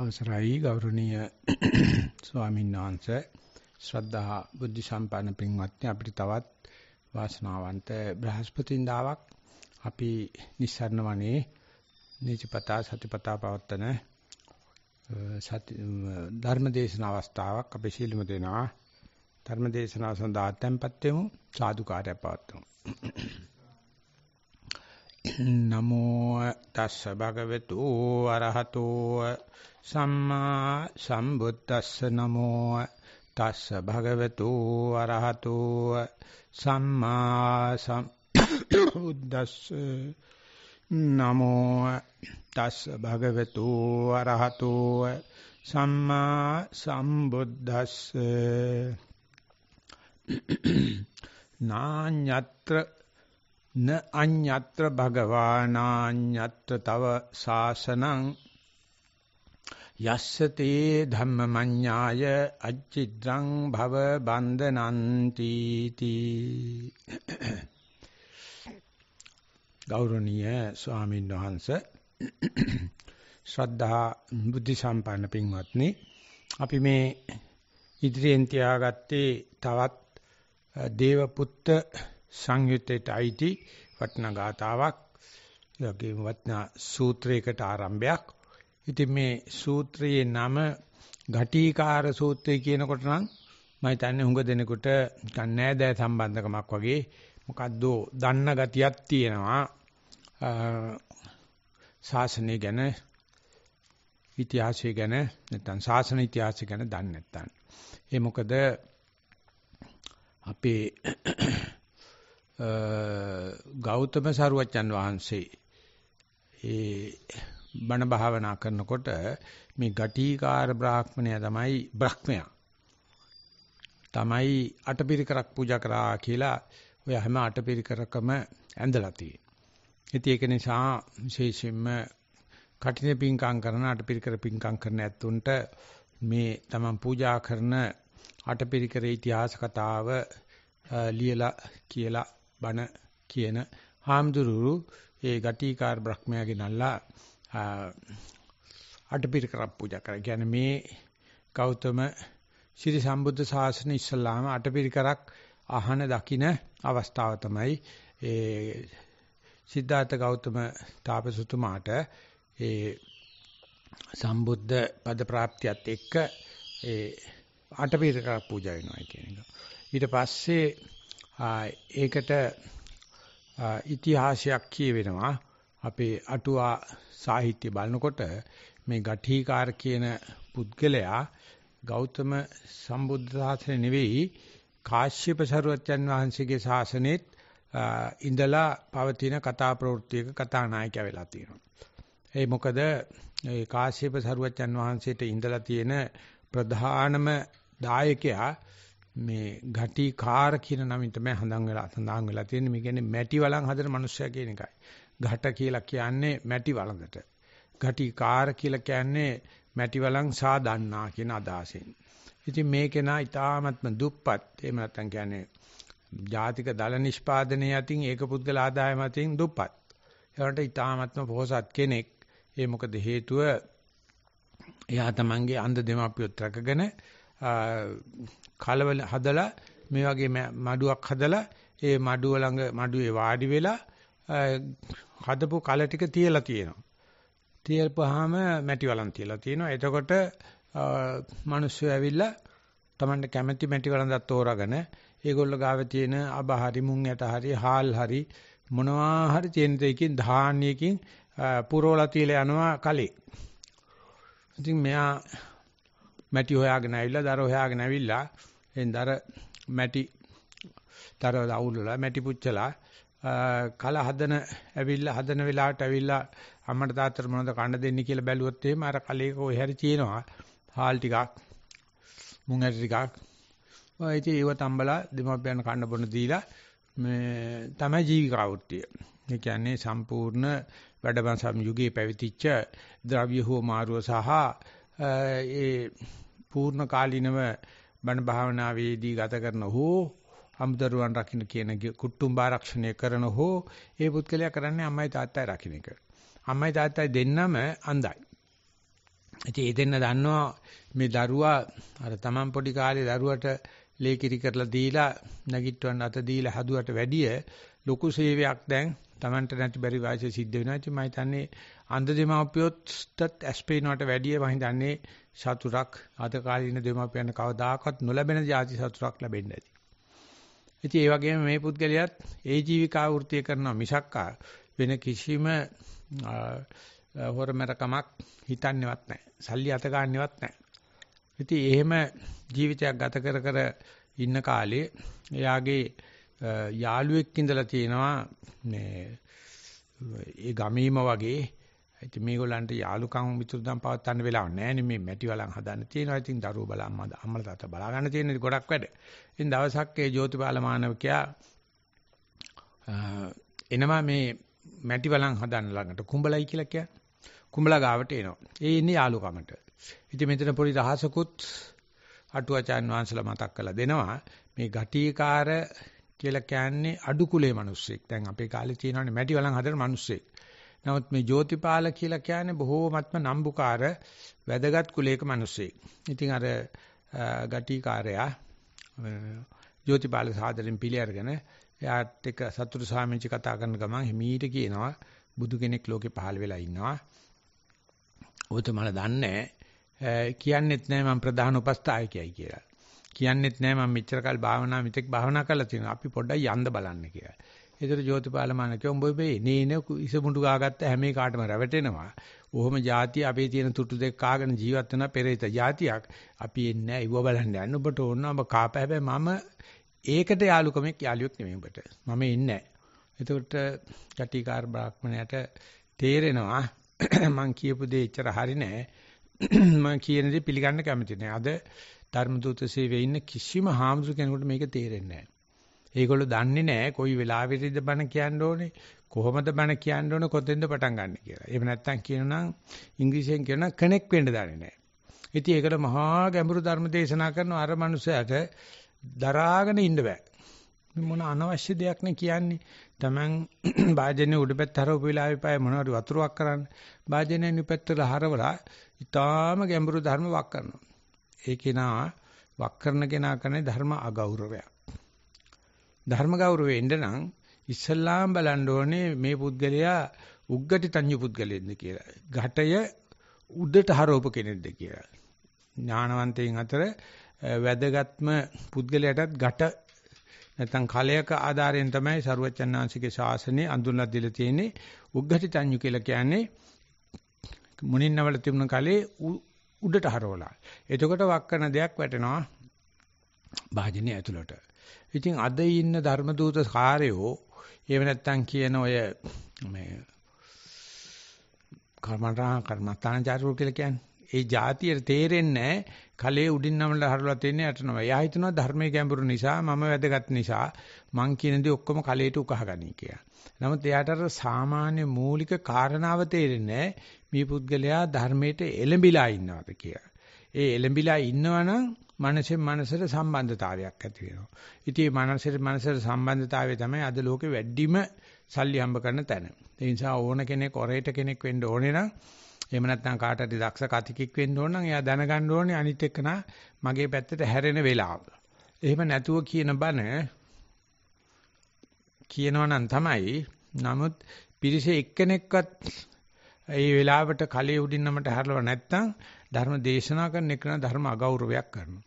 අවසරයි ගෞරවනීය ස්වාමීන් වහන්සේ ශ්‍රද්ධා බුද්ධ සම්පන්න පින්වත්නි අපිට තවත් වාසනාවන්ත බ්‍රහස්පතින්දාවක් අපි නිස්සරණ වනේ නිචපතා සතිපතා පවත්තන සති ධර්මදේශන අවස්ථාවක් අපි ශීලමු දෙනවා ධර්මදේශන සඳහා tempත් වෙමු සාදුකාරය පවත්වමු නමෝ තස්ස භගවතු අරහතෝ සම්මා සම්බුද්දස්ස නමෝ තස්ස භගවතු අරහතෝ සම්මා සම්බුද්දස්ස නමෝ තස්ස භගවතු අරහතෝ සම්මා සම්බුද්දස්ස නාඤ්‍යත්‍ර න අඤ්ඤත්‍ර භගවානාඤ්ඤත්‍ර තව සාසනං යස්සතේ ධම්මමඤ්ඤාය අච්චිද්‍රං භව බන්ධනන්ති තී ගෞරවනීය ස්වාමීන් වහන්ස ශ්‍රද්ධා බුද්ධ සම්පන්න පින්වත්නි අපි මේ ඉදිරියෙන් තියාගත්තේ තවත් දේවපුත්ත සංයුත්තේට අයිති වටනා ගාතාවක් එවැගේම වටනා සූත්‍රයකට ආරම්භයක් ඉතින් මේ සූත්‍රයේ නම ඝටිකාර සූත්‍රය කියනකොට නම් මම හිතන්නේ හුඟ දෙනෙකුට ගන්නෑ දෑ සම්බන්ධකමක් වගේ මොකද්ද දන්න ගතියක් තියෙනවා ශාසනය ගැන ඉතිහාසය ගැන නැත්නම් ශාසන ඉතිහාසය ගැන දන්නේ නැත්නම් ඒ මොකද අපේ ගෞතම සාරුවච්චන් වහන්සේ ඒ බණ භාවනා කරනකොට මේ ගටිකාර බ්‍රාහ්මණය තමයි බ්‍රහ්මයා. තමයි අටපිරිකරක් පූජා කරා කියලා ඔය හැම අටපිරිකරකම ඇඳලා තියෙන්නේ. ඉතින් ඒක නිසා විශේෂයෙන්ම කටින පිංකම් කරන අටපිරිකර පිංකම් කරන ඇතුන්ට මේ තමන් පූජා කරන අටපිරිකරේ ඉතිහාස කතාව ලියලා කියලා බණ කියන හාමුදුරු ඒ ගටිකාර බ්‍රහ්මයාගේ නල්ලා අටපිරික රප්පූජා කරා. කියන්නේ මේ ගෞතම ශ්‍රී සම්බුද්ධ ශාසනය ඉස්සලාම අටපිරිකරක් අහන දකින අවස්ථාව තමයි ඒ සිද්ධාර්ථ ගෞතම තාපසතුමාට ඒ සම්බුද්ධ පද ප්‍රාප්තියත් එක්ක ඒ අටපිරිකරක් පූජා වෙනවා කියන එක. ඊට පස්සේ ඒකට ඉතිහාසයක් කියවෙනවා අපේ අටුවා සාහිත්‍ය බලනකොට මේ ගඨීකාර කියන පුද්ගලයා ගෞතම සම්බුද්ධ ශාසනය නෙවෙයි කාශ්‍යප සරුවච්චන් වහන්සේගේ ශාසනයේත් ඉඳලා පවතින කතා ප්‍රවෘත්තියක කතානායකයා වෙලා තියෙනවා. ඒ මොකද ඒ කාශ්‍යප සරුවච්චන් වහන්සේට ඉඳලා තියෙන ප්‍රධානම දායකයා මේ ඝටි කාර කියන නමින් තමයි හඳන් වෙලා සඳහන් වෙලා තියෙන්නේ. මේ කියන්නේ මැටි වලන් හදන මනුස්සයා කියන එකයි. ඝට කියලා කියන්නේ මැටි වලකට. ඝටි කාර කියලා කියන්නේ මැටි වලන් සාදන්නා කියන අදහසෙන්. ඉතින් මේ කෙනා ඊ타ත්ම දුප්පත්. එහෙම නැත්නම් කියන්නේ ජාතික දල නිෂ්පාදනයේ අතින් ඒක පුද්ගල ආදායම අතින් දුප්පත්. ඒකට ඊ타ත්ම පොහසත් කෙනෙක්. ඒ මොකද හේතුව එයා තමන්ගේ අන්ධ දෙමාපියොත් රැකගෙන කලවල හදලා මේ වගේ මඩුවක් හදලා ඒ මඩුව ළඟ මඩුවේ වාඩි වෙලා හදපු කල ටික තියලා තියෙනවා. තියපුවාම මැටි වලන් තියලා තියෙනවා. එතකොට මිනිස්සු ඇවිල්ලා Tamanne කැමැති මැටි වලන්දක් තෝරාගෙන ඒගොල්ලෝ ගාව තියෙන අබ හරි මුං යට හරි හාල් හරි මොනවා හරි තියෙන දෙයකින් ධාන්‍යකින් පුරවලා තියලා යනවා කලේ. ඉතින් මෙයා මැටි හොයාගෙන ඇවිල්ලා දර හොයාගෙන ඇවිල්ලා එන් දර මැටි දර අවුල්ලා මැටි පුච්චලා කල හදන ඇවිල්ලා හදන වෙලාවට ඇවිල්ලා අම්මට තාත්තට මොනවද කන්න දෙන්නේ කියලා බැලුවොත් එහෙම අර කලේක ඔය හැරි තියෙනවා හාල් ටිකක් මුං ඇට ටිකක් ඔය ඉතින් ඒව තම්බලා දෙමාපියන් කන්න බොන්න දීලා මේ තමයි ජීවිකාවෘත්තිය. ඒ කියන්නේ සම්පූර්ණ වැඩබන් සම් යුගයේ පැවතිච්ච ද්‍රව්‍ය හෝ මාරුව සහ ඒ පූර්ණ කාලිනව බණ භාවනාවේදී ගත කරන හෝ අමුදරුවන් රකින්න කියන කුටුම්බ ආරක්ෂණය කරන හෝ ඒ පුද්ගලයා කරන්නේ අම්මයි තාත්තයි රකින්න එක. අම්මයි තාත්තයි දෙන්නම අඳයි. ඉතින් ඒ දෙන්න දන්නවා මේ දරුවා අර තමන් පොඩි කාලේ දරුවට ලේකිරි කරලා දීලා නැගිටවන්න අත දීලා හදුවට වැඩිය ලොකු සේවයක් දැන් තමන්ට නැති බැරි වාසිය සිද්ධ වෙනවා. ඉතින් මම හිතන්නේ අන්ධ දෙමාපියොත්ටත් ඇස්පේනවට වැඩිය මම හිතන්නේ සතුටක් අද කාලේ ඉන්න දෙමාපියන් කවදාකවත් නොලැබෙන જાති සතුටක් ලැබෙන්න ඇති. ඉතින් ඒ වගේම මේ පුද්ගලයාත් ඒ ජීවිකා වෘත්තිය කරන මිසක්කා වෙන කිසිම හොරමරකමක් හිතන්නේවත් නැහැ. සල්ලි අත ගන්නවත් නැහැ. ඉතින් එහෙම ජීවිතයක් ගත කර කර ඉන්න කාලේ එයාගේ යාළුවෙක් ඉඳලා තියෙනවා මේ ඒ ගමීම වගේ ඉතින් මේගොල්ලන්ට යාළුකම් මිතුරුදම් පවත්වන්න වෙලාවක් නැහැ නේ මේ මැටි වලන් හදන්න තියෙනවා. ඉතින් දරුවෝ බලම්ම අම්මලා තාත්තා බලා ගන්න තියෙන ගොඩක් වැඩ. ඉතින් දවසක් ඒ ජෝතිපාල මානවකයා එනවා මේ මැටි වලන් හදන්න ළඟට කුඹලයි කියලා කියන්නේ. කුඹලා ගාවට එනවා. ඒ ඉන්නේ යාළුකමට. ඉතින් මෙතන පොඩි රහසකුත් අටුවචාන් වහන්සලා මතක් කරලා දෙනවා. මේ ගටිකාර කියලා කියන්නේ අඩු කුලේ මිනිස්සෙක්. දැන් අපේ කාලේ තියෙනවානේ මැටි වලන් හදන මිනිස්සෙක්. නමුත් මේ ජෝතිපාල කියලා කියන්නේ බොහෝමත්ම නම්බුකාර වැදගත් කුලයක මිනිසෙක්. ඉතින් අර ගටිකාරයා ජෝතිපාල සාදරෙන් පිළිඅරගෙන එයාත් එක්ක සතුරු සාමිච්ච කතා කරන ගමන් හිමීට කියනවා බුදු කෙනෙක් ලෝකේ පහළ වෙලා ඉන්නවා. ඔතමල දන්නේ කියන්නෙත් නෑ මම ප්‍රධාන උපස්ථායකයයි කියලා. කියන්නෙත් නෑ මම මෙච්චර කල් භාවනා මිත්‍යක් භාවනා කරලා තියෙනවා. අපි පොඩ්ඩක් යන්න බලන්න කියලා. ඒතර ජෝතිපාල මානකේ උඹ මේ නේන ඉසමුඩු ගාගත්ත හැම කාටම රැවටෙනවා. ඔහොම જાතිය අපේ තියෙන තුට්ටු දෙක කාගෙන ජීවත් වෙන පෙරේත જાතියක්. අපි එන්නේ නැහැ ඉව බලන්න යන්න. ඔබට ඕන නම් කාප හැබැයි මම ඒකට යාළුකමෙක් යාළුවෙක් නෙමෙයි ඔබට. මම එන්නේ නැහැ. එතකොට කටිකාර බ්‍රාහ්මණයට තේරෙනවා මං කියපු දේ එච්චර හරි නෑ. මං කියන දේ පිළිගන්න කැමති නෑ. අද ධර්මදූත සේවයේ ඉන්න කිසිම හාමුදුර කෙනෙකුට මේක තේරෙන්නේ නෑ. ඒගොල්ලෝ දන්නේ නැහැ කොයි වෙලාවෙද බණ කියන්න ඕනේ, කොහොමද බණ කියන්න ඕනේ, කොතෙන්ද පටන් ගන්න කියලා. එහෙම නැත්නම් කියනනම් ඉංග්‍රීසියෙන් කියනනම් කනෙක්ට් වෙන්න දන්නේ නැහැ. ඉතින් ඒකට මහා ගැඹුරු ධර්ම දේශනා කරන අර මනුස්සයාට දරාගෙන ඉන්න බෑ. මොන අනවශ්‍ය දෙයක් නේ කියන්නේ. Taman වාජනේ උඩපැත්ත හරවපු වෙලාවේ පය මොනවාරි වතුරක් කරන්න. වාජනේ නිපැත්තට හරවලා ඊටාම ගැඹුරු ධර්ම වක් කරනවා. ඒ කෙනා වක් කරන කෙනා කරන්නේ ධර්ම අගෞරවයක්. ධර්ම ගෞරවෙ එන්න නම් ඉස්සල්ලාම බලන්න ඕනේ මේ පුද්ගලයා උග්ගටි තඤ්ඤු පුද්ගලෙන්ද කියලා. ඝටය උඩට හරවප කෙනෙක්ද කියලා. ඥානවන්තයින් අතර වැදගත්ම පුද්ගලයාටත් ඝට නැත්නම් කලයක ආධාරයෙන් තමයි සරුවචන්නාංශිකේ ශාසනය අඳුනලා දීලා තියෙන්නේ. උග්ගටි තඤ්ඤු කියලා කියන්නේ මුණින්නවල තිබුණ කලේ උඩට හරවලා. එතකොට වක්කන දෙයක් වැටෙනවා භාජනය ඇතුළට. ඉතින් අද ඉන්න ධර්ම දූත කාර්යෝ එහෙම නැත්තම් කියන ඔය මේ කර්මරා කර්මතානචාරෝ කියලා කියන්නේ. ඒ જાතිය තේරෙන්නේ කලේ උඩින් නමලා හරලා තින්නේ අටනවා. එයා හිතනවා ධර්මයේ ගැඹුරු නිසා මම වැදගත් නිසා මං කියන දේ ඔක්කොම කලයට උකහාගනි කියලා. නමුත් එයාට අර සාමාන්‍ය මූලික කාරණාව තේරෙන්නේ මේ පුද්ගලයා ධර්මයට එළඹිලා ඉන්නවාද කියලා. ඒ එළඹිලා ඉන්නවනම් මනසෙන් මනසට සම්බන්ධතාවයක් ඇති වෙනවා. ඉතින් මනසෙන් මනසට සම්බන්ධතාවය තමයි අද ලෝකේ වැඩිම සල්ලි හම්බ කරන තැන. ඒ නිසා ඕන කෙනෙක් ඔරේට කෙනෙක් වෙන්න ඕනේ නම් එහෙම නැත්නම් කාට හරි දක්ෂ කතිකෙක් වෙන්න ඕන නම් එයා දැනගන්න ඕනේ අනිත් එක්කනා මගේ පැත්තට හැරෙන වෙලාව. එහෙම නැතුව කියන බන කියනවනම් තමයි නමුත් පිරිසේ එක්කෙනෙක්වත් ඒ වෙලාවට කලයේ උඩින්නමට හැරලව නැත්නම් ධර්ම දේශනා කරන එක නම් ධර්ම අගෞරවයක් කරනවා.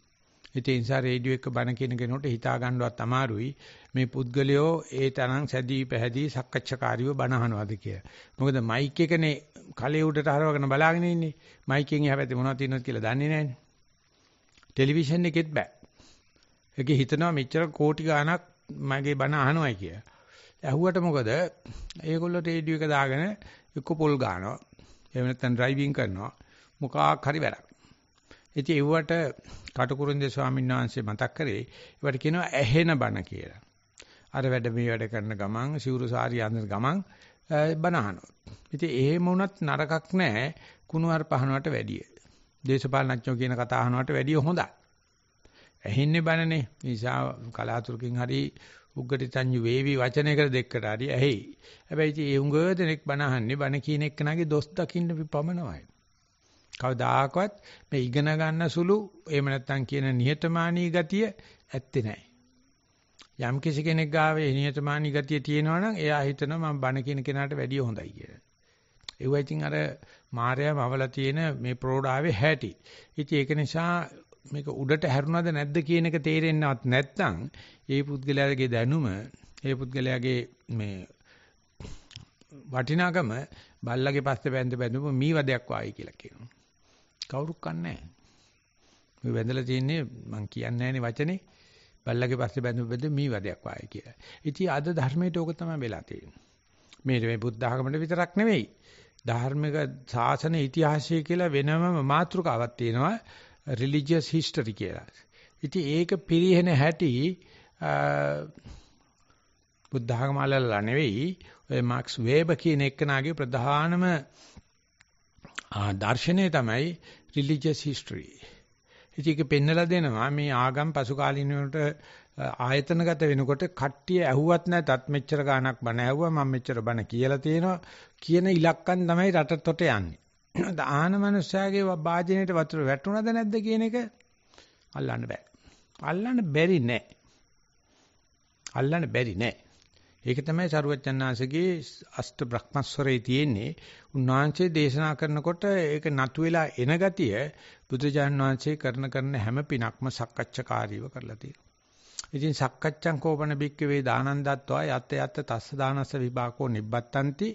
ඉතින් ඒ නිසා රේඩියෝ එක බණ කියන කෙනෙකුට හිතා ගන්නවත් අමාරුයි මේ පුද්ගලයෝ ඒ තරම් සැදී පැහැදී සක්කච්ඡාකාරීව බණ අහනවාද කියලා. මොකද මයික් එකනේ කලේ උඩට හරවගෙන බලාගෙන ඉන්නේ. මයිකෙන් එහා පැත්තේ මොනවද තියෙනවද කියලා දන්නේ නැහැනේ. ටෙලිවිෂන් එකෙත් බෑ. ඒකේ හිතනවා මෙච්චර කෝටි ගාණක් මගේ බණ අහනවායි කියලා. ඇහුවට මොකද? ඒගොල්ලෝ රේඩියෝ එක දාගෙන එක්ක පොල් ගන්නවා. එහෙම නැත්නම් ඩ්‍රයිවිං කරනවා. මොකක් හරි වැඩක්. ඉතින් ඒවට කටුකුරුන්දේ ස්වාමීන් වහන්සේ මතක් කරේ ඒවට කියනවා ඇහෙන බණ කියලා. අර වැඩ මේ වැඩ කරන ගමන් සිවුරු සාරි අඳින ගමන් බනහනවා. ඉතින් එහෙම වුණත් නරකක් නැහැ කුණුවර පහනවට වැඩිය. දේශපාලනඥයෝ කියන කතා අහනවට වැඩිය හොඳයි. ඇහෙන්නේ බණනේ. නිසා කලාතුරකින් හරි උග්ගටිතඤ්ඤ වේවි වචනයකට දෙකට හරි ඇහි. හැබැයි ඉතින් ඒ උඟ දෙනෙක් බණ අහන්නේ බණ කියන එක්කනගේ දොස් දකින්න පමණමයි. කවදාකවත් මේ ඉගෙන ගන්න සුළු එහෙම නැත්නම් කියන නිහතමානී ගතිය ඇත්තේ නැහැ. යම් කිසි කෙනෙක් ගාවේ නිහතමානී ගතිය තියෙනවා නම් එයා හිතනවා මම බණ කියන කෙනාට වැඩිය හොඳයි කියලා. ඒව ඉතින් අර මායම අවල තියෙන මේ ප්‍රෝඩාවේ හැටි. ඉතින් ඒක නිසා මේක උඩට හැරුණාද නැද්ද කියන එක තේරෙන්නවත් නැත්නම් ඒ පුද්ගලයාගේ දැනුම, ඒ පුද්ගලයාගේ මේ වටිනාකම බල්ලගේ පස්සේ බැඳ බැඳපු මීවදයක් වායි කියලා කියනවා. කවුරුත් කන්නේ නැහැ. මේ වැඳලා තියෙන්නේ මම කියන්නේ නැහැනේ වචනේ. බල්ලගේ පස්සේ බැඳු බෙද මේ වදයක් වායි කියලා. ඉතින් අද ධර්මයට ඕක තමයි වෙලා තියෙන්නේ. මේ මේ බුද්ධ ධර්මයට විතරක් නෙවෙයි. ධාර්මික ශාසන ඉතිහාසය කියලා වෙනම මාතෘකාවක් තියෙනවා. religious history කියලා. ඉතින් ඒක පිරිහෙන හැටි බුද්ධ ධර්මවලලා නෙවෙයි ඔය මාක්ස් වේබ කියන එක්කනාගේ ප්‍රධානම ආ දර්ශනය තමයි religious history. ඉතින් පෙන්නලා දෙනවා මේ ආගම් පසු කාලින ආයතනගත වෙනකොට කට්ටිය ඇහුවත් නැතත් මෙච්චර ගාණක් බණ ඇහුවා මම මෙච්චර බණ කියලා තියෙනවා කියන ඉලක්කම් තමයි රටතොට යන්නේ. දාන මනුස්සයාගේ වාජනයේට වතුර වැටුණද නැද්ද කියන එක අල්ලන්න බෑ. අල්ලන්න බැරි නෑ. අල්ලන්න බැරි නෑ. ඒක තමයි සරුවච්චන්හන්සේගේ අෂ්ට බ්‍රහ්මස්වරයේ තියෙන්නේ. උන්වහන්සේ දේශනා කරනකොට ඒක නතු වෙලා එන ගතිය බුදුජාන් වහන්සේ කරන කරන හැම පිනක්ම සක්කච්ඡකාරීව කරලා තියෙනවා. ඉතින් සක්කච්ඡං කෝපන බික්කවේ දානන්දත්වා යත් යත් තස්ස දානස්ස විපාකෝ නිබ්බත්තಂತಿ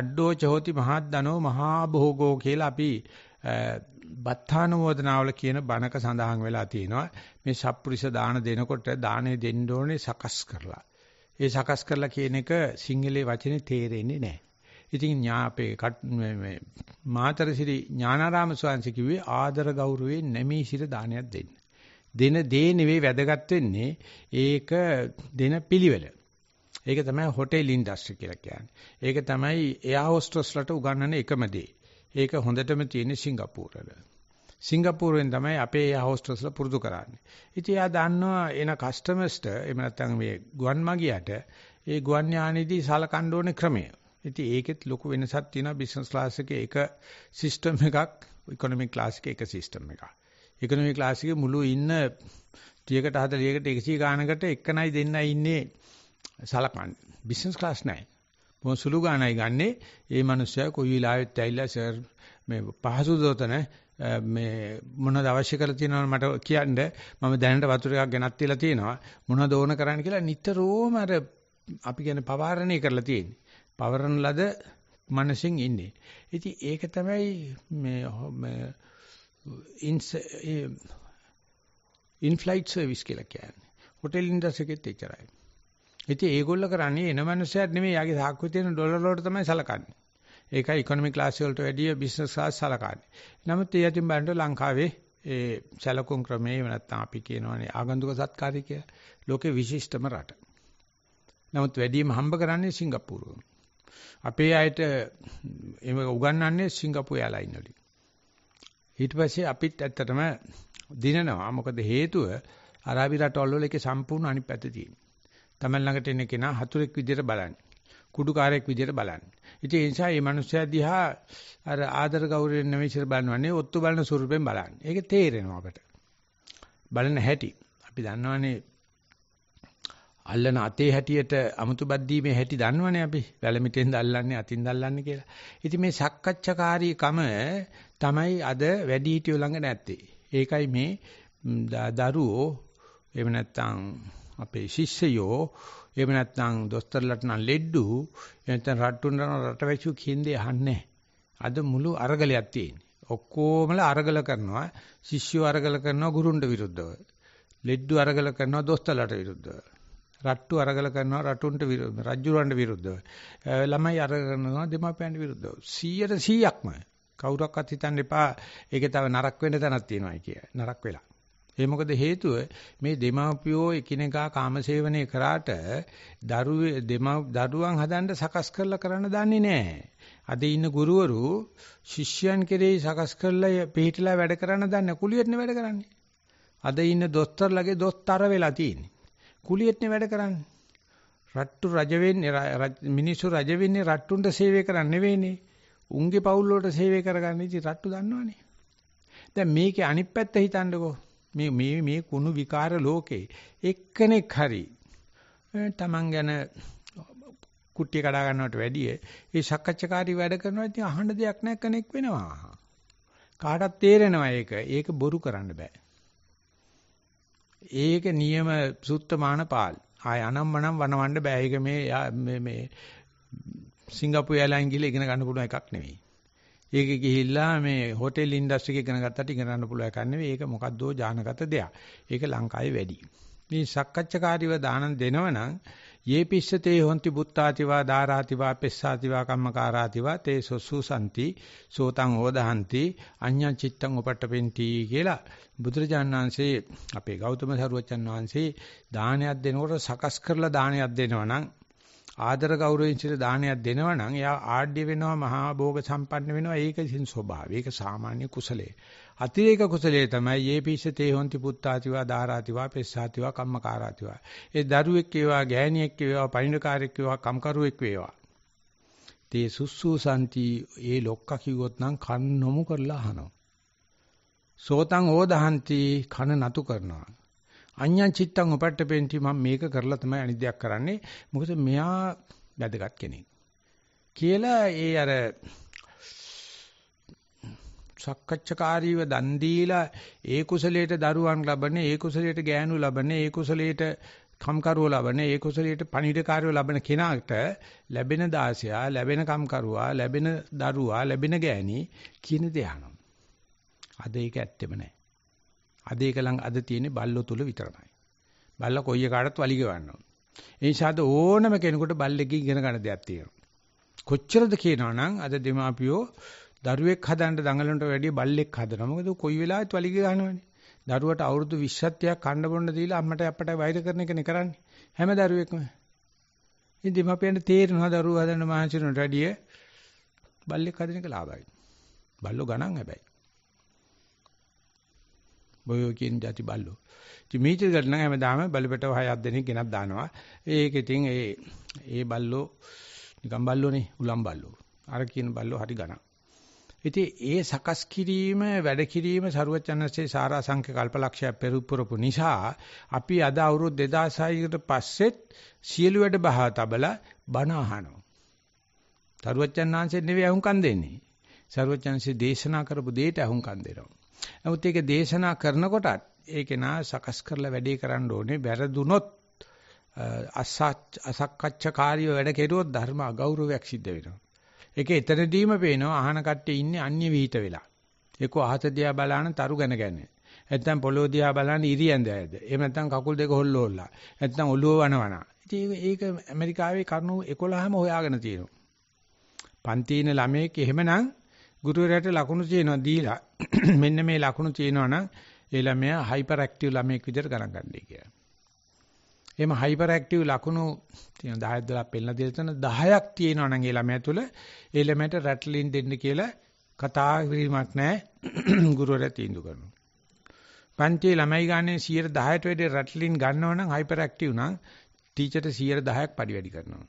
අඩ්ඩෝ චෝති මහද්දනෝ මහා භෝගෝ කියලා අපි බත්තානුමෝදනාවල කියන බණක සඳහන් වෙලා තියෙනවා. මේ සප්පුරිස දාන දෙනකොට දානේ දෙන්න ඕනේ සකස් කරලා. ඒ සකස් කරලා කියන එක සිංහලේ වචනේ තේරෙන්නේ නැහැ. ඉතින් ඥාපේ මේ මාතරසිරි ඥානාරාම ස්වාමීන් කිව්වේ ආදර ගෞරවේ නැමී සිට දානයක් දෙන්න. දෙන දේ නෙවෙයි වැදගත් වෙන්නේ ඒක දෙන පිළිවෙල. ඒක තමයි හොටෙල් ඉන්ඩස්ට්‍රි කියලා කියන්නේ. ඒක තමයි එයා හොස්ටස්ලට උගන්වන එකම දේ. ඒක හොඳටම තියෙන්නේ Singapore වල. සිංගප්පූරුවෙන් තමයි අපේ එයා හොස්ටස්ලා පුරුදු කරන්නේ. ඉතින් එයා දන්නවා එන කස්ටමර්ස්ට එහෙම නැත්නම් මේ ගුවන් මගියට ඒ ගුවන් යානයේදී සලකන්න ඕනේ ක්‍රමය. ඉතින් ඒකෙත් ලොකු වෙනසක් තියෙනවා බිස්නස් ක්ලාස් එකේ එක සිස්ටම් එකක් ඉකොනොමික් ක්ලාස් එකේ එක සිස්ටම් එකක්. ඉකොනොමික් ක්ලාස් එකේ මුළු ඉන්න 30කට 40කට 100 ගානකට එකනයි දෙන්නයි ඉන්නේ සලකන්නේ. බිස්නස් ක්ලාස් නැහැ. මොන් සුළු ගානයි ගන්නෙ. ඒ මනුස්සයා කොයි වෙලාවෙත් ඇවිල්ලා සර් මේ පහසු දොතන මේ මොනවද අවශ්‍ය කරලා තියෙනවද මට කියන්න මම දැනට වතුර ටිකක් ගෙනත් තියලා තියෙනවා මොනවද ඕන කරන්න කියලා නිතරම අර අපි කියන්නේ පවාරණය කරලා තියෙන්නේ පවරන ලද මනසින් ඉන්නේ ඉතින් ඒක තමයි මේ ඉන් ෆ්ලයිට් සර්විස් කියලා කියන්නේ හොටෙල් ඉන්ඩස්ට්‍රියකෙත් එච්චරයි ඉතින් ඒගොල්ලෝ කරන්නේ එන මනුස්සයෙක් නෙමෙයි යාගේ සාක්කුවේ තියෙන ඩොලර් වලට තමයි සලකන්නේ ඒකයි ඉකොනොමි ක්ලාස් වලට වැඩිය බිස්නස් ක්ලාස් සලකන්නේ. නමුත් ඒ අතින් බලනකොට ලංකාවේ ඒ සැලකුම් ක්‍රමය එහෙම නැත්නම් අපි කියනවානේ ආගන්තුක සත්කාරය කියලා. ලෝකේ විශිෂ්ටම රට. නමුත් වැඩිම හම්බ කරන්නේ Singapore. අපේ අයට එහෙම උගන්වන්නේ Singapore airline වලින්. ඊට පස්සේ අපිත් ඇත්තටම දිනනවා. මොකද හේතුව අරාබි රටවල් වල ඒකේ සම්පූර්ණ අනිත් පැත්ත තියෙනවා. තමන් ළඟට එන කෙනා හතුරෙක් විදියට බලන්නේ. කුඩුකාරයෙක් විදියට බලන්නේ. ඉතින් ඒ නිසා මේ මිනිස්සයා දිහා අර ආදර ගෞරවයෙන් නෙවෙයි ඉස්සර බලනවන්නේ ඔත්තු බලන ස්වරූපයෙන් බලන්නේ. ඒක තේරෙනවා අපට. බලන හැටි. අපි දන්නවනේ අල්ලන අතේ හැටියට අමුතු බද්දීමේ හැටි දන්නවනේ අපි. වැලමිටෙන්ද අල්ලන්නේ අතින්ද අල්ලන්නේ කියලා. ඉතින් මේ සක්කච්ඡාකාරීකම තමයි අද වැඩි හිටියෝ ළඟ නැත්තේ. ඒකයි මේ දරුවෝ එහෙම නැත්නම් අපේ ශිෂ්‍යයෝ එහෙම නැත්නම් දොස්තරලට නම් ලෙඩ්ඩු නැත්නම් රට්ටුන්න රට වැසියෝ කියන්නේ අහන්නේ අද මුළු අරගලයක් තියෙන්නේ ඔක්කොමලා අරගල කරනවා ශිෂ්‍යෝ අරගල කරනවා ගුරුන්ට විරුද්ධව ලෙඩ්ඩු අරගල කරනවා දොස්තරලට විරුද්ධව රට්ටු අරගල කරනවා රටුන්ට විරුද්ධව රජුරන්ට විරුද්ධව ළමයි අරගනවා දෙමාපියන්ට විරුද්ධව 100ට 100ක්ම කවුරක්වත් හිතන්න එපා ඒක තව නරක වෙන්න තැනක් තියෙනවා කියලා නරක වෙලා ඒ මොකද හේතුව මේ දෙමාපියෝ එකිනෙකා කාමසේවනය කරාට දරුවේ දරුවන් හදන්න සකස් කරලා කරන්න දන්නේ නැහැ. අද ඉන්න ගුරුවරු ශිෂ්‍යයන් කෙරෙහි සකස් කරලා පිළිහිටලා වැඩ කරන්න දන්නේ කුලියටනේ වැඩ කරන්නේ. අද ඉන්න දොස්තරලගේ දොස්තර වෙලා තියෙන්නේ. කුලියටනේ වැඩ කරන්නේ. රට්ටු රජ වෙන්නේ මිනිස්සු රජ වෙන්නේ රට්ටුන්ට සේවය කරන්න නෙවෙයිනේ. උන්ගේ පවුල් වලට සේවය කරගන්න ඉති රට්ටු දන්නවනේ. දැන් මේකේ අනිත් පැත්ත හිතන්නකෝ. මේ මේ මේ කුණු විකාර ලෝකේ එක්කෙනෙක් හරි තමන් ගැන කුට්ටිය කඩා ගන්නවට වැඩිය ඒ සක්කච්ඡාකාරී වැඩ කරනවා ඉතින් අහන්න දෙයක් නැ කෙනෙක් වෙනවා කාටත් තේරෙනවා ඒක ඒක බොරු කරන්න බෑ ඒක නියම සුත්තමාන පාල් ආය අනම්මනම් වනවන්න බෑ ඒක මේ මේ සිංගප්පූරු එයාලයින් ගිහලා ඉගෙන ගන්න පුළුවන් එකක් නෙවෙයි ඒක ගිහිල්ලා මේ හෝටල් ඉන්ඩස්ට්‍රි එකේ ඉගෙන ගත්තට ඉගෙන ගන්න පුළුවන් එකක් නෙවෙයි. ඒක මොකද්දෝ ජානගත දෙයක්. ඒක ලංකාවේ වැඩි. මේ සක්කච්ඡකාරීව දානන් දෙනවනම් යේ පිස්සතේ හොන්ති බුත්තාතිවා ධාරාතිවා පෙස්සාතිවා කම්මකාරාතිවා තේ සොසුසන්ති සෝතං ඕදහන්ති අඤ්ඤං චිත්තං උපට්ඨපෙන්ති කියලා බුදුරජාණන් වහන්සේ අපේ ගෞතම සරුවචන් වහන්සේ දානයක් දෙනකොට සකස් කරලා දානයක් දෙනවනම් ආදර ගෞරවයෙන් සිට දානයක් දෙනවා නම් එයා ආඩ්‍ය වෙනවා මහා භෝග සම්පන්න වෙනවා ඒක ඉතින් ස්වභාවය ඒක සාමාන්‍ය කුසලයේ අතිරේක කුසලයේ තමයි මේ පිස්සතේ හොන්ති පුත්තාතිවා ධාරාතිවා පෙස්සාතිවා කම්මකාරාතිවා ඒ දරුවෙක් වේවා ගෑණියෙක් වේවා පණිඩකාරයෙක් වේවා කම්කරුවෙක් වේවා තේ සුස්සුසන්ති ඒ ලොක්ක කිව්වොත් නම් කන් නොමු කරලා අහනවා සෝතං ඕදහන්ති කන නතු කරනවා අඤ්ඤං චිත්තං උපට්ඨපෙන්ටි මම මේක කරලා තමයි අනිද්දයක් කරන්නේ. මොකද මෙයා වැදගත් කෙනෙක්. කියලා ඒ අර සක්කච්ඡකාරීව දන් දීලා ඒ කුසලයට දරුවන් ලබන්නේ ඒ කුසලයට ගෑනු ලබන්නේ ඒ කුසලයට කම්කරුව ලබන ඒ කුසලයට පණිවිඩකාරයෝ ලබන කෙනාට ලැබෙන දාසයා ලැබෙන කම්කරුවා ලැබෙන දරුවා ලැබෙන ගෑණි කියන දේ අහනවා. අද ඒක ඇත්තෙම නැහැ. අද ඒක ලඟ අද තියෙන්නේ බල්ලෝ තුල විතරමයි. බල්ලා කොයි එකකටත් වලි ගවන්න ඕන. ඒ නිසාද ඕනම කෙනෙකුට බල්ලෙක්ගෙන් ඉගෙන ගන්න දෙයක් තියෙනවා. කොච්චරද කියනවනම් අද දෙමාපියෝ දරුවෙක් හදන්න දඟලනට වැඩිය බල්ලෙක් හදනවා. මොකද කොයි වෙලාවෙත් වලිග ගන්නවනේ. දරුවට අවුරුදු 20ක් කන්න බොන්න දීලා අම්මට අපට වෛර කරන එකනේ කරන්නේ. හැම දරුවෙක්ම. ඉතින් දෙමාපියන්ට තේරෙනවා දරුවෝ හදන්න මහන්සි වෙනට වැඩිය බල්ලෙක් හදන එක ලාභයි. බල්ලෝ ගණන් හැබැයි. බොයෝ කියන જાති බල්ලෝ. ඉතින් මීටරකට නම් හැමදාම බලපටව හය හත් දෙනෙක් ගෙනත් දානවා. ඒක ඉතින් ඒ ඒ බල්ලෝ නිකන් බල්ලෝනේ උලම් බල්ලෝ. අර කියන බල්ලෝ හරි ගණන්. ඉතින් ඒ සකස් කිරීම වැඩ කිරීම සරුවචනසේ සාරා සංඛ්‍ය කල්පලක්ෂය පෙරපුරපු නිසා අපි අද අවුරුදු 2600කට පස්සෙත් සියලු වැඩ බහා තබලා බණ අහනවා. සරුවචනාංශේ නෙවෙයි අහුම්කම් දෙන්නේ. සරුවචනසේ දේශනා කරපු දෙයට අහුම්කම් දෙනවා. නමුත් ඒක දේශනා කරනකොටත් ඒක නා සකස් කරලා වැඩේ කරන්න ඕනේ. වැරදුනොත් අසක්කච්ඡකාරිය වැඩ කෙරුවොත් ධර්ම අගෞරවයක් සිද්ධ වෙනවා. ඒක එතනදීම පේනවා අහන කට්ටිය ඉන්නේ අන්‍ය විහිිත වෙලා. ඒක අහස දිහා බලන තරු ගණගන්නේ. නැත්තම් පොළොව දිහා බලන ඉරියන්ද ඇද. එහෙම නැත්තම් කකුල් දෙක හොල්ලෝල්ලා. නැත්තම් ඔළුව වනවනා. ඉතින් ඒක ඇමරිකාවේ කරුණු 11ම හොයාගෙන තියෙනවා. පන්තින ළමයෙක් එහෙමනම් ගුරුවරයාට ලකුණු තියෙනවා දීලා මෙන්න මේ ලකුණු තියෙනවා නම් ඒ ළමයා හයිපර් ඇක්ටිව් ළමයෙක් විදිහට ගණන් ගන්නයි කියලා. එහෙම හයිපර් ඇක්ටිව් ලකුණු තියෙන 10 12 පෙන්නලා දෙල තන 10ක් තියෙනවා නම් ඒ ළමයා තුල ඒ ළමයට රැට්ලින් දෙන්න කියලා කතා කිරීමක් නැහැ ගුරුවරයා තීන්දුව කරනවා. පන්තියේ ළමයි ගන්නේ 10ට වැඩිය රැට්ලින් ගන්නවා නම් හයිපර් ඇක්ටිව් නම් ටීචර්ට 10ක් පරිවැඩි කරනවා.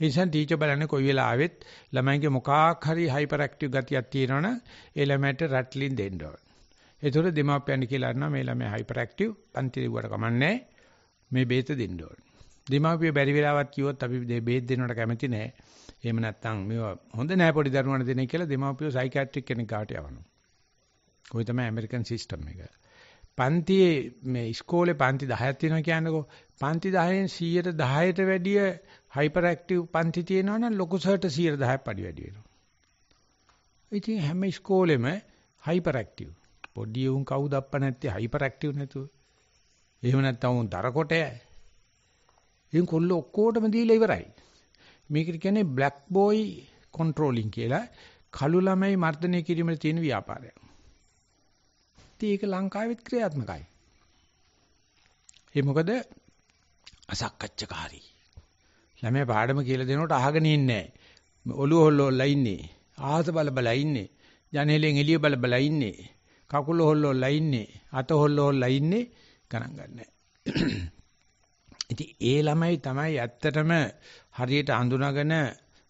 ඒ නිසා ටීචර් බලන්නේ කොයි වෙලාවෙත් ළමයිගේ මොකක් හරි හයිපර් ඇක්ටිව් ගතියක් තියෙනවනම් ඒ ළමයට රැට්ලින් දෙන්න ඕන. ඒතොර දෙමාපියන් කියලා අරනවා මේ ළමයා හයිපර් ඇක්ටිව් පන්ති දිවුවට කමන්නේ මේ බේත දෙන්න ඕන. දෙමාපිය බැරි වෙලාවත් කිව්වොත් අපි බේත් දෙන්නට කැමති නැහැ. එහෙම නැත්නම් මේවා හොඳ නැහැ පොඩි දරුවන්ට දෙන්නේ කියලා දෙමාපියෝ සයිකියාට්‍රික් කෙනෙක් ගාට යවනවා. කොහේ තමයි ඇමරිකන් සිස්ටම් එක. පන්තියේ මේ ඉස්කෝලේ පන්ති 10ක් තියෙනවා කියන්නකෝ. පන්ති 10න් 100ට 10ට වැඩිය හයිපර් ඇක්ටිව් පන්ති තියෙනවා නම් ලොකු සර්ට 10%ක් පඩි වැඩි වෙනවා. ඉතින් හැම ඉස්කෝලෙම හයිපර් ඇක්ටිව්. පොඩි උන් කවුද අප්ප නැත්තේ හයිපර් ඇක්ටිව් නැතුව. එහෙම නැත්නම් උන් දරකොටය. ඉතින් කොල්ල ඔක්කොටම දීලා ඉවරයි. මේකට කියන්නේ බ්ලැක් බොයි කන්ට්‍රෝලින් කියලා කළු ළමයි මර්ධනය කිරීමේ තියෙන ව්‍යාපාරයක්. ඉතින් ඒක ලංකාවෙත් ක්‍රියාත්මකයි. ඒ මොකද අසක්කච්චකාරී ළමයා පාඩම කියලා දෙනකොට අහගෙන ඉන්නේ නැහැ. ඔළුව හොල්ලෝලා ඉන්නේ. ආහස බල බල ඉන්නේ. ජනේලෙන් එළිය බල බල ඉන්නේ. කකුල හොල්ලෝලා ඉන්නේ. අත හොල්ලෝලා ඉන්නේ ගණන් ගන්නෑ. ඉතින් ඒ ළමයි තමයි ඇත්තටම හරියට හඳුනාගෙන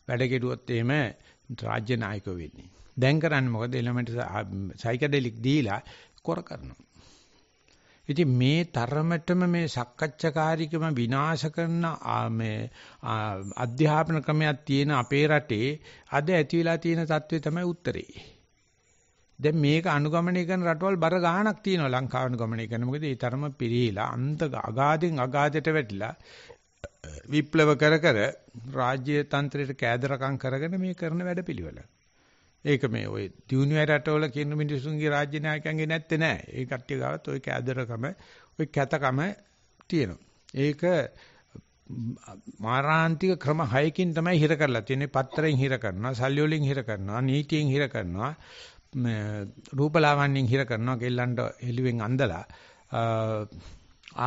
වැඩ කෙරුවොත් එහෙම රාජ්‍ය නායකයෝ වෙන්නේ. දැන් කරන්නේ මොකද? එළමෙන්ට සයිකඩෙලික් දීලා කොර කරනවා. ඉතින් මේ තරමටම මේ සක්කච්ඡාකාරීකම විනාශ කරන මේ අධ්‍යාපන ක්‍රමයක් තියෙන අපේ රටේ අද ඇති වෙලා තියෙන தત્ත්වය තමයි උත්තරේ. දැන් මේක අනුගමනය කරන රටවල් බර ගහනක් තියෙනවා ලංකාව අනුගමනය කරන. මොකද ඒ තරම පිරීලා අන්ත අගාධෙන් අගාධයට වැටිලා විප්ලව කර කර රාජ්‍ය තන්ත්‍රයට කෑදරකම් කරගෙන මේ කරන වැඩපිළිවෙල. ඒක මේ ওই දියුණු රටවල කියන මිනිසුන්ගේ රාජ්‍ය නායකයන්ගේ නැත්තේ නෑ. ඒ කට්ටිය ගාවත් ওই කැදරකම, ওই කැතකම තියෙනවා. ඒක මාරාන්තික ක්‍රම 6කින් තමයි හිර කරලා තියෙන්නේ. පත්‍රයෙන් හිර කරනවා, සල්ලි වලින් හිර කරනවා, නීතියෙන් හිර කරනවා, රූපලාවන්‍යෙන් හිර කරනවා, ගෙල්ලන්ට හෙළුවෙන් අඳලා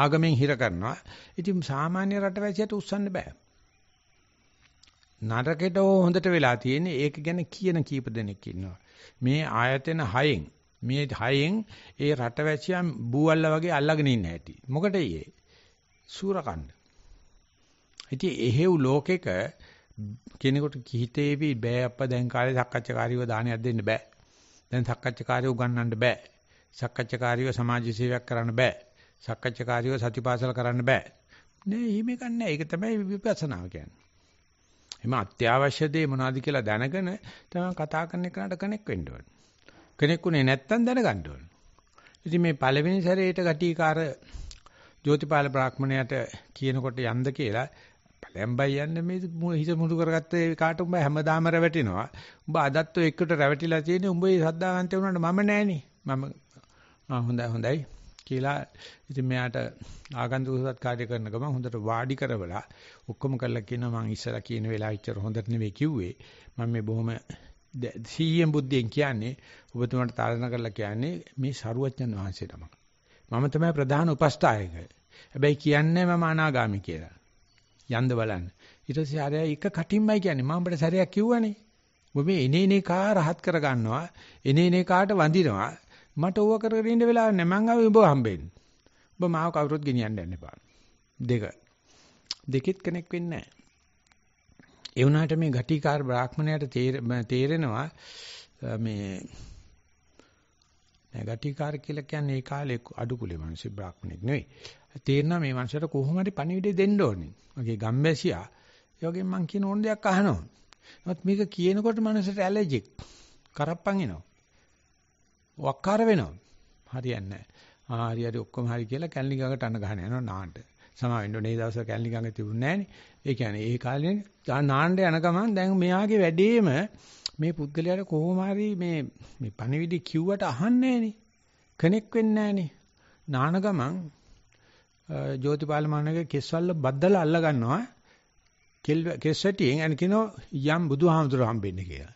ආගමෙන් හිර කරනවා. ඉතින් සාමාන්‍ය රටවැසියට උස්සන්න බෑ. නරකෙට හොඳට වෙලා තියෙන්නේ ඒක ගැන කියන කීප දෙනෙක් ඉන්නවා. මේ ආයතන 6න් මේ 6න් ඒ රටවැසියන් බූවල්ලා වගේ අල්ලගෙන ඉන්න හැටි. මොකටද ඒ? සූරකණ්ඩ. ඉතින් එහෙව් ලෝකෙක කෙනෙකුට කිහිතේවි බෑ අප්පා දැන් කාලේ සක්කච්ඡාකාරීව දානයක් දෙන්න බෑ. දැන් සක්කච්ඡාකාරීව උගන්වන්න බෑ. සක්කච්ඡාකාරීව සමාජ සේවයක් කරන්න බෑ. සක්කච්ඡාකාරීව සතිපාසල කරන්න බෑ. නෑ එහෙම ගන්නෑ. ඒක තමයි විපස්සනාව කියන්නේ. එම අත්‍යවශ්‍ය දේ මොනවාද කියලා දැනගෙන තමයි කතා කරන එකට කනෙක් වෙන්න ඕන. කෙනෙක් උනේ නැත්තම් දැනගන්න ඕන. ඉතින් මේ පළවෙනි සැරේට ගටිකාර ජෝතිපාල බ්‍රාහ්මණයට කියනකොට යන්ද කියලා පළඹයි යන්නේ මේ හිස මුඩු කරගත්තේ කාට උඹ හැමදාම රැවටෙනවා. උඹ අදත් ඔය එකට රැවටිලා තියෙන්නේ උඹේ සද්දාන්තය උනට මම නෑනේ. මම හොඳයි හොඳයි කියලා ඉතින් මෙයාට ආගන්තුක සත් කාර්ය කරන ගමන් හොඳට වාඩි කරවලා ඔක්කොම කරලා කියනවා මං ඉස්සලා කියන වෙලාව ඉච්චර හොඳට නෙවෙයි කිව්වේ මම මේ බොහොම සීයෙන් බුද්ධියෙන් කියන්නේ ඔබතුමාට තාරණ කරලා කියන්නේ මේ සරුවච්චන් වහන්සේ තමයි මම තමයි ප්‍රධාන උපස්ථායක හැබැයි කියන්නේ මම අනාගාමි කියලා යන්ද බලන්න ඊට පස්සේ ආරය එක කටින්මයි කියන්නේ මම ඔබට සැරයක් කිව්වනේ ඔබ මේ එනේනේ කා රහත් කරගන්නවා එනේනේ කාට වඳිනවා මට ඕවා කරගෙන ඉන්න වෙලාව නෑ මං ආවේ ඔබ හම්බෙන්න. ඔබ මාව කවුරුත් ගෙනියන්න යන්න එපා. දෙක. දෙකෙත් කෙනෙක් වෙන්නේ නෑ. ඒ වුණාට මේ ඝටිකාර බ්‍රාහ්මණයට තේරෙනවා මේ නෑ ඝටිකාර කියලා කියන්නේ ඒ කාලේ අඩු කුලේ මිනිස්සු බ්‍රාහ්මණෙක් නෙවෙයි. තේරෙනවා මේ මිනිස්සුන්ට කොහොම හරි පණිවිඩය දෙන්න ඕනේ. මගේ ගම්බැසියා. ඒ වගේම මං කියන ඕන දෙයක් අහනවා. නමුත් මේක කියනකොට මිනිස්සුන්ට ඇලර්ජික් කරප්පන් එනවා. වක්කාර වෙනවා. හරියන්නේ නැහැ. හරි හරි ඔක්කොම හරි කියලා කැලණි ගඟට අන්න ගහන යනවා නාන්න. සමාවෙන්න ඕනේ දවස්වල කැලණි ගඟ තිබුණේ නැහනේ. ඒ කියන්නේ ඒ කාලේ නාන්න යන ගමන් දැන් මෙයාගේ වැඩේම මේ පුද්ගලයාට කොහොම හරි මේ මේ පණිවිඩ කිව්වට අහන්නේ නැහනේ. කෙනෙක් වෙන්නේ නැහනේ. නාන ගමන් ජෝතිපාල මහණගේ කෙස්වල බද්දලා අල්ල ගන්නවා. කෙස්සටියෙන් අන කියනවා යම් බුදුහාමුදුර හම්බෙන්නේ කියලා.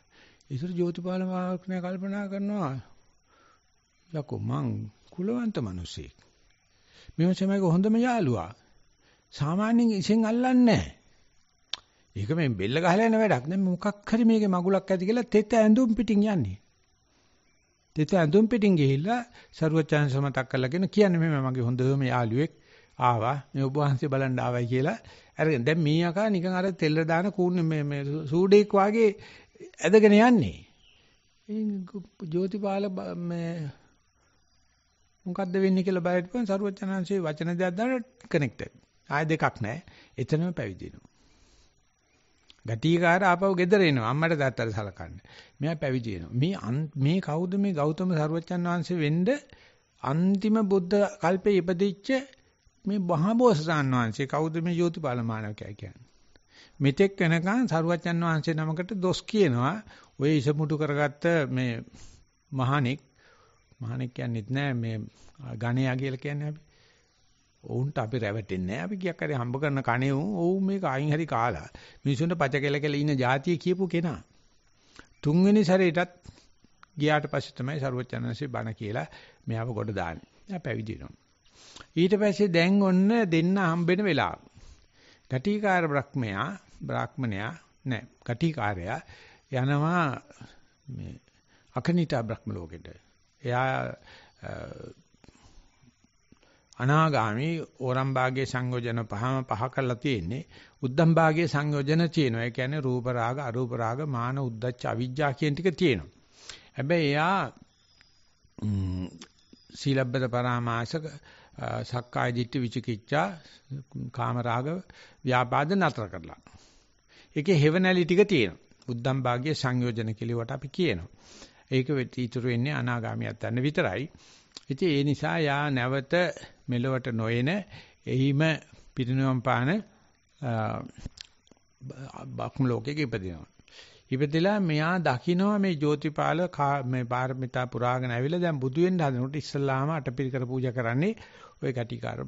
ඒසර ජෝතිපාල මහත්මයා කල්පනා කරනවා ලකෝ මං කුලවන්ත මිනිසෙක්. මේ සමයක හොඳම යාළුවා. සාමාන්‍යයෙන් ඉසෙන් අල්ලන්නේ ඒක මේ බෙල්ල ගහලා යන වැඩක්. දැන් මොකක් හරි මේකේ මගුලක් ඇති කියලා තෙත ඇඳුම් පිටින් යන්නේ. තෙත ඇඳුම් පිටින් ගිහිල්ලා ਸਰුවචාන් සමතක් කරලාගෙන කියන්නේ මේ මගේ හොඳම යාළුවෙක් ආවා. මේ ඔබ වහන්සේ බලන්න ආවයි කියලා. අරගෙන දැන් මේ යකා නිකන් අර තෙල්ල දාන කූන්නේ මේ මේ සූඩේක් වාගේ ඇදගෙන යන්නේ. ඉතින් ජෝතිපාල මේ මොකද්ද වෙන්නේ කියලා බයත් වුණ සරුවචනාංශයේ වචන දෙයක් දාලා කනෙක්ටඩ්. ආය දෙකක් නැහැ. එතනම පැවිදි වෙනවා. ගටිකාර ආපහු ගෙදර එනවා. අම්මට තාත්තට සලකන්න. මෙයා පැවිදි වෙනවා. මේ මේ කවුද මේ ගෞතම සරුවචනාංශ වෙන්න අන්තිම බුද්ධ කල්පේ ඉපදිච්ච මේ මහබෝසතාණන් වහන්සේ කවුද මේ යෝතිපාල මානවකයා කියන්නේ? මෙතෙක් වෙනකන් සරුවචන් වහන්සේ නමකට දොස් කියනවා ඔය ඉසමුඩු කරගත්ත මේ මහණෙක් මහණෙක් කියන්නේත් නෑ මේ ගණයා කියලා කියන්නේ අපි. ඔවුන්ට අපි රැවටෙන්නේ නෑ. අපි ගියක් හරි හම්බ කරන කණේ ඔව් මේක අයින් හරි කාලා. මිනිසුන්ට පච කෙල කෙල ඉන්න જાතිය කියපු කෙනා. තුන්වෙනි සැරේටත් ගියාට පස්සේ තමයි ਸਰුවචනන්සේ බණ කියලා මෙයාව කොට දාන්නේ. එයා පැවිදි වෙනවා. ඊට පස්සේ දැන් ඔන්න දෙන්න හම්බෙන වෙලාව. ගටිකාර බ්‍රහ්මයා බ්‍රාහ්මණයා නෑ ගටිකාරයා යනවා මේ අකනිතා බ්‍රහ්ම ලෝකෙට. එයා අනාගාමි ඕරම් භාගයේ සංයෝජන පහම පහ කරලා තියෙන්නේ උද්දම් භාගයේ සංයෝජන තියෙනවා ඒ කියන්නේ රූප රාග අරූප රාග මාන උද්දච්ච අවිජ්ජා කියන ටික තියෙනවා හැබැයි එයා සීලබ්බත පරාමාසක සක්කාය දිට්ඨි විචිකිච්ඡා කාම රාග ව්‍යාපාද නතර කරලා ඒකේ හෙවණැලි ටික තියෙනවා උද්දම් භාගයේ සංයෝජන කෙලවට අපි කියනවා ඒක වෙත් ඉතුරු වෙන්නේ අනාගාමියත් ගන්න විතරයි. ඉතින් ඒ නිසා යා නැවත මෙලවට නොයන එහිම පිරිනවම් පාන බක්ම ලෝකෙක ඉපදිනවා. ඉපදෙලා මෙයා දකිනවා මේ ජෝතිපාල මේ පාරමිතා පුරාගෙන ඇවිල්ලා දැන් බුදු වෙන්න හදනකොට ඉස්සල්ලාම අටපිරිකර පූජා කරන්නේ ওই කටිකාර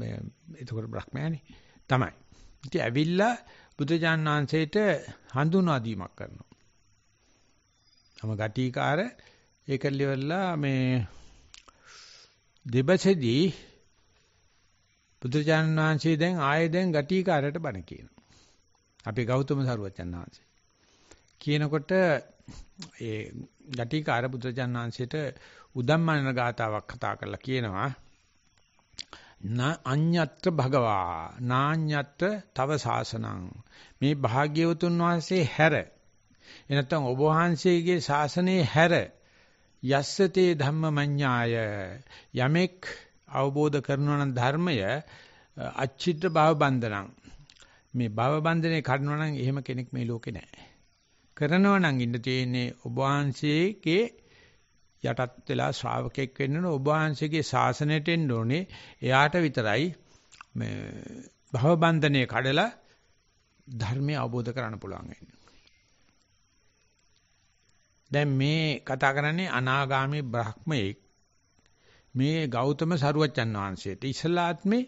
මේ එතකොට බ්‍රහ්මයානේ තමයි. ඉතින් ඇවිල්ලා බුදුජානනාංශයට හඳුනා දීමක් කරනවා. තම ගටිකාර ඒක ලෙවල්ලා මේ දෙබසදී බුදුචාන් වහන්සේ දැන් ආයේ දැන් ගටිකාරයට බණ කියනවා. අපේ ගෞතම සරුවචන් වහන්සේ. කියනකොට ඒ ගටිකාර බුදුචාන් වහන්සේට උදම්මන ගාතාවක් කතා කරලා කියනවා. අඤ්ඤත්‍ර භගවා නාඤ්ඤත්‍ර තව සාසනං මේ භාග්‍යවතුන් වහන්සේ හැර එනත්තම් ඔබ වහන්සේගේ ශාසනයේ හැර යස්සතේ ධම්මමඤ්ඤාය යමෙක් අවබෝධ කරනවා නම් ධර්මය අච්චිත්‍ර භව බන්ධනං මේ භව බන්ධනේ කඩනවා නම් එහෙම කෙනෙක් මේ ලෝකේ නැහැ කරනවා නම් ඉන්න තියෙන්නේ ඔබ වහන්සේගේ යටත් වෙලා ශ්‍රාවකෙක් වෙන්න ඕන ඔබ වහන්සේගේ ශාසනයට එන්න ඕනේ එයාට විතරයි මේ භව බන්ධනේ කඩලා ධර්මය අවබෝධ කරගන්න පුළුවන් වෙන්නේ දැන් මේ කතා කරන්නේ අනාගාමී බ්‍රහ්මයෙක්. මේ ගෞතම සරුවච්චන් වහන්සේට ඉස්ලාත්මේ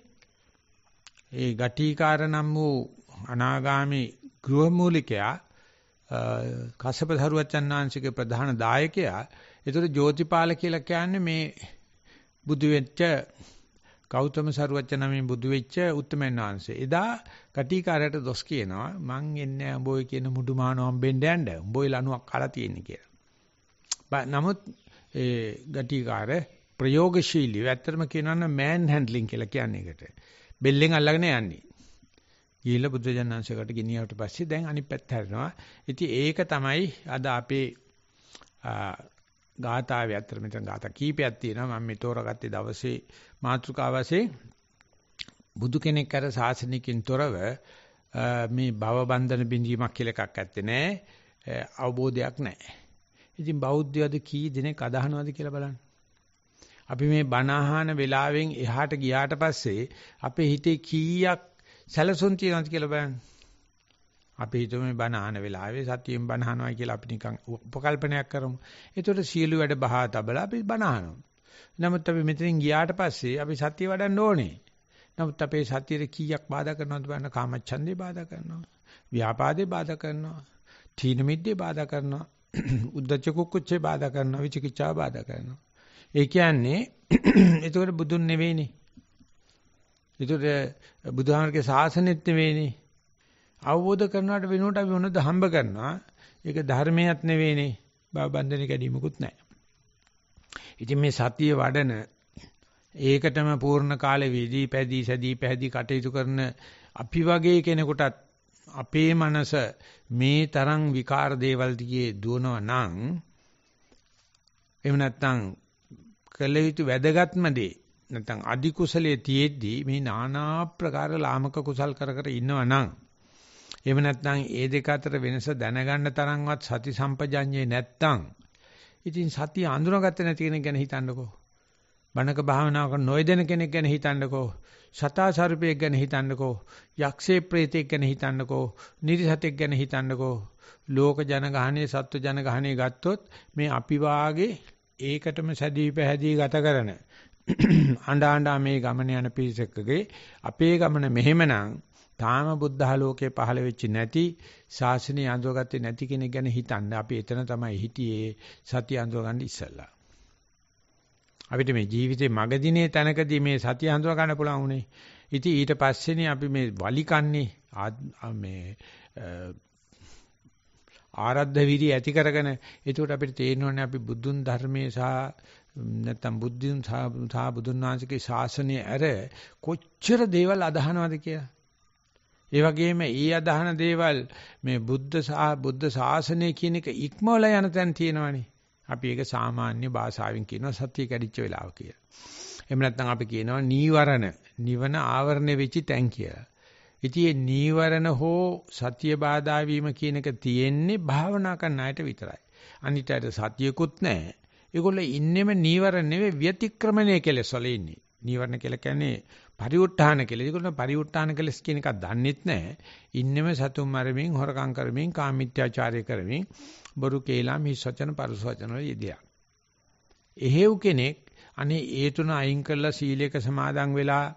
ඒ ගටිකාර නම් වූ අනාගාමී ගෘහමූලිකයා කස්සප සරුවච්චන් වහන්සේගේ ප්‍රධාන දායකයා. ඒතර ජෝතිපාල කියලා කියන්නේ මේ බුදු වෙච්ච ගෞතම සරුවච්ච නමින් බුදු වෙච්ච උත්තමයන් වහන්සේ. එදා කටිකාරයට දොස් කියනවා මං එන්නේ උඹෝයි කියන මුඩුමානෝ හම්බෙන්න යන්න. උඹෝයි ලණුවක් කලා තියෙන්නේ කියලා. නමුත් ඒ ගටිකාර ප්‍රයෝගශීලීව ඇත්තටම කියනවා නම් මෑන් හැන්ඩ්ලිං කියලා කියන්නේ ඒකට. බෙල්ලෙන් අල්ලගෙන යන්නේ. ගිහිල්ලා බුද්ධජනනාංශයකට ගෙනියවට පස්සේ දැන් අනිත් පැත්ත හැරෙනවා. ඉතින් ඒක තමයි අද අපේ ගාතාවේ අතර මෙතන ගාතා කීපයක් තියෙනවා මම මේ තෝරගත්තේ දවසේ මාතෘකාවසේ බුදු කෙනෙක් අර ශාසනිකින් තොරව මේ භව බන්ධන බිඳීමක් කියලා එකක් ඇත්තේ නැහැ අවබෝධයක් නැහැ ඉතින් බෞද්ධයද කී දෙනෙක් අදහනවද කියලා බලන්න. අපි මේ බණ අහන වෙලාවෙන් එහාට ගියාට පස්සේ අපේ හිතේ කීයක් සැලසුම් තියෙනවද කියලා බලන්න. අපි හිතමු මේ බණ අහන වෙලාවේ සතියෙන් බණ අහනවා කියලා අපි නිකන් උපකල්පනයක් කරමු. ඒතකොට සියලු වැඩ බහා තබලා අපි බණ අහනවා. නමුත් අපි මෙතනින් ගියාට පස්සේ අපි සතිය වඩන්න ඕනේ. නමුත් අපේ සතියේ කීයක් බාධා කරනවද බලන්න කාමච්ඡන්දේ බාධා කරනවා. ව්‍යාපාදේ බාධා කරනවා. තීන මිද්දේ බාධා කරනවා. උද්දච්ච කුක්කුච්චේ බාධා කරනවා විචිකිච්ඡාව බාධා කරනවා. ඒ කියන්නේ එතකොට බුදුන් නෙවෙයිනේ. එතකොට බුදුහාමරගේ ශාසනෙත් නෙවෙයිනේ. අවබෝධ කරනාට වෙනුවට අපි මොනවද හම්බ කරනවා? ඒක ධර්මයක් නෙවෙයිනේ. බාබන්ධන කැඩීමකුත් නැහැ. ඉතින් මේ සතිය වඩන ඒකටම පූර්ණ කාලෙ වේදී පැදී සැදී පැහැදී කටයුතු කරන අපි වගේ කෙනෙකුටත් අපේ මනස මේ තරම් විකාර දේවල් දිගේ දුවනවා නම් එහෙම නැත්නම් කළ යුතු වැදගත්ම දේ නැත්නම් අදි කුසලයේ තියෙද්දී මේ নানা ප්‍රකාර ලාමක කුසල් කර කර ඉන්නවා නම් එහෙම නැත්නම් ඒ දෙක අතර වෙනස දැනගන්න තරම්වත් සති සම්පජඤ්ඤේ නැත්නම් ඉතින් සතිය අඳුනගත්තේ නැති කෙනෙක් ගැන හිතන්නකෝ බණක භාවනාව කරන නොයදෙන කෙනෙක් ගැන හිතන්නකෝ සතා සර්පයෙක් ගැන හිතන්නකෝ යක්ෂේ ප්‍රේතෙක් ගැන හිතන්නකෝ නිරිසතෙක් ගැන හිතන්නකෝ ලෝක ජනගහනේ සත්ව ජනගහනේ ගත්තොත් මේ අපි වාගේ ඒකටම සැදී පැහැදී ගත කරන අඬා අඬා මේ ගමන යන පිරිසකගේ අපේ ගමන මෙහෙමනම් තාම බුද්ධාලෝකේ පහළ වෙච්ච නැති ශාසනය අඳුරගත්තේ නැති කෙනෙක් ගැන හිතන්න අපි එතන තමයි හිටියේ සතිය අඳුරගන්න ඉස්සලා අපිට මේ ජීවිතේ මගදිනේ තැනකදී මේ සතිය හඳුනා ගන්න පුළුවන් උනේ. ඉතින් ඊට පස්සේනේ අපි මේ වලිකන්නේ මේ ආරද්ධ විරි ඇති කරගෙන ඒකට අපිට තේරෙන්නේ අපි බුදුන් ධර්මයේ සහ නැත්නම් බුද්ධින් සහ බුදුන් වහන්සේගේ ශාසනය ඇර කොච්චර දේවල් අදහනවද කියලා. ඒ වගේම ඊ අදහන දේවල් මේ බුද්ධ සහ බුද්ධ ශාසනය කියන එක ඉක්මවල යන තැන් තියෙනවනේ. අපි ඒක සාමාන්‍ය භාෂාවෙන් කියනවා සත්‍ය කැඩිච්ච වෙලාව කියලා. එහෙම නැත්නම් අපි කියනවා නීවරණ නිවන ආවරණය වෙච්ච තැන් කියලා. ඉතින් නීවරණ හෝ සත්‍ය බාධා වීම කියන එක තියෙන්නේ භාවනා කරන අයට විතරයි. අනිත් අයට සතියකුත් නැහැ. ඒගොල්ලෝ ඉන්නෙම නීවරණ නෙවෙයි ව්‍යතික්‍රමණය කියලා සොලේ ඉන්නේ. නීවරණ කියලා කියන්නේ පරිඋත්ථාන කෙලෙස්. ඒගොල්ලෝ පරිඋත්ථාන කෙලෙස් කියන එකක් දන්නෙත් නැහැ. ඉන්නෙම සතුම් මරමින්, හොරකම් කරමින්, කාමීත්‍යාචාරය කරමින්, බොරු කේලා මිස් වචන පරුස වචන වල යෙදියා. එහෙව් කෙනෙක් අනේ ඒ තුන අයින් කරලා සීලයක සමාදන් වෙලා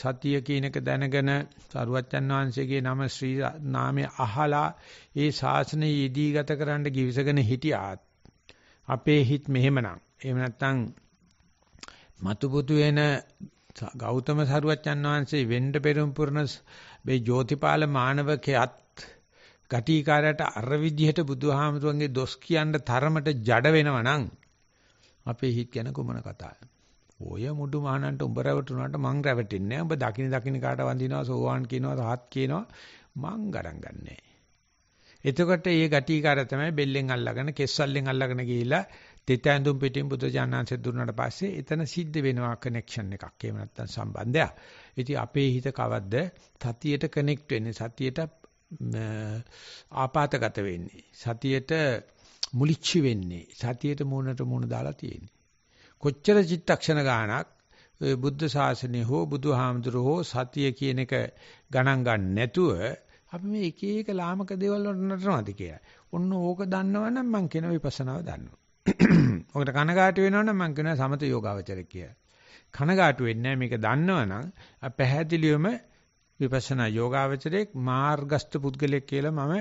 සතිය කියන එක දැනගෙන සරුවච්චන් වහන්සේගේ නම ශ්‍රී නාමය අහලා ඒ ශාසනය යෙදී ගත කරන්න කිවිසගෙන හිටියාත් අපේ හිත මෙහෙමනම් එහෙම නැත්නම් මතුපුතු වෙන ගෞතම සරුවච්චන් වහන්සේ වෙන්න පෙරම්පුරන මේ ජෝතිපාල මානවකයත් ගටිකාරයට අර විදිහට බුදුහාමුදුරන්ගේ දොස් කියන තරමට ජඩ වෙනවා නම් අපේ හිත ගැන කුමන කතාවද? ඔය මුඩු මහානන්ට උඹ රැවටුණාට මං රැවටෙන්නේ නැහැ. උඹ දකින දකින කාට වඳිනවා සෝවාන් කියනවා රහත් කියනවා මං ගණන් ගන්නෑ. එතකොට මේ ගටිකාරය තමයි බෙල්ලෙන් අල්ලගෙන කෙස්සල්ලෙන් අල්ලගෙන ගිහිලා තෙත ඇඳුම් පිටින් බුදුජානනාංශය දුන්නාට පස්සේ එතන සිද්ධ වෙනවා කනෙක්ෂන් එකක්. එහෙම නැත්නම් සම්බන්ධයක්. ඉතින් අපේ හිත කවද්ද සතියට කනෙක්ට් වෙන්නේ සතියට ආපాతගත වෙන්නේ. සතියට මුලිච්චි වෙන්නේ. සතියට මූණට මූණ දාලා තියෙන්නේ. කොච්චර චිත්තක්ෂණ ගාණක් ඔය බුද්ධ ශාසනය හෝ බුදුහාමුදුරුවෝ හෝ සතිය කියන එක ගණන් ගන්න නැතුව අපි මේ එක එක ලාමක දේවල් වලට නටනවාද කියලා. ඔන්න ඕක දන්නවනම් මං කියන විපස්සනාව දන්නවා. ඔකට කනගාටු වෙනවනම් මම කියනවා සමත යෝගාවචර කියලා. කනගාටු වෙන්නේ මේක දන්නවනම් පැහැදිලිවම විපස්සනා යෝගාවචරයේ මාර්ගස්ත පුද්ගලෙක් කියලා මම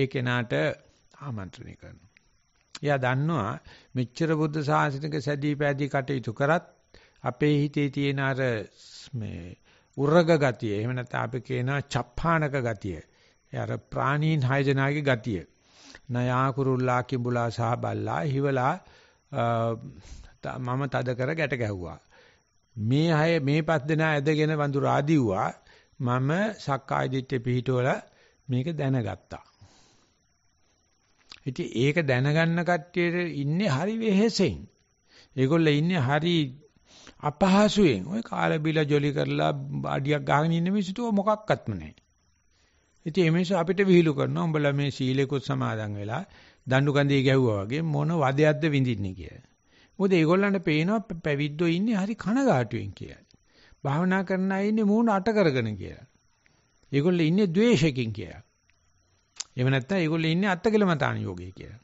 ඒ කෙනාට ආමන්ත්‍රණය කරනවා. එයා දන්නවා මෙච්චර බුද්ධ ශාසනික සැදී පැදී කටයුතු කරත් අපේ හිතේ තියෙන අර මේ උර්ග ගතිය එහෙම නැත්නම් අපි කියනවා චප්පානක ගතිය. ඒ අර ප්‍රාණීන් හයජනාගේ ගතිය. නයා කුරුල්ලා කිඹුලා සහ බල්ලා හිවලා මම තද කර ගැට ගැහුවා. මේ අය මේ පස් දෙනා ඇදගෙන වඳුරා දිව්වා. මම සක්කාය දිට්ඨිය පිහිටවල මේක දැනගත්තා. ඉතින් ඒක දැනගන්න කට්ටියට ඉන්නේ හරි වෙහෙසෙන්. ඒගොල්ලෝ ඉන්නේ හරි අපහසුයෙන්. ওই කාලබිලා ජොලි කරලා අඩියක් ගහගෙන ඉන්න මිනිස්සුන්ට මොකක්වත්ම නැහැ. ඉතින් මේ මිනිස්සු අපිට විහිළු කරනවා. උඹලා මේ සීලෙකුත් සමාදන් වෙලා දඬු කඳේ ගැහුවා වගේ මොන වදයක්ද විඳින්නේ කියලා. මොකද ඒගොල්ලන්ට පේනවා පැවිද්දෝ ඉන්නේ හරි කනගාටුවෙන් කියලා. භාවනා කරන අය ඉන්නේ මූණ අට කරගෙන කියලා. ඒගොල්ලෝ ඉන්නේ द्वේෂයෙන් කියලා. එහෙම නැත්නම් ඒගොල්ලෝ ඉන්නේ අත්තකලමතාන යෝගයේ කියලා.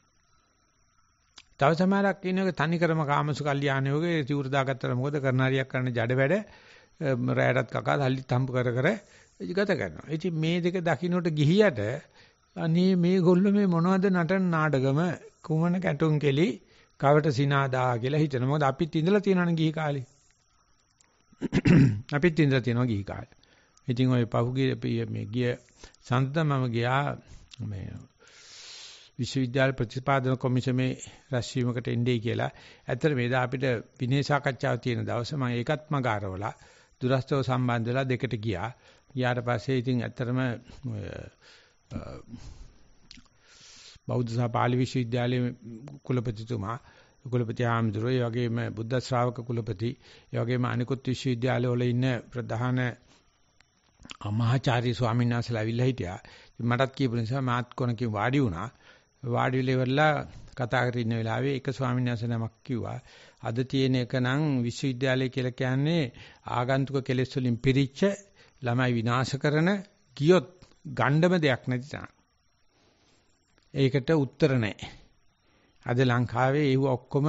තව සමහරක් ඉන්නක තනිකරම කාමසු කල්යාණ යෝගයේ තිවුරු දාගත්තට මොකද කරන හරියක් කරන ජඩ වැඩ රැයටත් කකා තල්ලි තම්පු කර කර ගත කරනවා. ඉතින් මේ දෙක දකින්නට ගිහියට අනේ මේගොල්ලෝ මේ මොනවද නටන නාටකම කුමන කැටුම් කෙලි කවට සිනාදා කියලා හිතන. මොකද අපිත් ඉඳලා තියෙනවනේ ගිහි කාලේ. අපිත් ඉඳලා තියෙනවා ගිහි කාලේ. ඉතින් ওই පහුගිය මේ ගිය සම්තමම ගියා මේ විශ්වවිද්‍යාල ප්‍රතිපාදන කොමිසමේ රැස්වීමකට එන්නේ කියලා. ඇත්තට මේදා අපිට විනය සාකච්ඡාව තියෙන දවස මම ඒකත් මගාරවලා දුරස්තව සම්බන්ධ වෙලා දෙකට ගියා. ගියාට පස්සේ ඉතින් ඇත්තටම බෞද්ධ සභාලි විශ්වවිද්‍යාලයේ කුලපතිතුමා කුලපති ආම්දුරෝ ඒ වගේම බුද්ධ ශ්‍රාවක කුලපති ඒ වගේම අනිකුත් විශ්වවිද්‍යාලවල ඉන්න ප්‍රධාන අමාචාර්ය ස්වාමීන් වහන්සේලා අවිල්ලා හිටියා. මටත් කියපු නිසා මාත් කොනකින් වාඩි වුණා. වාඩි වෙලා කතා කරගෙන ඉන්න වෙලාවේ එක ස්වාමීන් වහන්සේ නමක් කිව්වා. අද තියෙන එක නම් විශ්වවිද්‍යාලය කියලා කියන්නේ ආගන්තුක කෙලෙස් වලින් පිරිච්ච ළමයි විනාශ කරන ගියොත් ගණ්ඩම දෙයක් නැති තැන. ඒකට උත්තර නැහැ. අද ලංකාවේ ඒව ඔක්කොම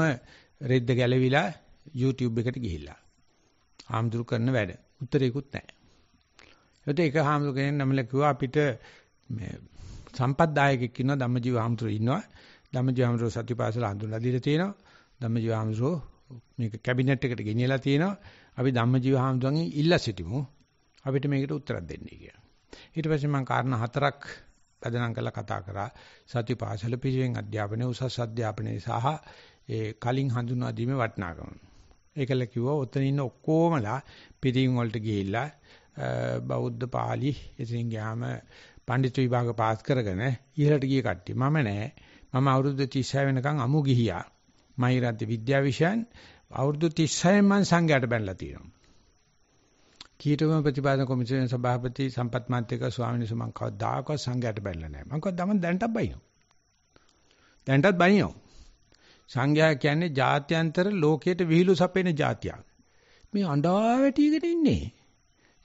රෙද්ද ගැලවිලා YouTube එකට ගිහිල්ලා. ආම්දුරු කරන වැඩ. උත්තරේකුත් නැහැ. ඒත් ඒක ආම්දුරු කෙනෙක් නමල කිව්වා අපිට මේ සම්පත්දායකෙක් ඉන්නවා ධම්මජීව ආම්දුරු ඉන්නවා. ධම්මජීව ආම්දුරු සත්‍යපාසල හඳුන්ලා දීලා තියෙනවා. ධම්මජීව ආම්දුරු මේක කැබිනට් එකට ගෙනියලා තියෙනවා. අපි ධම්මජීව ආම්දුරුන්ගෙන් ඉල්ලා සිටිමු. අපිට මේකට උත්තරයක් දෙන්නේ කියලා. ඊට පස්සේ මම කාරණා හතරක් පැදනම් කරලා කතා කරා සතිපාසල පිළිවෙන් අධ්‍යාපනය උසස් අධ්‍යාපනය සහ ඒ කලින් හඳුනා දීමේ වටිනාකම. ඒකල කිව්වා ඔතන ඉන්න ඔක්කොමලා පිරින් වලට ගිහිල්ලා බෞද්ධ පාලි එතනින් ගියාම පඬිතු විභාග පාස් කරගෙන ඉහළට ගිය කට්ටිය. මම නෑ. මම අවුරුදු 36 වෙනකන් අමු ගිහියා. මහිරත් විද්‍යා විෂයන් අවුරුදු 36 මම සංඝයාට බැනලා තියෙනවා. කීටම ප්‍රතිපාදන කොමිසමේ සභාපති සම්පත් මාත්‍යක ස්වාමීන් වහන්සේ මම කවදාකවත් සංඝයාට බැලලා නැහැ. මම කවදාම දැන්ටත් බයිනෝ. දැන්ටත් බයිනෝ. සංඝයා කියන්නේ ජාත්‍යන්තර ලෝකයට විහිළු සපේන જાතියක්. මේ අඬා වැටිගෙන ඉන්නේ.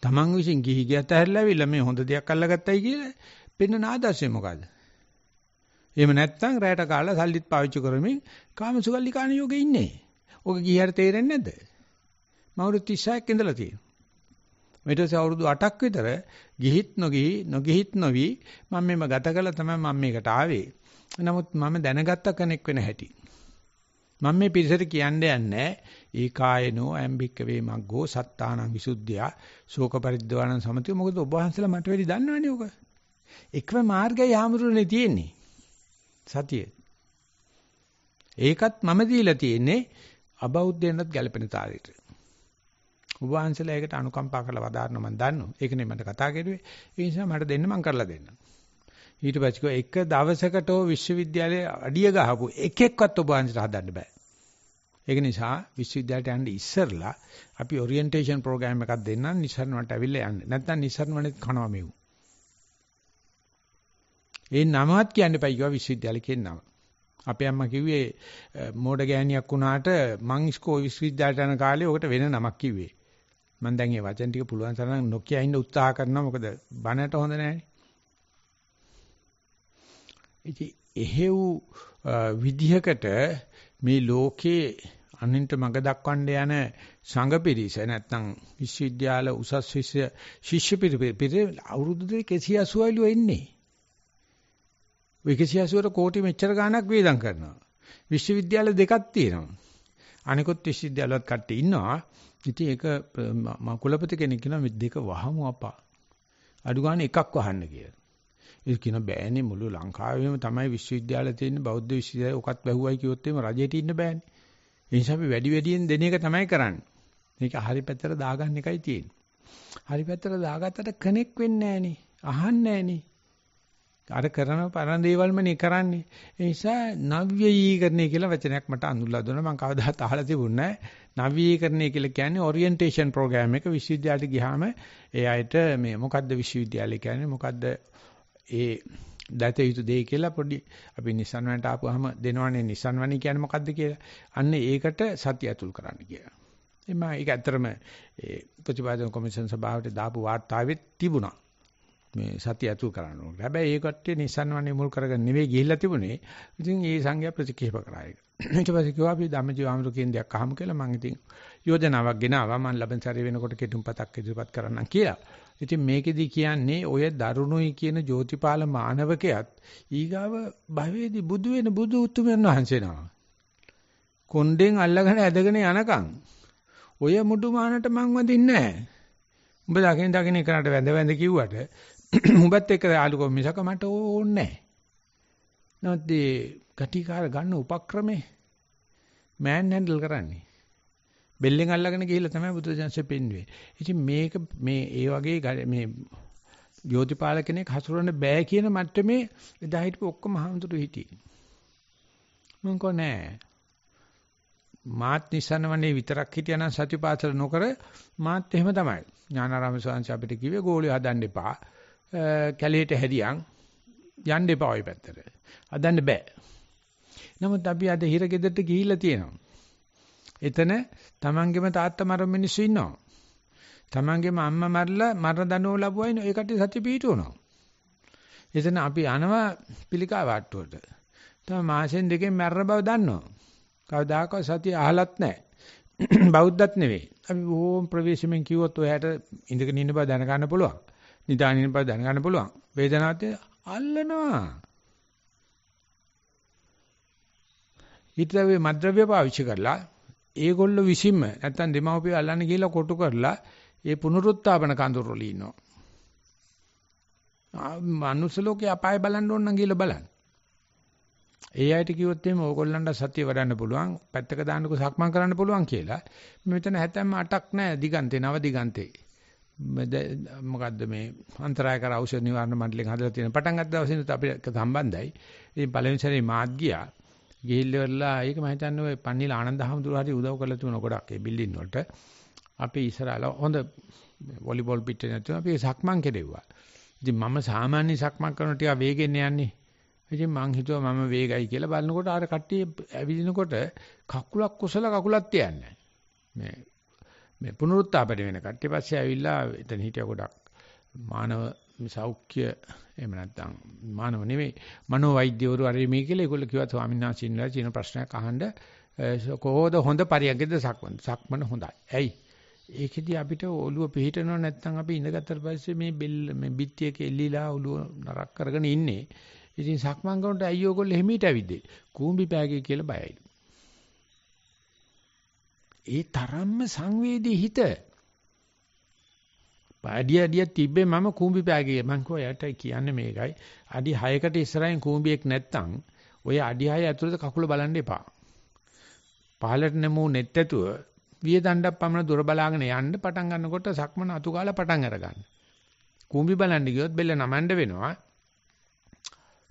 Taman විසින් ගිහි ගියත් ඇහැරලාවිලා මේ හොඳ දෙයක් අල්ලගත්තයි කියලා පෙන්න ආදර්ශය මොකද්ද? එහෙම නැත්නම් රැයට කාලා සල්ලිත් පාවිච්චි කරමින් කාමසුගල්ලි කාණ යෝගේ ඉන්නේ. ඔක ගියහට තේරෙන්නේ නැද්ද? මවුරු 36ක් ඉඳලා තියෙනවා. ඊට පස්සේ අවුරුදු 8ක් විතර ගිහිත් නොගිහි නොගිහිත් නොවි මම මේව ගත කළා තමයි මම මේකට ආවේ. නමුත් මම දැනගත්ත කෙනෙක් වෙන හැටි. මම මේ පිරිසට කියන්නේ යන්නේ ඒ කායනෝ ඇම්බික්ක වේ මග්ගෝ සත්තානං විසුද්ධියා ශෝක පරිද්දවාණං සමතිය මොකද ඔබ වහන්සලා මට වැඩි දන්නවනේ ඔක. එකම මාර්ගය යාමරුනේ තියෙන්නේ. සතිය. ඒකත් මම දීලා තියෙන්නේ අබෞද්ධයන්ටත් ගැළපෙන තාලෙට. ඔබ වහන්සේලා ඒකට අනුකම්පා කරලා වදාරන මම දන්නවා. ඒක නේ මට කතා කරුවේ. ඒ නිසා මට දෙන්න මම කරලා දෙන්න. ඊට පස්සේ කිව්වා එක දවසකට ඔය විශ්වවිද්‍යාලයේ අඩිය ගහපු එකෙක්වත් ඔබ වහන්සේට හදන්න බෑ. ඒක නිසා විශ්වවිද්‍යාලයට යන්න ඉස්සෙල්ලා අපි ඔරියන්ටේෂන් ප්‍රෝග්‍රෑම් එකක් දෙන්නම් නිසරණවට ඇවිල්ලා යන්න. නැත්නම් නිසරණවනේ කනවා මෙව්. ඒ නමවත් කියන්න එපා කිව්වා විශ්වවිද්‍යාලේ කියන නම. අපේ අම්මා කිව්වේ මෝඩ ගෑණියක් වුණාට මං ස්කෝ විශ්වවිද්‍යාලයට යන කාලේ ඔකට වෙන නමක් කිව්වේ. මම දැන් මේ වචන ටික පුළුවන් තරම් නොකිය ඉන්න උත්සාහ කරනවා මොකද බනට හොඳ නැහැනේ ඉතින් එහෙව් විදිහකට මේ ලෝකේ අනින්ට මඟ දක්වන්න යන සංගපිරිස නැත්නම් විශ්වවිද්‍යාල උසස් ශිෂ්‍ය ශිෂ්‍ය පිරිස අවුරුදු 280 ලු එන්නේ. 180ට කෝටි මෙච්චර ගාණක් වේදම් කරනවා. විශ්වවිද්‍යාල දෙකක් තියෙනවා. අනිකුත් විශ්වවිද්‍යාලවත් කට්ටිය ඉන්නවා. ඉතින් ඒක මම කුලපති කෙනෙක් කියනවා මේ දෙක වහමු අපා. අඩු ගන්න එකක් වහන්න කියලා. ඒක කියන බෑනේ මුළු ලංකාවේම තමයි විශ්වවිද්‍යාල තියෙන බෞද්ධ විශ්වවිද්‍යාල ඔකත් බැහුවයි කිව්වොත් එහෙම රජයට ඉන්න බෑනේ. ඒ නිසා අපි වැඩි වැඩියෙන් දෙන එක තමයි කරන්නේ. මේක හරි පැත්තට දාගන්න එකයි තියෙන්නේ. හරි පැත්තට දාගත්තට කනෙක් වෙන්නේ නෑනේ. අහන්නේ නෑනේ. අර කරන පරණ දේවල්ම නේ කරන්නේ. ඒ නිසා නව්‍යීකරණය කියලා වචනයක් මට අඳුල්ලා දුන්නා. මම කවදාවත් අහලා තිබුණේ නැහැ. නව්‍යීකරණය කියලා කියන්නේ ඔරියන්ටේෂන් ප්‍රෝග්‍රෑම් එක විශ්වවිද්‍යාලයට ගියාම ඒ අයට මේ මොකද්ද විශ්වවිද්‍යාලය කියන්නේ මොකද්ද ඒ දත යුතු දේ කියලා පොඩි අපි Nissan වලට ආපුවාම දෙනවනේ Nissan වණි කියන්නේ මොකද්ද කියලා. අන්න ඒකට සත්‍ය ඇතුල් කරන්න කියලා. එහම ඒක ඇත්තරම ඒ ප්‍රතිපාදන කොමිෂන් සභාවට දාපු වාර්තාවෙත් තිබුණා. මේ සතිය ඇතුල් කරන්න ඕනේ. හැබැයි ඒ කට්ටිය Nissan වන්නේ මුල් කරගෙන නෙවෙයි ගිහිල්ලා තිබුණේ. ඉතින් ඒ සංඝයා ප්‍රතික්‍රියා කරා ඒක. ඊට පස්සේ කිව්වා අපි ධම්මජීව ආමතු කේන්දරයක් අහමු කියලා මම ඉතින් යෝජනාවක් ගෙනාවා මම ලබන සැරේ වෙනකොට කෙටුම්පතක් ඉදිරිපත් කරන්නම් කියලා. ඉතින් මේකෙදි කියන්නේ ඔය දරුණුයි කියන ජෝතිපාල මානවකයාත් ඊගාව භවයේදී බුදු වෙන බුදු උතුමන් වහන්සේනවා. කොණ්ඩෙන් අල්ලගෙන ඇදගෙන යනකම් ඔය මුඩු මානට මං වදින්නේ නැහැ. උඹ දකින් දකින් එකනට වැඳ වැඳ කිව්වට උඹත් එක්ක යාළුකෝ මිසක මට ඕනේ නැහැ. නමුත් මේ ගටිකාර ගන්න උපක්‍රමේ මෑන් හැන්ඩල් කරන්නේ. බෙල්ලෙන් අල්ලගෙන ගිහිල්ලා තමයි බුදුජානසෙ පෙන්වුවේ. ඉතින් මේක මේ ඒ වගේ මේ ජෝතිපාල කෙනෙක් හසුරන්න බෑ කියන මට්ටමේ එදා හිටපු ඔක්කොම හඳුරු හිටියේ. මම කෝ නෑ. මාත් නිසනවනේ විතරක් හිටියනම් සතිපාසල නොකර මාත් එහෙම තමයි. ඥානාරාම ස්වාමීන් අපිට කිව්වේ ගෝලිය හදන්න එපා. කැලේට හැරියන් යන්න එපා ওই පැත්තට. අදන්න බෑ. නමුත් අපි අද හිර ගෙදරට ගිහිල්ලා තියෙනවා. එතන තමන්ගේම තාත්තා මර මිනිස්සු ඉන්නවා. තමන්ගේම අම්මා මරලා මරණ දනුව ලැබුවා ඉන්න ඒ කට්ටිය සත්‍ය පිහිටුවනවා. එතන අපි අනවා පිළිකා වාට්ටුවට. තම මාසෙන් දෙකෙන් මැරෙන බව දන්නවා. කවදාකවත් සතිය අහලත් නැහැ. බෞද්ධත් නෙවෙයි. අපි බොහොම ප්‍රවේශමෙන් කිව්වොත් ඔයාට ඉඳගෙන ඉන්න බව දැනගන්න පුළුවන්. නිදානින් බව දැනගන්න පුළුවන්. වේදනාවත් අල්ලනවා. ඊටවේ මද්ද්‍රව්‍ය පාවිච්චි කරලා ඒගොල්ලෝ විසින්ම නැත්තම් දෙමව්පිය අල්ලන්න කියලා කොටු කරලා ඒ පුනරුත්ථාපන කඳුරවල ඉන්නවා. මනුස්ස ලෝකේ අපාය බලන්න ඕන නම් කියලා බලන්න. ඒ අයට කිව්වොත් එහෙම ඕගොල්ලන්ට සතිය වඩන්න පුළුවන්, පැත්තක දාන්නකෝ සක්මන් කරන්න පුළුවන් කියලා. මෙතන හැතැම්ම 8ක් නැහැ දිගන්තේ, නව දිගන්තේ. මොකද්ද මේ අන්තරායකර ඖෂධ නිවාරණ මණ්ඩලයෙන් හදලා තියෙන පටන් ගත්ත දවසේ අපිට සම්බන්ධයි. ඉතින් පළවෙනි සැරේ මාත් ගියා. ගිහිල්ලෙවලා ඒක මම හිතන්නේ ඔය පන්නිල ආනන්ද හමුදුර හරි උදව් කරලා තුන ගොඩක් ඒ බිල්ඩින් වලට. අපි ඉස්සරහලා හොඳ වොලිබෝල් පිටේ නැතුව අපි සක්මන් කෙරෙව්වා. ඉතින් මම සාමාන්‍ය සක්මන් කරන ටික වේගෙන් යන්නේ. ඉතින් මං හිතුවා මම වේගයි කියලා බලනකොට අර කට්ටිය ඇවිදිනකොට කකුලක් කුසල කකුලක් තියන්නේ. මේ මේ පුනරුත්ථාපණය වෙන කට්ටිය පස්සේ ඇවිල්ලා එතන හිටිය ගොඩක් මානව සෞඛ්‍ය එහෙම නැත්නම් මානව නෙමෙයි මනෝ වෛද්‍යවරු හරි මේ කියලා ඒගොල්ලෝ කිව්වා ස්වාමීන් වහන්සේ ඉන්නලා කියන ප්‍රශ්නයක් අහන්න කොහොද හොඳ පරියන්කද සක්මන් සක්මන හොඳයි. ඇයි? ඒකෙදි අපිට ඔළුව පිහිටනව නැත්නම් අපි ඉඳගත්තට පස්සේ මේ බෙල්ල මේ බිත්ති එක එල්ලීලා ඔළුව නරක් කරගෙන ඉන්නේ. ඉතින් සක්මන් කරනකොට අයියෝගොල්ලෝ හිමීට ඇවිද්දේ. කූඹි පෑගේ කියලා බයයිලු. ඒ තරම්ම සංවේදී හිත. අඩිය අඩිය තිබ්බේ මම කූඹි පෑගේ. මං කෝ යට කියන්නේ මේකයි. අඩි 6කට ඉස්සරහින් කූඹියෙක් නැත්තම් ඔය අඩි 6 ඇතුළත කකුල බලන්න එපා. පහලට නමු net ඇතුව විය දණ්ඩක් පමණ දොර බලාගෙන යන්න පටන් ගන්නකොට සක්මන අතු ගාලා පටන් අරගන්න. කූඹි බලන්න ගියොත් බෙල්ල නමන්න වෙනවා.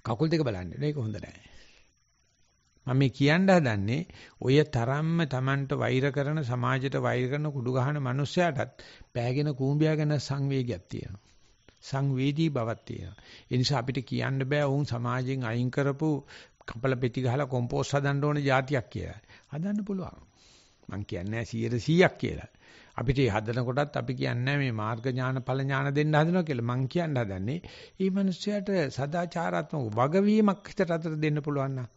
කකුල් දෙක බලන්න. ඒක හොඳ නැහැ. මම මේ කියන්න හදන්නේ ඔය තරම්ම Tamanට වෛර කරන සමාජයට වෛර කරන කුඩු ගහන මිනිස්සයාටත් පෑගෙන කූඹියා ගැන සංවේගයක් තියෙනවා. සංවේදී බවක් තියෙනවා. ඒ නිසා අපිට කියන්න බෑ වුන් සමාජයෙන් අයින් කරපු කපල පෙති ගහලා කොම්පෝස්ට් හදන්න ඕන જાතියක් කියලා. හදන්න පුළුවන්. මං කියන්නේ 100%ක් කියලා. අපිට හදන කොටත් අපි කියන්නේ මේ මාර්ග ඥාන ඵල ඥාන දෙන්න හදනවා කියලා මං කියන්න හදන්නේ. මේ මිනිස්සයාට සදාචාරාත්මක වගවීමක් හිතට අතට දෙන්න පුළුවන් නම්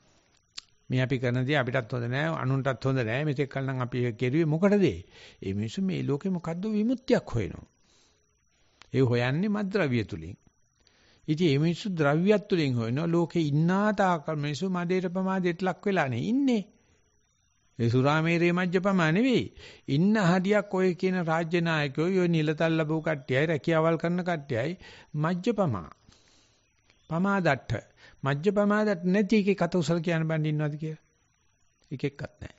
මේ අපි කරන දේ අපිටත් හොඳ නෑ අනුන්ටත් හොඳ නෑ මෙතෙක් කලනම් අපි කෙරුවේ මොකටද ඒ මිනිස්සු මේ ලෝකේ මොකද්ද විමුක්තියක් හොයනවා ඒ හොයන්නේ මද්ද්‍රව්‍ය තුලින් ඉතින් මේ මිනිස්සු ද්‍රව්‍යයක් තුලින් හොයනවා ලෝකේ ඉන්නා තාක මිනිස්සු මදේට ප්‍රමාදයට ලක් වෙලා නේ ඉන්නේ ඒ සුරාමේරේ මජ්ජපමා නෙවෙයි ඉන්න හරියක් ඔය කියන රාජ්‍ය නායකයෝ ඔය නිලතල් ලැබුව කට්ටියයි රැකියාවල් කරන කට්ටියයි මජ්ජපමා පමාදට්ඨ මජ්ජ ප්‍රමාදයට නැති එකේ කත උසල කියන බණ්ඩ ඉන්නවද කියලා? එකෙක්වත් නැහැ.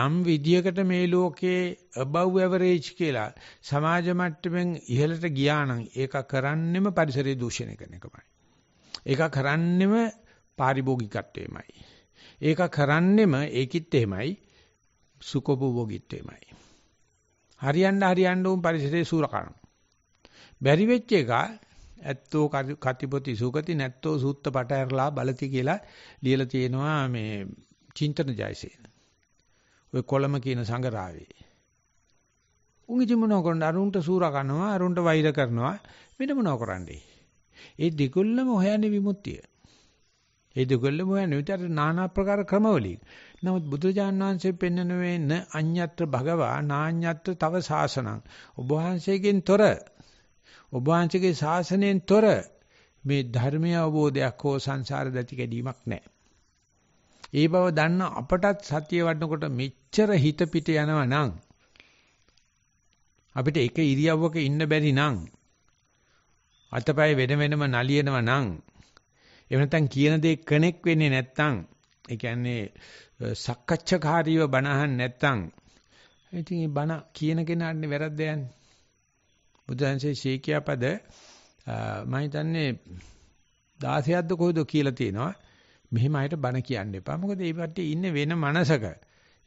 යම් විදියකට මේ ලෝකේ above average කියලා සමාජ මට්ටමින් ඉහළට ගියා නම් ඒක කරන්නෙම පරිසරය දූෂණය කරන එකමයි. ඒක කරන්නෙම පාරිභෝගිකත්වෙමයි. ඒක කරන්නෙම ඒකිට එහෙමයි සුකොබෝගිත්වෙමයි. හරියන්න හරියන්න උන් පරිසරයේ සූරකරන. බැරි වෙච්ච එක ඇත්තෝ කතිපොති සුගති නැත්තෝ සූත්ත පටහැරලා බලති කියලා ලියලා තියෙනවා මේ චින්තන ජයසේන. ඔය කොළම කියන සංගරාවේ. උන් ඉති මොනව කරන්න අරුන්ට සූර කරනවා අරුන්ට වෛර කරනවා වෙන මොනව කරන්නේ. ඒ දෙකොල්ලම හොයන්නේ විමුක්තිය. ඒ දෙකොල්ලම හොයන්නේ විතර নানা ආකාර ක්‍රමවලින්. නමුත් බුදුරජාන් වහන්සේ පෙන්වනුවේ න අඤ්ඤත්‍ර භගවා නාඤ්ඤත්‍ර තව සාසනං. ඔබ වහන්සේගෙන් තොර ඔබ වහන්සේගේ ශාසනයෙන් තොර මේ ධර්මීය අවබෝධයක් හෝ සංසාර දැති ගැනීමක් නැහැ. ඒ බව දන්න අපටත් සතිය වඩනකොට මෙච්චර හිත පිට යනවා නම් අපිට එක ඉරියව්වක ඉන්න බැරි නම් අතපය වෙන වෙනම නලියනවා නම් එහෙම නැත්නම් කියන දේ කනෙක් වෙන්නේ නැත්නම් ඒ කියන්නේ සක්කච්ඡකාරීව බණහන් නැත්නම් ඉතින් මේ බණ කියන කෙනාටනේ වැරද්ද යන්නේ බුදුහන්සේ ශේකියා පද මම හිතන්නේ 16ක්ද කොහෙද කියලා තියෙනවා. මෙහෙම අයට බණ කියන්න එපා. මොකද මේ පැත්තේ ඉන්නේ වෙන මනසක.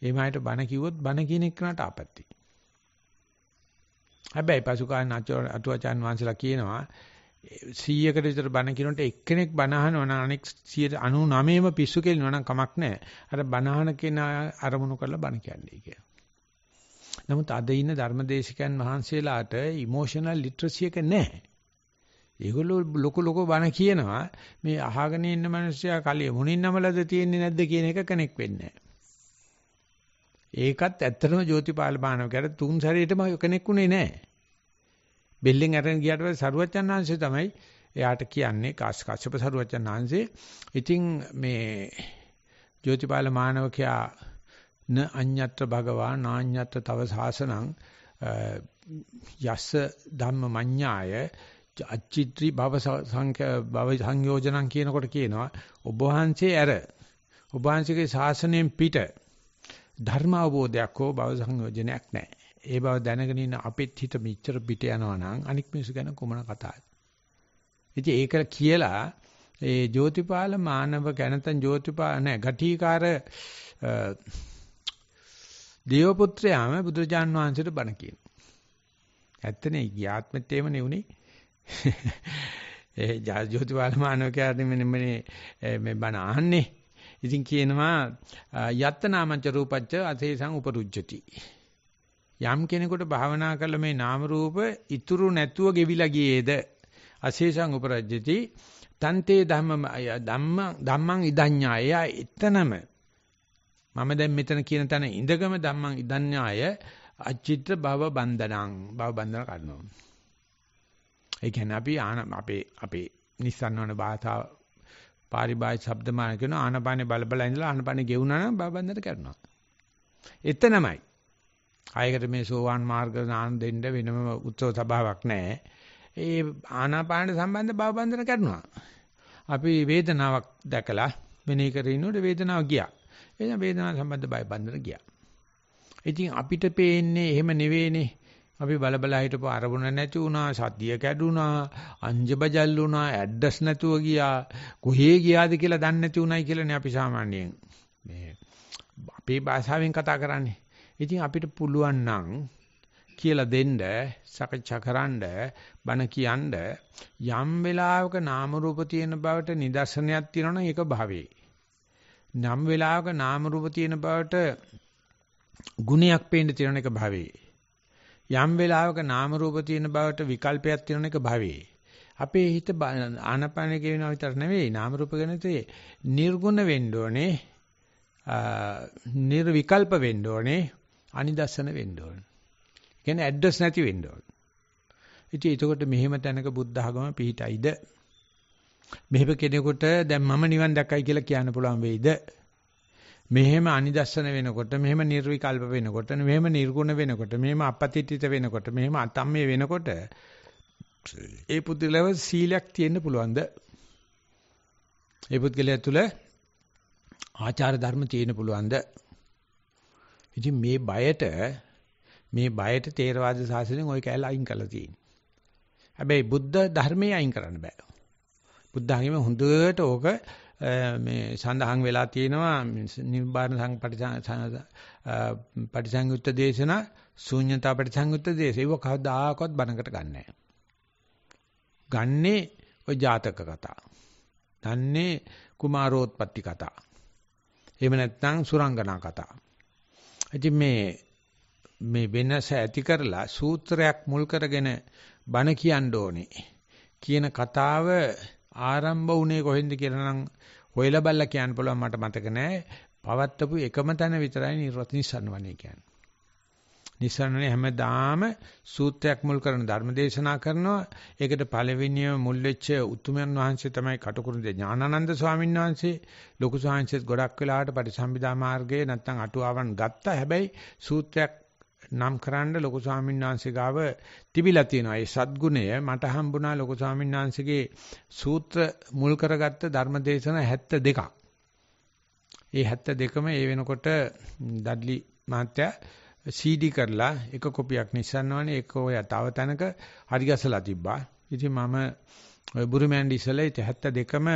එහෙම අයට බණ කිව්වොත් බණ කියන එකට ආපත්‍ති. හැබැයි පසුකාලීන අටුවාචාන් වහන්සේලා කියනවා 100කට විතර බණ කියනකොට එක්කෙනෙක් බණ අහනවා නම් අනෙක් 99ම පිස්සු කෙලිනවා නම් කමක් නැහැ. අර බණ අහන කෙනා අරමුණු කරලා බණ කියන්නේ කියලා. නමුත් අද ඉන්න ධර්මදේශකයන් වහන්සේලාට ඉමෝෂනල් ලිටරසි එක නැහැ. ඒගොල්ලෝ ලොකු ලොකු බණ කියනවා මේ අහගෙන ඉන්න මිනිස්සයා කලිය මුණින් නමලද තියෙන්නේ නැද්ද කියන එක කනෙක් වෙන්නේ ඒකත් ඇත්තටම ජෝතිපාල බානවකට තුන් සැරේටම කනෙක් උනේ නැහැ. බෙල්ලෙන් අරන් ගියාට පස්සේ සරුවච්චන් ආංශය තමයි එයාට කියන්නේ කාස් කාශ්‍යප සරුවච්චන් ආංශේ. ඉතින් මේ ජෝතිපාල මානවකයා න අඤ්ඤත්‍ර භගවා නාඤ්ඤත්‍ර තව සාසනං යස්ස ධම්ම මඤ්ඤාය අච්චිත්‍රි භව භව සංයෝජනං කියනකොට කියනවා ඔබ වහන්සේ ඇර ඔබ වහන්සේගේ ශාසනයෙන් පිට ධර්ම අවබෝධයක් හෝ භව සංයෝජනයක් නැහැ. ඒ බව දැනගෙන ඉන්න අපිට හිත මෙච්චර පිට යනවා නම් අනික් මිනිස්සු ගැන කොමන කතාවද? ඉතින් ඒක කියලා ඒ ජෝතිපාල මානව ගැනතන් ජෝතිපාල නැහැ ගටිකාර දේව පුත්‍රයාම බුදුරජාන් වහන්සේට බණ කියනවා. ඇත්තනේ ගියාත්මෙත් එහෙම නෙවුනේ. ඒ ජාතිවලමානෝ කියන්නේ මෙන්න මේ මේ බණ අහන්නේ. ඉතින් කියනවා යත්ත නාමච්ච රූපච්ච අසේසං උපරුජ්ජති. යම් කෙනෙකුට භාවනා කළ මේ නාම රූප ඉතුරු නැතුව ගෙවිලා ගියේද අශේෂං උපරජ්ජති තන්තේ ධම්ම ධම්ම ධම්මං ඉදඤ්ඤාය එතනම මම දැන් මෙතන කියන තැන ඉඳගම ධම්මං ඉදඤ්ඤාය අචිත්‍ර භව බන්ධනං භව බන්ධන කරනවා. ඒ කියන්නේ අපි ආන අපේ අපේ නිස්සන්නවන භාෂාව පාරිභාෂික શબ્ද මාන කියන ආනපානේ බල බල ඉඳලා ආනපානේ ගෙවුනා නම් භව බන්ධන කරනවා. එතනමයි. ආයකට මේ සෝවාන් මාර්ග නාන දෙන්න වෙනම උත්සව සභාවක් නැහැ. ඒ ආනාපානට සම්බන්ධ භව බන්ධන කරනවා. අපි වේදනාවක් දැකලා මෙනෙහි කරගෙන ඉන්නකොට වේදනාව ගියා. එන වේදනා සම්බන්ධ බය බන්ධන ගියා. ඉතින් අපිට පේන්නේ එහෙම නෙවෙයිනේ. අපි බලබලා හිටපු අරමුණ නැති වුණා, සතිය කැඩුනා, අංජබජල් වුණා, ඇඩ්‍රස් නැතුව ගියා, කොහේ ගියාද කියලා දන්නේ නැති උනායි කියලානේ අපි සාමාන්‍යයෙන් මේ අපේ භාෂාවෙන් කතා කරන්නේ. ඉතින් අපිට පුළුවන් නම් කියලා දෙන්න සකච්ඡා කරන්න බණ කියන්න යම් වෙලාවක නාම රූප තියෙන බවට නිදර්ශනයක් තියෙනවනම් ඒක භවයේ නම් වේලාවක නාම රූප තියෙන බවට ගුණයක් පේන්න තියෙන එක භවයේ. යම් වේලාවක නාම රූප තියෙන බවට විකල්පයක් තියෙන එක භවයේ. අපේ හිත ආනපන කියනවා විතර නෙවෙයි නාම රූප ගැන තේ නිර්ගුණ වෙන්න ඕනේ. නිර්විකල්ප වෙන්න ඕනේ. අනිදස්සන වෙන්න ඕනේ. කියන්නේ ඇඩ්‍රස් නැති වෙන්න ඕනේ. ඉතින් එතකොට මෙහෙම තැනක බුද්ධ ආගම පිහිටයිද? මෙහෙම කෙනෙකුට දැන් මම නිවන් දැක්කයි කියලා කියන්න පුළුවන් වෙයිද? මෙහෙම අනිදස්සන වෙනකොට මෙහෙම නිර්විකල්ප වෙනකොට මෙහෙම නිර්ගුණ වෙනකොට මෙහෙම අපතිත්‍ිත වෙනකොට මෙහෙම අතම්මේ වෙනකොට ඒ පුද්ගලව සීලයක් තියෙන්න පුළුවන්ද ඒ පුද්ගලයා තුල ආචාර ධර්ම තියෙන්න පුළුවන්ද ඉතින් මේ බයට මේ බයට තේරවාද සාසනයෙන් ওই කැල අයින් කළා තියෙන්නේ හැබැයි බුද්ධ ධර්මයේ අයින් කරන්න බෑ බුද්ධ ආගම හොඳට ඕක මේ සඳහන් වෙලා තියෙනවා නිබ්බාන සංපටි පටිසංයුත්ත දේශනා ශූන්‍යතා පටිසංයුත්ත දේශ ඒව කවදාකවත් බණකට ගන්නෑ. ගන්නේ ඔය ජාතක කතා. දන්නේ කුමාරෝත්පත්ති කතා. එහෙම නැත්නම් සුරංගනා කතා. ඉතින් මේ මේ වෙනස ඇති කරලා සූත්‍රයක් මුල් කරගෙන බණ කියන්න ඕනේ කියන කතාව ආරම්භ වුණේ කොහෙන්ද කියලා නම් හොයලා බලලා කියන්න පුළුවන් මට මතක නෑ. පවත්තපු එකම තැන විතරයි නිර්වචනිසන්න වනේ කියන්නේ. නිසරණනේ හැමදාම සූත්‍රයක් මුල් කරන ධර්ම දේශනා කරනවා. ඒකට පළවෙනිම මුල් වෙච්ච උතුමන් වහන්සේ තමයි කටුකුරුදේ ඥානানন্দ ස්වාමීන් වහන්සේ. ලොකු ස්වාමීන්සෙත් ගොඩක් වෙලාවට පරිසම්බිදා මාර්ගයේ නැත්තම් අටුවාවන් ගත්තා. හැබැයි සූත්‍රයක් නම් කරන්න ලොකු ස්වාමීන් වහන්සේ ගාව තිබිලා තියෙනවා. ඒ සද්ගුණය මට හම්බුණා ලොකු ස්වාමීන් වහන්සේගේ සූත්‍ර මුල් කරගත්ත ධර්මදේශන 72ක්. ඒ 72ම ඒ වෙනකොට දඩ්ලි මහත්තයා CD කරලා එක කොපියක් නිස්සන්නවනේ එක ඔය තව තැනක හරි ගසලා තිබ්බා. ඉතින් මම ඔය බුරුමෑන්ඩි ඉස්සලා 72ම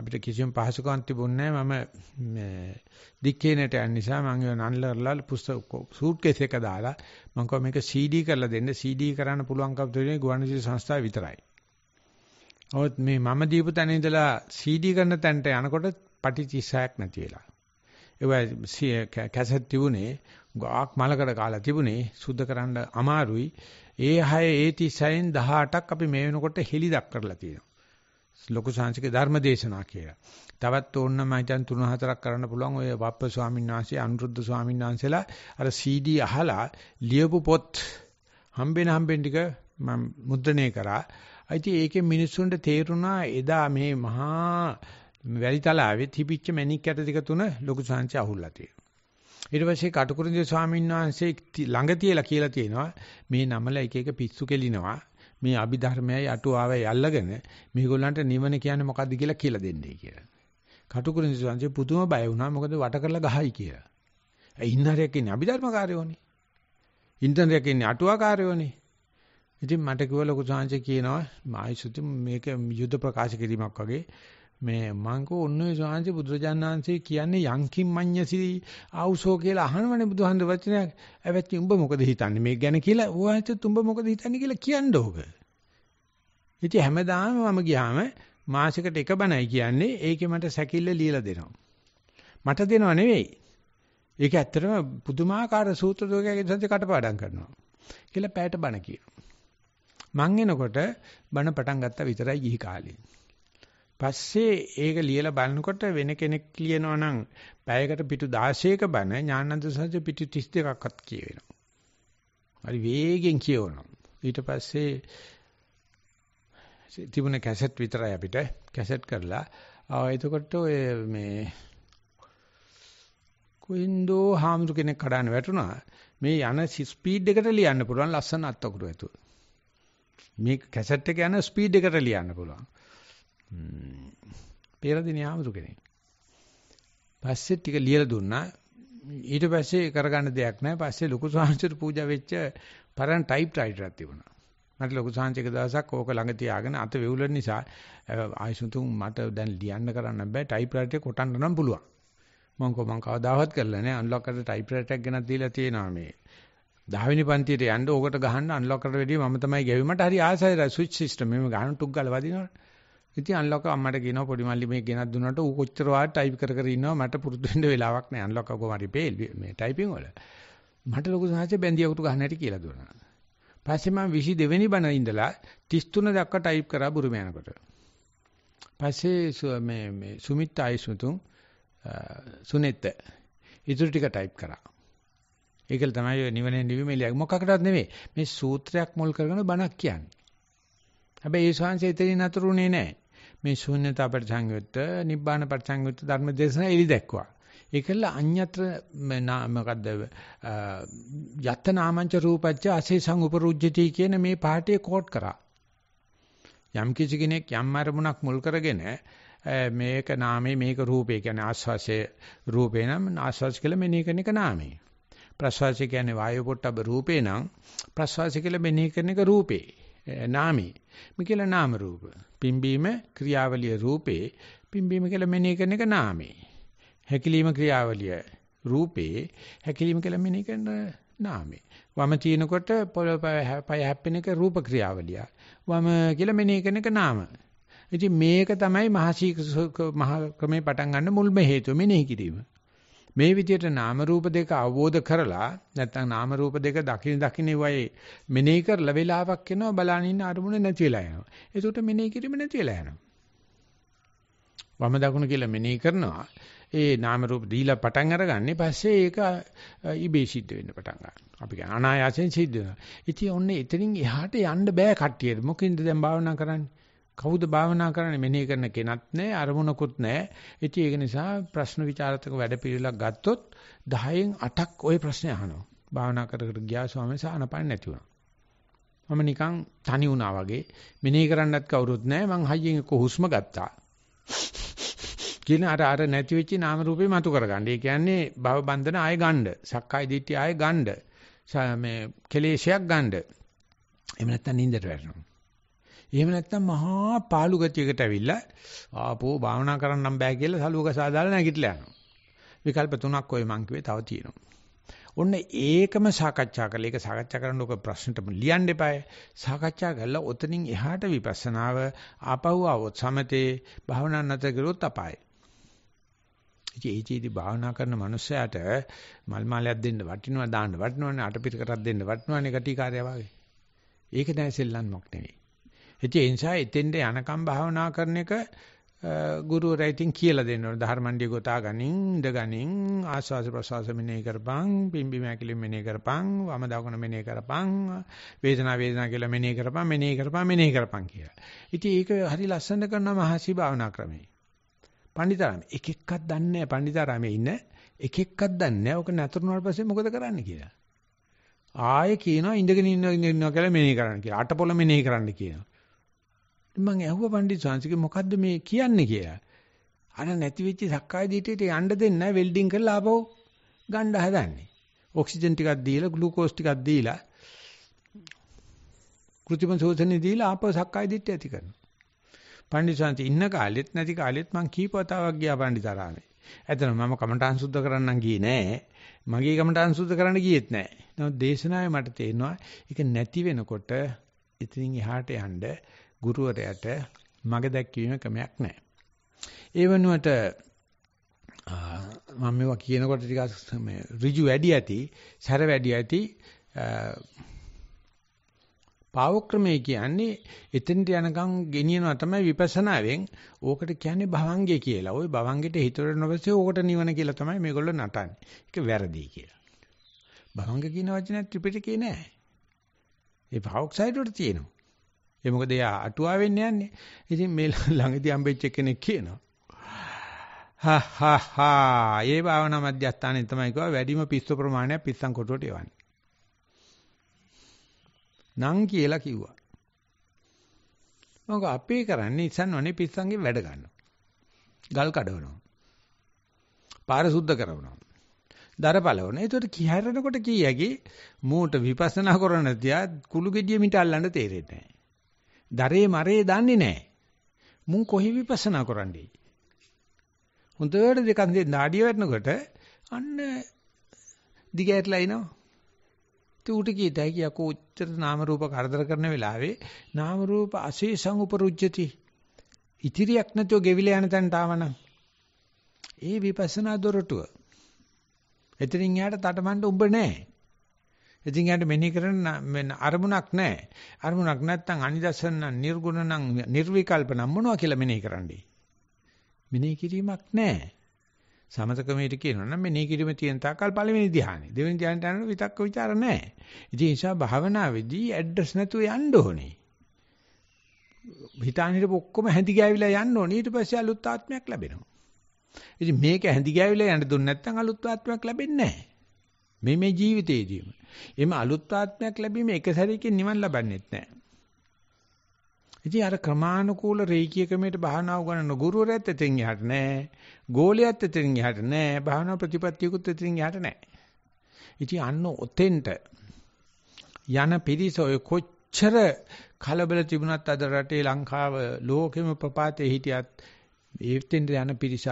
අපිට කිසිම පහසුකම් තිබුණේ නැහැ මම මේ දික්කේනට යන නිසා මම නන්ලර්ලා පුස්තක සූට්කේස් එක දාලා මම කව මේක CD කරලා දෙන්න CD කරන්න පුළුවන්කම් තියෙන්නේ ගුවන්විදුලි සංස්ථාව විතරයි. ඔහොත් මේ මම දීපු තැන ඉඳලා CD කරන තැනට යනකොට පටි 36ක් නැති වෙලා. ඒවා කැසට් තිබුණේ ගාක් මලකඩ කාලා තිබුණේ සුද්ධ කරන්න අමාරුයි. ඒ 6 ඒ 36න් 18ක් අපි මේ වෙනකොට හෙලිදක් කරලා තියෙනවා. ලොකු සංස්කෘතික ධර්ම දේශනා කියලා. තවත් ඕන්න මම හිතන් 3-4ක් කරන්න පුළුවන් ඔය වප්ප ස්වාමීන් වහන්සේ අනුරුද්ධ ස්වාමීන් වහන්සේලා අර CD අහලා ලියපු පොත් හම්බෙන හම්බෙන් ටික මම මුද්‍රණය කරා. අයිති ඒකේ මිනිස්සුන්ට තේරුණා එදා මේ මහා වැලිතලාවේ තිබිච්ච මැණික් ඇට ටික තුන ලොකු සංස්කෘතිය අහුල්ලා තියෙනවා. ඊට පස්සේ කටුකුරුන්දේ ස්වාමීන් වහන්සේ ළඟ තියලා කියලා තියෙනවා මේ නමල එක එක පිස්සු කෙලිනවා මේ අභිධර්මයයි අටුවාවයි අල්ලගෙන මේගොල්ලන්ට නිවන කියන්නේ මොකද්ද කියලා කියලා දෙන්නේ කියලා. කටුකුරුන්දේ ස්වාමීන් පුදුම බය වුණා මොකද වට කරලා ගහයි කියලා. ඒ ඉන්නරයක් කියන්නේ අභිධර්මකාරයෝනේ. ඉන්නරයක් කියන්නේ අටුවාකාරයෝනේ. ඉතින් මට කිව්ව ලොකු සාංශ කියනවා මායිසුතු මේක යුද ප්‍රකාශ කිරීමක් වගේ මේ මං කෝ ඔන්නේ සාංශි බුදුරජාණන්සේ කියන්නේ යංකින් මඤ්ඤසි ආවුසෝ කියලා අහනවනේ බුදුහන්ද වචනයක්. ඇවැත්ති උඹ මොකද හිතන්නේ මේ ගැන කියලා ඔයාට උඹ මොකද හිතන්නේ කියලා කියන්න ඕක. ඉතින් හැමදාම මම ගියාම මාසෙකට එක බණයි කියන්නේ ඒකේ මට සැකිල්ල ලියලා දෙනවා. මට දෙනව නෙවෙයි. ඒක ඇත්තටම පුදුමාකාර සූත්‍ර දෝකයේ සංජය කටපාඩම් කරනවා. කියලා පැයට බණ කියනවා. මං එනකොට බණ පටන් ගත්තා විතරයි ගිහි කාලේ. පස්සේ ඒක ලියලා බලනකොට වෙන කෙනෙක් ලියනවා නම් පැයකට පිටු 16ක බණ ඥානන්ද සාරජ පිටු 32ක්වත් කියවෙනවා. හරි වේගෙන් කියවනවා. ඊට පස්සේ තිබුණ කැසට් විතරයි අපිට කැසට් කරලා ආ එතකොට ඔය මේ කොහින්දෝ හාමුදුර කෙනෙක් කඩාන වැටුණා මේ යන ස්පීඩ් එකට ලියන්න පුළුවන් ලස්සන අත්අකුරු ඇතුව මේ කැසට් එක යන ස්පීඩ් එකට ලියන්න පුළුවන් පෙරදිනේ ආමතු කෙනෙක්. පස්සේ ටික ලියලා දුන්නා. ඊට පස්සේ කරගන්න දෙයක් නැහැ. පස්සේ ලොකු සාංශයට පූජා වෙච්ච පරණ ටයිප් රයිටරක් තිබුණා. මට ලොකු සාංශයක දවසක් ඕක ළඟ තියාගෙන අත වෙවුලන නිසා ආයිසුතුන් මට දැන් ලියන්න කරන්න බෑ ටයිප් රයිටරේ කොටන්න නම් පුළුවන්. මම කො මං කවදාවත් කරලා නැහැ. අන්ලොක් කරලා ටයිප් රයිටරයක් ගෙනත් දීලා තියෙනවා මේ. 10 වෙනි පන්තියට යන්න ඕකට ගහන්න අන්ලොක් කරලා වැඩිය මම තමයි ගැවි. මට හරි ආසයි ස්විච් සිස්ටම්. මම ගහන ටුක් ගාලා වදිනවනේ. ඉතින් අන්ලොක අම්මට කියනවා පොඩි මල්ලි මේක ගෙනත් දුන්නාට ඌ කොච්චර වාර ටයිප් කර කර ඉන්නවා මට පුරුදු වෙන්න වෙලාවක් නැහැ අන්ලොක කොහොමරි මේ ටයිපින් වල මට ලොකු සාහසේ බැඳියකට ගන්න හැටි කියලා දුන්නා. පස්සේ මම 22 වෙනි බණ ඉඳලා 33 දක්වා ටයිප් කරා බුරුම යනකොට. පස්සේ මේ මේ සුමිත් ආයිසුතුන් සුනෙත් ඉතුරු ටික ටයිප් කරා. ඒකල තමයි නිවනේ නිවිමෙලිය මොකකටවත් නෙමෙයි. මේ සූත්‍රයක් මුල් කරගෙන බණක් කියන්නේ. හැබැයි ඒ ශාංශය එතනින් නතරුනේ නැහැ. මේ ශූන්‍යතා පරිසංයුත්ත නිබ්බාන පරිසංයුත්ත ධර්ම දේශනා එලි දැක්වුවා. ඒකල අඤ්‍යතර මොකද්ද යත්ත නාමංච රූපච්ච අසේසං උපරුජ්ජති කියන මේ පාඩේ කෝට් කරා. යම් කිසි කෙනෙක් යම් අරමුණක් මුල් කරගෙන මේක නාමයේ මේක රූපේ කියන්නේ ආස්වාසේ රූපේ නම් ආස්වාස් කියලා මෙනෙහි කරන එක නාමයේ. ප්‍රස්වාසය කියන්නේ වායු පොට්ටබ රූපේ නම් ප්‍රස්වාසය කියලා මෙනෙහි කරන එක රූපේ නාමයේ. මේ කියලා නාම රූප. පිම්බීම ක්‍රියාවලිය රූපේ පිම්බීම කියලා මෙනෙහි කරන එක නාමේ. හැකිලිම ක්‍රියාවලිය රූපේ හැකිලිම කියලා මෙනෙහි කරන නාමේ. වම තිනකොට පොළොව පය හැප්පෙන එක රූප ක්‍රියාවලිය. වම කියලා මෙනෙහි කරන එක නාම. ඉතින් මේක තමයි මහසී මහ ක්‍රමේ පටන් ගන්න මුල්ම හේතුව මෙනෙහි කිරීම. මේ විදිහට නාම රූප දෙක අවබෝධ කරලා නැත්නම් නාම රූප දෙක දකින දකින්නේ වයේ මෙනෙහි කරලා වෙලාවක් යනවා බලනින්න අරමුණ නැති වෙලා යනවා. ඒකට මෙනෙහි කිරීම නැති වෙලා යනවා. වම දකුණ කියලා මෙනෙහි කරනවා. ඒ නාම රූප දීලා පටන් අරගන්නේ පස්සේ ඒක ඉබේ සිද්ධ වෙන්න පටන් ගන්නවා. අපි කියන අනායාසයෙන් සිද්ධ වෙනවා. ඉතින් ඔන්නේ එතනින් එහාට යන්න බෑ කට්ටියට. මොකෙන්ද දැන් භාවනා කරන්නේ? කවුද භාවනා කරන්නේ මෙනෙහි කරන කෙනත් නැහැ අරමුණකුත් නැහැ. ඉතින් ඒක නිසා ප්‍රශ්න විචාරතක වැඩපිළිවෙලක් ගත්තොත් 10න් 8ක් ওই ප්‍රශ්නේ අහනවා. භාවනා කර කර ගියා ස්වාමීන් වහන්සේ අනපන නැති වුණා. මම නිකන් තනි වුණා වගේ මෙනෙහි කරන්නත් කවුරුත් නැහැ මං හයියෙන් කොහොස්ම ගත්තා කියන අර අර නැති වෙච්ච නාම රූපේ මතු කරගන්න. ඒ කියන්නේ භව බන්ධන ආය ගන්න, සක්කාය දිට්ඨිය ආය ගන්න, මේ කෙලේශයක් ගන්න. එහෙම නැත්නම් නින්දට වැටෙනවා. එහෙම නැත්නම් මහා පාළු ගතියකට ඇවිල්ලා ආපෝ භාවනා කරන්නම් බෑ කියලා සලුවක සාදාලා නැගිටලා යනවා. විකල්ප තුනක් ඔය මං කිව්වේ තව තියෙනවා. ඔන්න ඒකම සාකච්ඡා කරලා ඒක සාකච්ඡා කරන ඔක ප්‍රශ්නටම ලියන්න එපායි. සාකච්ඡා කරලා ඔතනින් එහාට විපස්සනාව ආපහු આવොත් සමතේ භාවනා නැත කරොත් අපායි. ඉතින් භාවනා කරන මනුස්සයාට මල් මාලයක් දෙන්න වටිනවා දාන්න වටිනවනේ අටපිරිකටක් දෙන්න වටිනවනේ කටිකාරයා වගේ. ඒක නෑ සෙල්ලම්මක් නෙවෙයි. ඉතින් ඒ නිසා එතෙන්ට යනකම් භාවනා කරන එක ගුරුවරයා ඉතින් කියලා දෙන්න ඕන ධර්මණ්ඩිය ගොතා ගනින් ඉඳ ගනින් ආස්වාස ප්‍රසවාස මෙනේ කරපන් පිම්බි මෑකිලි මෙනේ කරපන් වම දකුණ මෙනේ කරපන් වේදනා වේදනා කියලා මෙනේ කරපන් මෙනේ කරපන් මෙනේ කරපන් කියලා. ඉතින් ඒක හරි ලස්සන කරන මහසි භාවනා ක්‍රමය. පණ්ඩිතාරාම එක එකක් දන්නේ නැහැ පණ්ඩිතාරාමේ ඉන්න එක එකක් දන්නේ නැහැ ඔක නැතරුණාට පස්සේ මොකද කරන්න කියලා. ආයේ කියනවා ඉඳගෙන ඉන්නවා ඉඳගෙන ඉන්නවා කියලා මෙනේ කරන්න කියලා. අටපොළ මෙනේ කරන්න කියනවා. මම ඇහුවා පණ්ඩිත සාංශිකේ මොකද්ද මේ කියන්නේ කියලා. අර නැති වෙච්ච සක්කාය දිටියට යන්න දෙන්නේ නැහැ වෙල්ඩින් කරලා ආපහු ගන්න හදන්නේ. ඔක්සිජන් ටිකක් දීලා ග්ලූකෝස් ටිකක් දීලා કૃතිම ශෝෂණේ දීලා ආපහු සක්කාය දිට්ඨිය ඇති කරනවා. පණ්ඩිත සාංශි ඉන්න කාලෙත් නැති කාලෙත් මං කීප වතාවක් ගියා පණ්ඩිතාරාමේ. ඇතන මම කමඨාන් සුද්ධ කරන්නම් ගියේ නෑ. මගේ කමඨාන් සුද්ධ කරන්න ගියෙත් නෑ. නමුත් දේශනාවේ මට තේරෙනවා ඒක නැති වෙනකොට ඉතින් එහාට යන්න ගුරුවරයාට මග දැක්වීම ක්‍රමයක් නැහැ. ඒ වෙනුවට මම මේවා කියනකොට ටිකක් මේ ඍජු වැඩි ඇති, සැර වැඩි ඇති පාවක්‍රමයේ කියන්නේ එතෙන්ට යනකම් ගෙනියනවා තමයි විපස්සනාවෙන්. ඕකට කියන්නේ භවංගය කියලා. ওই භවංගෙට හිතට නොවැසී ඕකට නිවන කියලා තමයි මේගොල්ලෝ නටන්නේ. ඒක වැරදි කියලා. භවංග කියන වචනේ ත්‍රිපිටකේ නෑ. ඒ භවක්සයිඩ් වල තියෙනවා. ඒ මොකද එයා අටුවා වෙන්න යන්නේ. ඉතින් මේ ළඟදී හම්බෙච්ච කෙනෙක් කියනවා. හා හා හා ඒ භාවනා මධ්‍යස්ථානයේ තමයි කිව්වා වැඩිම පිස්සු ප්‍රමාණය පිස්සන් කොටුවට යවන්නේ. නං කියලා කිව්වා. මොකද අපි කරන්නේ ඉස්සන්වනේ පිස්සන්ගේ වැඩ ගන්නවා. ගල් කඩවනවා. පාර සුද්ධ කරනවා. දර බලවන. ඒකට කිහැරනකොට කී යකි මූට විපස්සනා කරන තියා කුළු ගෙඩිය මිට අල්ලන්න තේරෙන්නේ නැහැ. දරේ මරේ දන්නේ නැහැ. මුන් කොහි විපස්සනා කරන්නේ? හොඳට දෙකන් දෙන්න ආඩිය වැටෙනකොට අන්න දිගහැරලා ඉනවා. ඌට කීතයි කියකෝ උච්චතර නාම රූප කරදර කරන වෙලාවේ නාම රූප අශේෂං උපරුජ්ජති. ඉතිරියක් නැතුව ගෙවිලා යන තැනට ආවනම් ඒ විපස්සනා දොරටුව. එතනින් යාට තටමඬ උඹ නැහැ. ඉතින් යාට මෙනෙහි කරන්න අරමුණක් නැහැ. අරමුණක් නැත්නම් අනිදසන නිර්ගුණ නම් නිර්විකල්ප නම් මොනවා කියලා මෙනෙහි කරන්නේ. මෙනෙහි කිරීමක් නැහැ. සමතකමේට කියනවා නම් මෙනෙහි කිරීම තියෙන තාක්කල් පළවෙනි ධ්‍යානෙ. දෙවෙනි ධ්‍යානෙට යනකොට විතක්ක ਵਿਚාර නැහැ. ඉතින් ඒ නිසා භාවනාවේදී ඇඩ්‍රස් නැතුව යන්න ඕනේ. හිතානිට ඔක්කොම හැඳි ගෑවිලා යන්න ඕනේ. ඊට පස්සේ අලුත් ආත්මයක් ලැබෙනවා. ඉතින් මේක හැඳි ගෑවිලා යන්න දුන්නේ නැත්නම් අලුත් ආත්මයක් ලැබෙන්නේ නැහැ. මේ මේ ජීවිතේදීම. එimhe අලුත් ආත්මයක් ලැබීම එක සැරේකින් නිවන් ලබන්නේත් නැහැ. ඉතින් අර ක්‍රමානුකූල රේකී ක්‍රමයට භාවනා උගන්නන ගුරුවරයෙක් එතෙන් යහට නැහැ. ගෝලියත් එතෙන් යහට නැහැ. භාවනා ප්‍රතිපත්තියකුත් එතෙන් යහට නැහැ. ඉතින් අන්න ඔතෙන්ට යන පිරිස ඔය කොච්චර කලබල තිබුණත් අද රටේ ලංකාව ලෝකෙම ප්‍රපාතේ හිටියත් ඒත් යන පිරිස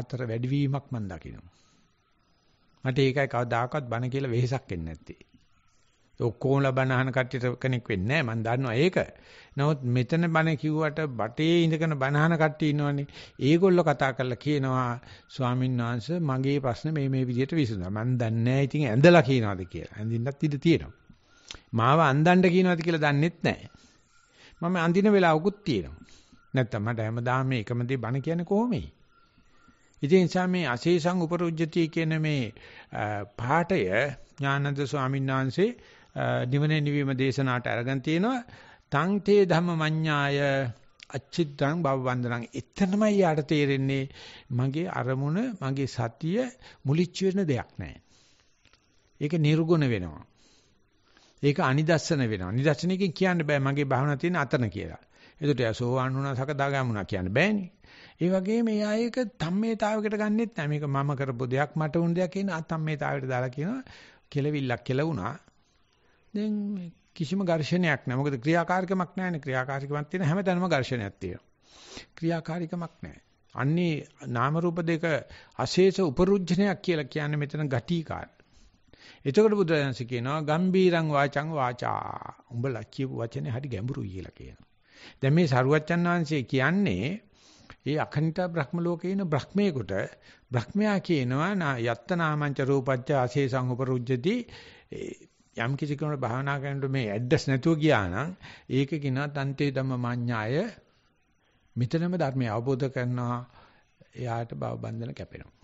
අතර වැඩිවීමක් මම දකිනවා. මට ඒකයි කවදාකවත් බන කියලා වෙහෙසක් වෙන්නේ නැත්තේ. ඔක්කොම ලබන අහන කට්ටියට කෙනෙක් වෙන්නේ නැහැ මම දන්නවා ඒක. නමුත් මෙතන බණ කිව්වට බටේ ඉඳගෙන බණ අහන කට්ටිය ඉන්නවනේ. ඒගොල්ලෝ කතා කරලා කියනවා ස්වාමීන් වහන්සේ මගේ ප්‍රශ්න මේ මේ විදිහට විසඳනවා. මම දන්නේ නැහැ ඉතින් ඇඳලා කියනවාද කියලා. ඇඳින්නත් ඉඩ තියෙනවා. මාව අඳන්ඩ කියනවාද කියලා දන්නෙත් නැහැ. මම අඳින වෙලාවකුත් තියෙනවා. නැත්තම් මට හැමදාම මේකම දේ බණ කියන්නේ කොහොමයි? ඉතින් නිසා මේ අශේෂං උපරුජ්ජති කියන මේ පාඨය ඥානන්ද ස්වාමීන් වහන්සේ නිවනේ නිවීම දේශනාවට අරගෙන තිනවා තං තේ ධම්මඤ්ඤාය අච්චිද්දං භවවන්දනං එතනමයි යාට තේරෙන්නේ මගේ අරමුණ මගේ සතිය මුලිච්ච වෙන දෙයක් නැහැ. ඒක නිර්ගුණ වෙනවා. ඒක අනිදස්සන වෙනවා. නිදර්ශනයකින් කියන්න බෑ මගේ භවණ තියෙන අතන කියලා. එතකොට යසෝවන් වුණා සකදාගාමුණා කියන්න බෑනේ. ඒ වගේම එයා ඒක තම්මේතාවයකට ගන්නෙත් නැහැ. මේක මම කරපු දෙයක් මට උන් දෙයක් කියන අතම්මේතාවයට දාලා කියනවා කෙලවිල්ලක් කෙලුණා. දැන් කිසිම ඝර්ෂණයක් නැහැ. මොකද ක්‍රියාකාරකමක් නැහැනේ. ක්‍රියාකාරකමක් තියෙන හැමතැනම ඝර්ෂණයක් තියෙනවා. ක්‍රියාකාරකමක් නැහැ. අන්නේ නාම රූප දෙක අශේෂ උපරුජ්ජනයක් කියලා කියන්නේ මෙතන ගටිකාර. එතකොට බුදුරජාණන්සේ කියනවා ගම්බීරං වාචං වාචා. උඹලා කියපු වචනේ හරි ගැඹුරුයි කියලා කියනවා. දැන් මේ සරුවච්චන් වහන්සේ කියන්නේ ඒ අඛණ්ඩ බ්‍රහ්ම ලෝකේ ඉන බ්‍රහ්මයේකට බ්‍රහ්මයා කියනවා නා යත්ත නාමංච රූපච්ච අශේෂං උපරුජ්ජති යම් කිසි කෙනෙකුට භාවනා කරනකොට මේ ඇඩ්ඩස් නැතුව ගියා නම් ඒක කියනවා තන්තේ ධම්ම මාඤ්ඤාය මෙතනම ධර්මය අවබෝධ කරනවා එයාට භව බන්ධන කැපෙනවා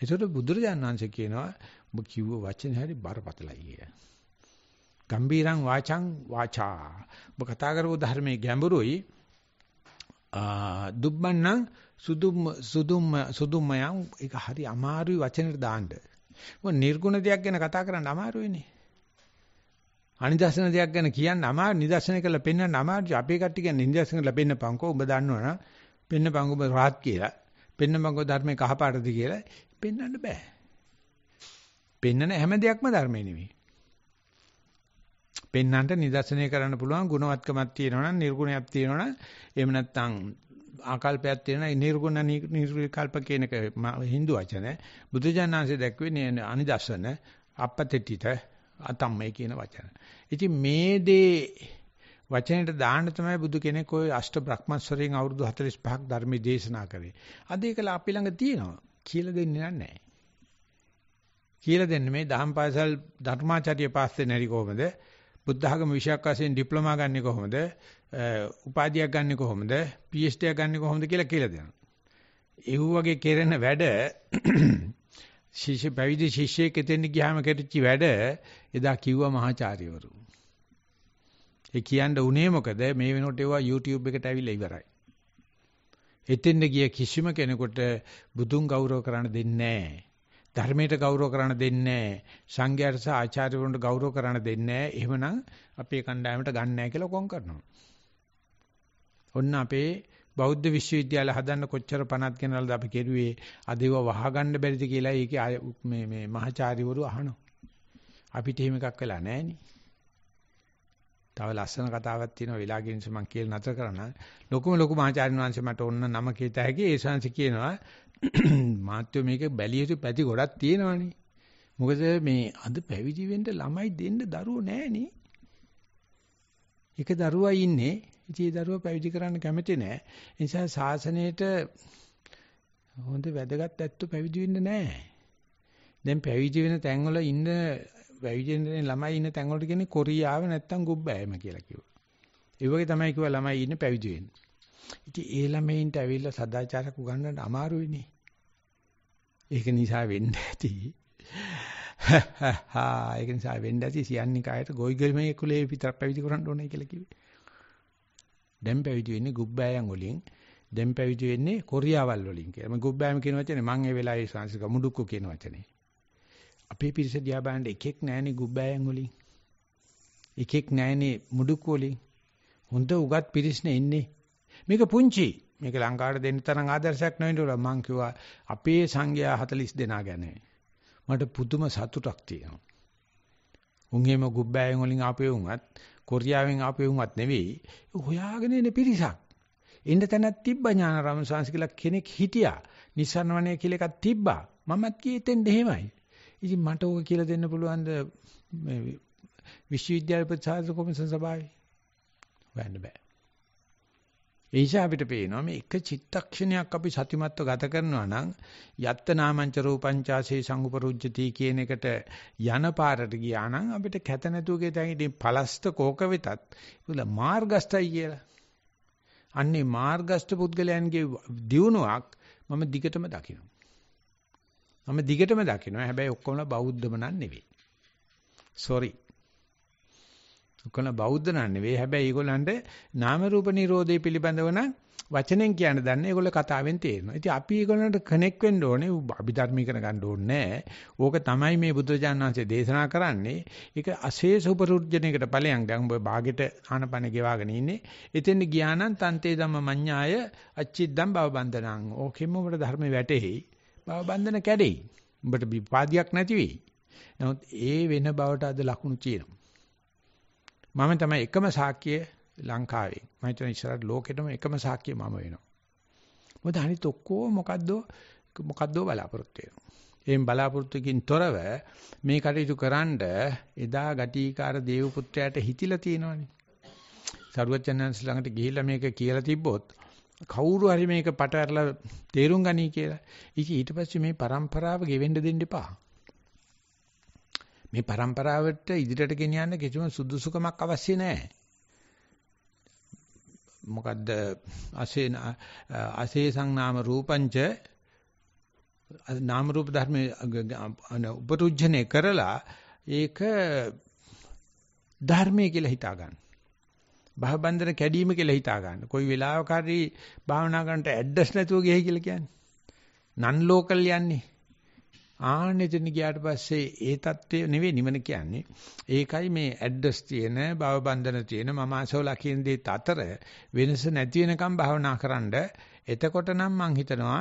ඒසොට බුදුරජාණන් වහන්සේ කියනවා ඔබ කිව්ව වචන හැරි බරපතලයි කියලා ගම්බීරං වාචං වාචා ඔබ කතා කරපු ධර්මයේ ගැඹුරුයි දුබ්බන්නම් සුදුම් සුදුම් සුදුම්මයන් ඒක හරි අමාරුයි වචනෙට දාන්න. මොකද නිර්ගුණ දෙයක් ගැන කතා කරන්න අමාරුයිනේ. අනිදර්ශන දෙයක් ගැන කියන්න අමාරු නිදර්ශන කළා පෙන්වන්න අමාරු අපේ කට්ටිය කියන්නේ නිදර්ශන කළා පෙන්න පංකෝ ඔබ දන්නවනම් පෙන්න පංකෝ ඔබ රාහත් කියලා පෙන්න පංකෝ ධර්මයේ කහපාටද කියලා පෙන්වන්න බෑ පෙන්නන හැම දෙයක්ම ධර්මයේ නෙවෙයි පෙන්නන්ට නිදර්ශනය කරන්න පුළුවන් ගුණවත්කමක් තියෙනවා නම් නිර්ගුණයක් තියෙනවා නම් එහෙම නැත්නම් ආකල්පයක් තියෙනවා නිර්ගුණ නිර්විකල්ප කියන එක Hindu වචන බුදුජානනාංශය දැක්වේ අනිදර්ශන අපතෙටිත අතම්මයි කියන වචන. ඉතින් මේ දේ වචනෙට දාන්න තමයි බුදු කෙනෙක් ওই අෂ්ට බ්‍රහ්මස්වරයෙන් අවුරුදු 45ක් ධර්ම දේශනා කරේ. අද ඒකලා අපි ළඟ තියෙනවා. කියලා දෙන්නේ නැහැ. කියලා දෙන්නේ මේ දහම් පාසල් ධර්මාචාර්ය පාස්සේ නැරි කොහමද? බුද්ධ ආගම විෂයක් වශයෙන් ඩිප්ලෝමා ගන්නෙ කොහොමද? උපාධියක් ගන්නෙ කොහොමද? PhD එකක් ගන්නෙ කොහොමද කියලා කියලා දෙනවා. ඒ වගේ කෙරෙන වැඩ ශිෂ්‍ය පැවිදි ශිෂ්‍යෙක් එතෙන් ගියාම කෙරෙච්ච වැඩ එදා කිව්වා මහාචාර්යවරු. ඒ කියන්න උනේ මොකද? මේ වෙනකොට ඒවා YouTube එකට ඇවිල්ලා ඉවරයි. එතෙන්ද ගිය කිසිම කෙනෙකුට බුදුන් ගෞරව කරන්න දෙන්නේ නැහැ. ධර්මයට ගෞරව කරන්න දෙන්නේ නැහැ. සංඝයාට සහ ආචාර්යවරුන්ට ගෞරව කරන්න දෙන්නේ නැහැ. එහෙමනම් අපේ කණ්ඩායමට ගන්න නැහැ කියලා කොම් කරනවා. ඔන්න අපේ බෞද්ධ විශ්වවිද්‍යාල හදන්න කොච්චර පණක් ගෙනල්ද අපි කෙරුවේ අදව වහගන්න බැරිද කියලා ඒකේ මේ මේ මහාචාර්යවරු අහනවා. අපිට එහෙම එකක් වෙලා නැහැ තව ලස්සන කතාවක් තියෙනවා වෙලාගෙන මම කියලා නතර කරන්න. ලොකුම ලොකු මහාචාර්යන් වහන්සේ මට ඕන්න නම කීත හැකි ඒ ශාන්සි කියනවා මාත්‍යෝ මේක බැලියට පැති ගොඩක් තියෙනවානේ. මොකද මේ අද පැවිදි වෙන්න ළමයි දෙන්න දරුවෝ නැහනේ. එක දරුවා ඉන්නේ. ඉතින් ඒ දරුවා පැවිදි කරන්න කැමති නැහැ. ඒ නිසා සාසනයේට හොඳ වැදගත් ඇත්තෝ පැවිදි වෙන්න නැහැ. දැන් පැවිදි වෙන තැන්වල ඉන්න වැවිදෙන ළමයි ඉන්න තැන් වලට කියන්නේ කොරියාව නැත්තම් ගොබ්බෑම කියලා කිව්වා. ඒ වගේ තමයි කිව්වා ළමයි ඉන්න පැවිදි වෙන්න. ඉතින් ඒ ළමයින්ට ඇවිල්ලා සදාචාරක උගන්වන්න අමාරුයිනේ. ඒක නිසා වෙන්න ඇති. හා ඒක නිසා වෙන්න ඇති සියන්නේ කායට ගොයිගල් මේ කුලේ විතර පැවිදි කරන්න ඕනේ කියලා කිව්වේ. දැන් පැවිදි වෙන්නේ ගුබ්බෑයන් වලින්. දැන් පැවිදි වෙන්නේ කොරියාවල් වලින් කියලා. මම ගුබ්බෑම කියන වචනේ මම ඒ වෙලාවේ සංස්කෘත මුඩුක්කු කියන වචනේ. අපේ පිරිස දිහා බලන එකෙක් නැහැනේ ගුබ්බෑයන් වලින්. එකෙක් නැහැනේ මුඩුක්කු වලින්. හොඳ උගත් පිරිස්නේ ඉන්නේ. මේක පුංචි. මේක ලංකාවට දෙන්න තරම් ආදර්ශයක් නෙවෙයි මං කිව්වා අපේ සංඝයා 40 දෙනා ගැන. මට පුදුම සතුටක් තියෙනවා. උන් එහෙම ගුබ්බෑයෙන් වලින් ආපේ උන්වත් කොරියාවෙන් ආපේ උන්වත් නෙවෙයි හොයාගෙන ඉන්නේ පිරිසක්. එන්න තැනක් තිබ්බ ඥානරම සංස් කියලා කෙනෙක් හිටියා. නිසන්වනේ කියලා එකක් තිබ්බා. මමත් ගියේ තෙන් දෙහිමයි. ඉතින් මට ඕක කියලා දෙන්න පුළුවන්ද මේ විශ්වවිද්‍යාල ප්‍රචාරක කොමිසම් සභාවේ? වෙන්න බෑ. එයිසා අපිට පේනවා මේ එක චිත්තක්ෂණයක් අපි සතිමත්ව ගත කරනවා නම් යත්ත නාමංච රූපංචාසේ සංඋපරුජ්ජති කියන එකට යන පාරට ගියා නම් අපිට කැත නැතුගේ තැනින් පලස්ත කෝක වෙතත් ඒගොල්ල මාර්ගස්තයි කියලා. අන්නේ මාර්ගස්ත පුද්ගලයන්ගේ දියුණුවක් මම දිගටම දකිනවා. මම දිගටම දකිනවා. හැබැයි ඔක්කොම බෞද්ධම නන් නෙවෙයි. sorry ඔක්කොම බෞද්ධ නන් නෙවෙයි. හැබැයි ඒගොල්ලන්ට නාම රූප නිරෝධය පිළිබඳව නම් වචනෙන් කියන්න දන්නේ ඒගොල්ල කතාවෙන් තේරෙනවා. ඉතින් අපි ඒගොල්ලන්ට කනෙක් වෙන්න ඕනේ. අභිධර්මී කරගන්න ඕනේ ඕක තමයි මේ බුදුරජාණන් වහන්සේ දේශනා කරන්නේ. ඒක අශේෂ උපරුජ්ජණයකට ඵලයන්. දැන් ඔබ ਬਾගෙට ආනපන ගෙවාගෙන ඉන්නේ. එතෙන් ගියා නම් තන්තේ ධම්ම මඤ්ඤාය අච්චිද්දම් භවබන්ධනං. ඕකෙම ඔබට ධර්ම වැටෙයි. භවබන්ධන කැඩෙයි. ඔබට විපාදියක් නැති වෙයි. නමුත් ඒ වෙන බවට අද ලකුණු තියෙනවා. මම තමයි එකම සාක්කිය ලංකාවේ. මම හිතන ඉස්සරහට ලෝකෙටම එකම සාක්කිය මම වෙනවා. මොකද අනිත් ඔක්කොම මොකද්ද මොකද්ද බලාපොරොත්තු වෙනවා. එම් බලාපොරොත්තුකින් තොරව මේ කටයුතු කරන්ඩ එදා ගටිකාර දේව පුත්‍රයාට හිතිලා තියෙනවනේ. සරුවචනන්ස් ළඟට ගිහිල්ලා මේක කියලා තිබ්බොත් කවුරු හරි මේක පටහැරලා තේරුම් ගනී කියලා. ඉතින් ඊට පස්සේ මේ પરම්පරාව ගෙවෙන්න දෙන්න එපා. මේ પરම්පරාවට ඉදිරියට ගෙනියන්න කිසිම සුදුසුකමක් අවශ්‍ය නැහැ. මොකද්ද අසේ අසේසං නාම රූපංච නාම රූප ධර්මයේ උපරුජ්ජනේ කරලා ඒක ධර්මයේ කියලා හිතා ගන්න. භවබන්ධන කැඩීම කියලා හිතා ගන්න. කොයි වෙලාවක හරි භාවනා කරනට ඇඩ්ඩස් නැතුව ගියයි කියලා කියන්නේ. නන් ලෝකල් යන්නේ. ආනෙතන ගියාට පස්සේ ඒ தත්ත්වය නෙවෙයි නිවන කියන්නේ. ඒකයි මේ ඇඩ්ඩස් තියෙන, භව බන්ධන තියෙන, මම ආසෝලා කියන දේ අතර වෙනස නැති වෙනකම් භාවනා කරන්න. එතකොට නම් මං හිතනවා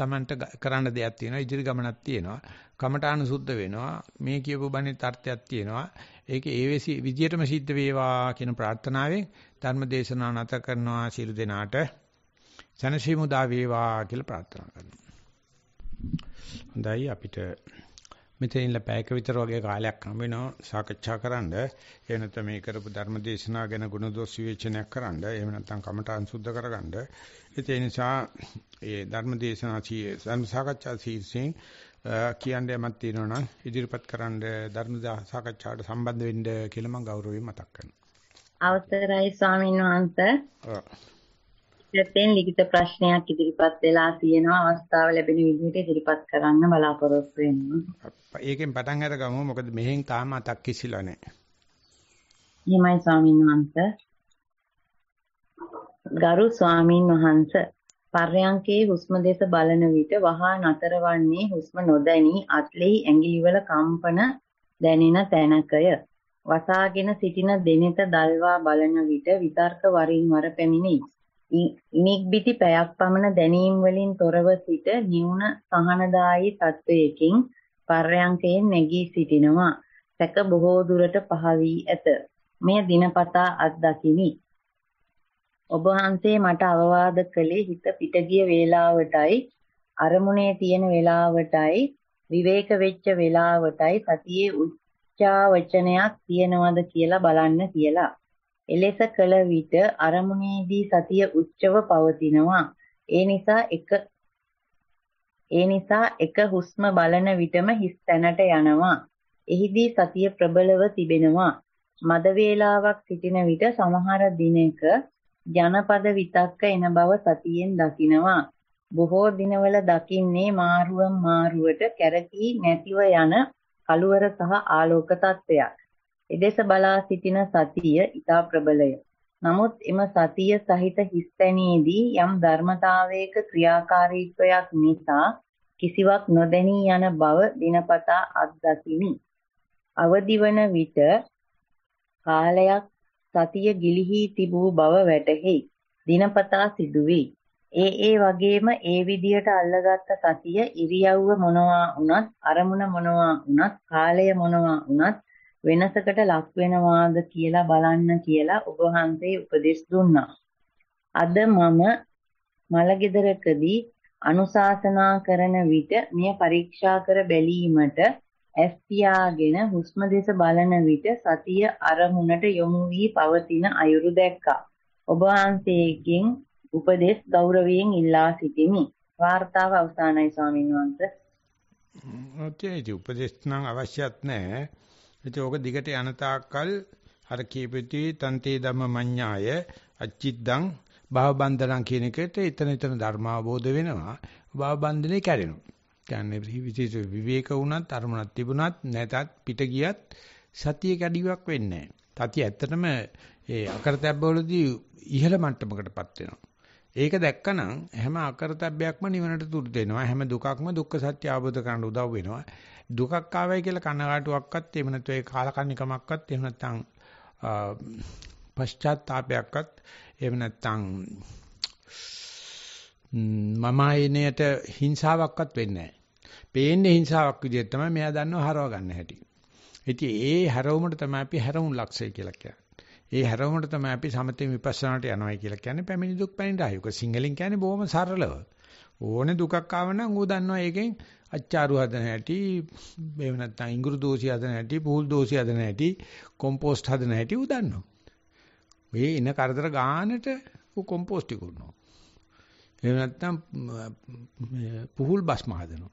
තමන්ට කරන්න දෙයක් තියෙනවා ඉදිරි ගමනක් තියෙනවා කමඨාන සුද්ධ වෙනවා මේ කියපු බණේ තර්ථයක් තියෙනවා ඒක ඒ වෙසි විදියටම සිද්ධ වේවා කියන ප්‍රාර්ථනාවෙන් ධර්ම දේශනාව නැත කරනවා සියලු දෙනාට සනසිමුදා වේවා කියලා ප්‍රාර්ථනා කරනවා හොඳයි අපිට මෙතනින්ලා පැයක විතර වගේ කාලයක් හම්බ වෙනවා සාකච්ඡා කරන්න. එහෙම නැත්නම් මේ කරපු ධර්ම දේශනා ගැන ගුණ දෝෂ විවේචනයක් කරන්න. එහෙම නැත්නම් කමඨාන් සුද්ධ කරගන්න. ඒ නිසා ඒ ධර්ම දේශනා සී සාකච්ඡා සීසෙන් කියන්න යමක් තියෙනවා නම් ඉදිරිපත් කරන්න ධර්ම සාකච්ඡාවට සම්බන්ධ වෙන්න කියලා මම ගෞරවයෙන් මතක් කරනවා. අවසරයි ස්වාමීන් වහන්සේ. පැත්තෙන් ලිඛිත ප්‍රශ්නයක් ඉදිරිපත් වෙලා තියෙනවා අවස්ථාව ලැබෙන විදිහට ඉදිරිපත් කරන්න බලාපොරොත්තු වෙනවා. ඒකෙන් පටන් අරගමු මොකද මෙහෙන් තාම අතක් කිසිලා නැහැ. එහෙමයි ස්වාමීන් වහන්සේ. ගරු ස්වාමීන් වහන්සේ පර්යංකේ හුස්ම දෙස බලන විට වහා නතරවන්නේ හුස්ම නොදැනි අත්ලෙහි ඇඟිලිවල කම්පන දැනෙන තැනකය. වසාගෙන සිටින දෙනෙත දල්වා බලන විට විතර්ක වරින් වර පැමිණේ. නික්බිති පැයක් පමණ දැනීම් වලින් තොරව සිට නිවුන සහනදායි තත්වයකින් පර්යංකයෙන් නැගී සිටිනවා. සැක බොහෝ දුරට පහ වී ඇත. මෙය දිනපතා අත්දකිමි. ඔබ වහන්සේ මට අවවාද කළේ හිත පිට ගිය වේලාවටයි අරමුණේ තියෙන වේලාවටයි විවේක වෙච්ච වේලාවටයි සතියේ උච්චා වචනයක් තියනවද කියලා බලන්න කියලා. එලෙස කළ විට අරමුණේදී සතිය උච්චව පවතිනවා. ඒ නිසා එක ඒ නිසා එක හුස්ම බලන විටම හිස් තැනට යනවා. එහිදී සතිය ප්‍රබලව තිබෙනවා. මද වේලාවක් සිටින විට සමහර දිනක ජනපද විතක්ක එන බව සතියෙන් දකිනවා. බොහෝ දිනවල දකින්නේ මාරුව මාරුවට කැරකී නැතිව යන කළුවර සහ ආලෝක තත්ත්වයක්. එදෙස බලා සිටින සතිය ඊටා ප්‍රබලය. නමුත් එම සතිය සහිත හිස්තැනීදී යම් ධර්මතාවයක ක්‍රියාකාරීත්වයක් නිසා කිසිවක් නොදැනී යන බව දිනපතා අත්දකිමි. අවදිවන විට කාලයක් සතිය ගිලිහි තිබූ බව වැටහෙයි. දිනපතා සිදුවේ. ඒ ඒ වගේම ඒ විදියට අල්ලගත්ත සතිය ඉරියව්ව මොනවා වුණත් අරමුණ මොනවා වුණත් කාලය මොනවා වුණත් වෙනසකට ලක් වෙනවාද කියලා බලන්න කියලා ඔබ වහන්සේ උපදෙස් දුන්නා. අද මම මලගෙදරකදී අනුශාසනා කරන විට මෙය පරීක්ෂා කර බැලීමට ඇස් පියාගෙන හුස්ම දෙස බලන විට සතිය අරමුණට යොමු වී පවතින අයුරු දැක්කා. ඔබ වහන්සේගෙන් උපදෙස් ගෞරවයෙන් ඉල්ලා සිටිමි. වාර්තාව අවසానයි ස්වාමීන් වහන්සේ. ඔතේ උපදෙස් නම් අවශ්‍යත් නැහැ. ඉතින් ඕක දිගට යන තාක්කල් අර කීපෙති තන්තේ ධම්ම මඤ්ඤාය අච්චිද්දං භවබන්ධනං කියන එකට එතන එතන ධර්මාවබෝධ වෙනවා. භවබන්ධනේ කැඩෙනවා. කියන්නේ විශේෂ විවේක වුණත් අරමුණක් තිබුණත් නැතත් පිට ගියත් සතිය කැඩියක් වෙන්නේ නැහැ. තතිය ඇත්තටම ඒ අකරතැබ්බවලදී ඉහළ මට්ටමකටපත් වෙනවා. ඒක දැක්කනම් හැම අකරතැබ්බයක්ම නිවනට තුරු දෙනවා. හැම දුකක්ම දුක්ඛ සත්‍ය අවබෝධ කරගන්න උදව් වෙනවා. දුකක් ආවයි කියලා කනගාටුවක්වත් එහෙම නැත්නම් ඒ කාලකන්නිකමක්වත් එහෙම නැත්නම් පශ්චාත්තාවයක්වත් එහෙම නැත්නම් මම ආයනයට හිංසාවක්වත් වෙන්නේ නැහැ. පේන්නේ හිංසාවක් විදිහට තමයි මෙයා දන්නව හරව ගන්න හැටි. ඉතින් ඒ හැරවුමට තමයි අපි හැරවුම් ලක්ෂය කියලා කියන්නේ. ඒ හැරවුමට තමයි අපි සමතේ විපස්සනාට යනවායි කියලා කියන්නේ පැමිණි දුක් පැනිරායුක සිංහලෙන් කියන්නේ බොහොම සරලව ඕනේ දුකක් ආව නම් ඌ දන්නවා ඒකෙන් අච්චාරු හදන හැටි එහෙම නැත්නම් ඉඟුරු දෝෂي හදන හැටි පූල් දෝෂي හදන හැටි කොම්පෝස්ට් හදන හැටි ඌ දන්නවා මේ ඉන කරදර ගානට ඌ කොම්පෝස්ට් කරනවා එහෙම නැත්නම් පුහුල් බස්ම හදනවා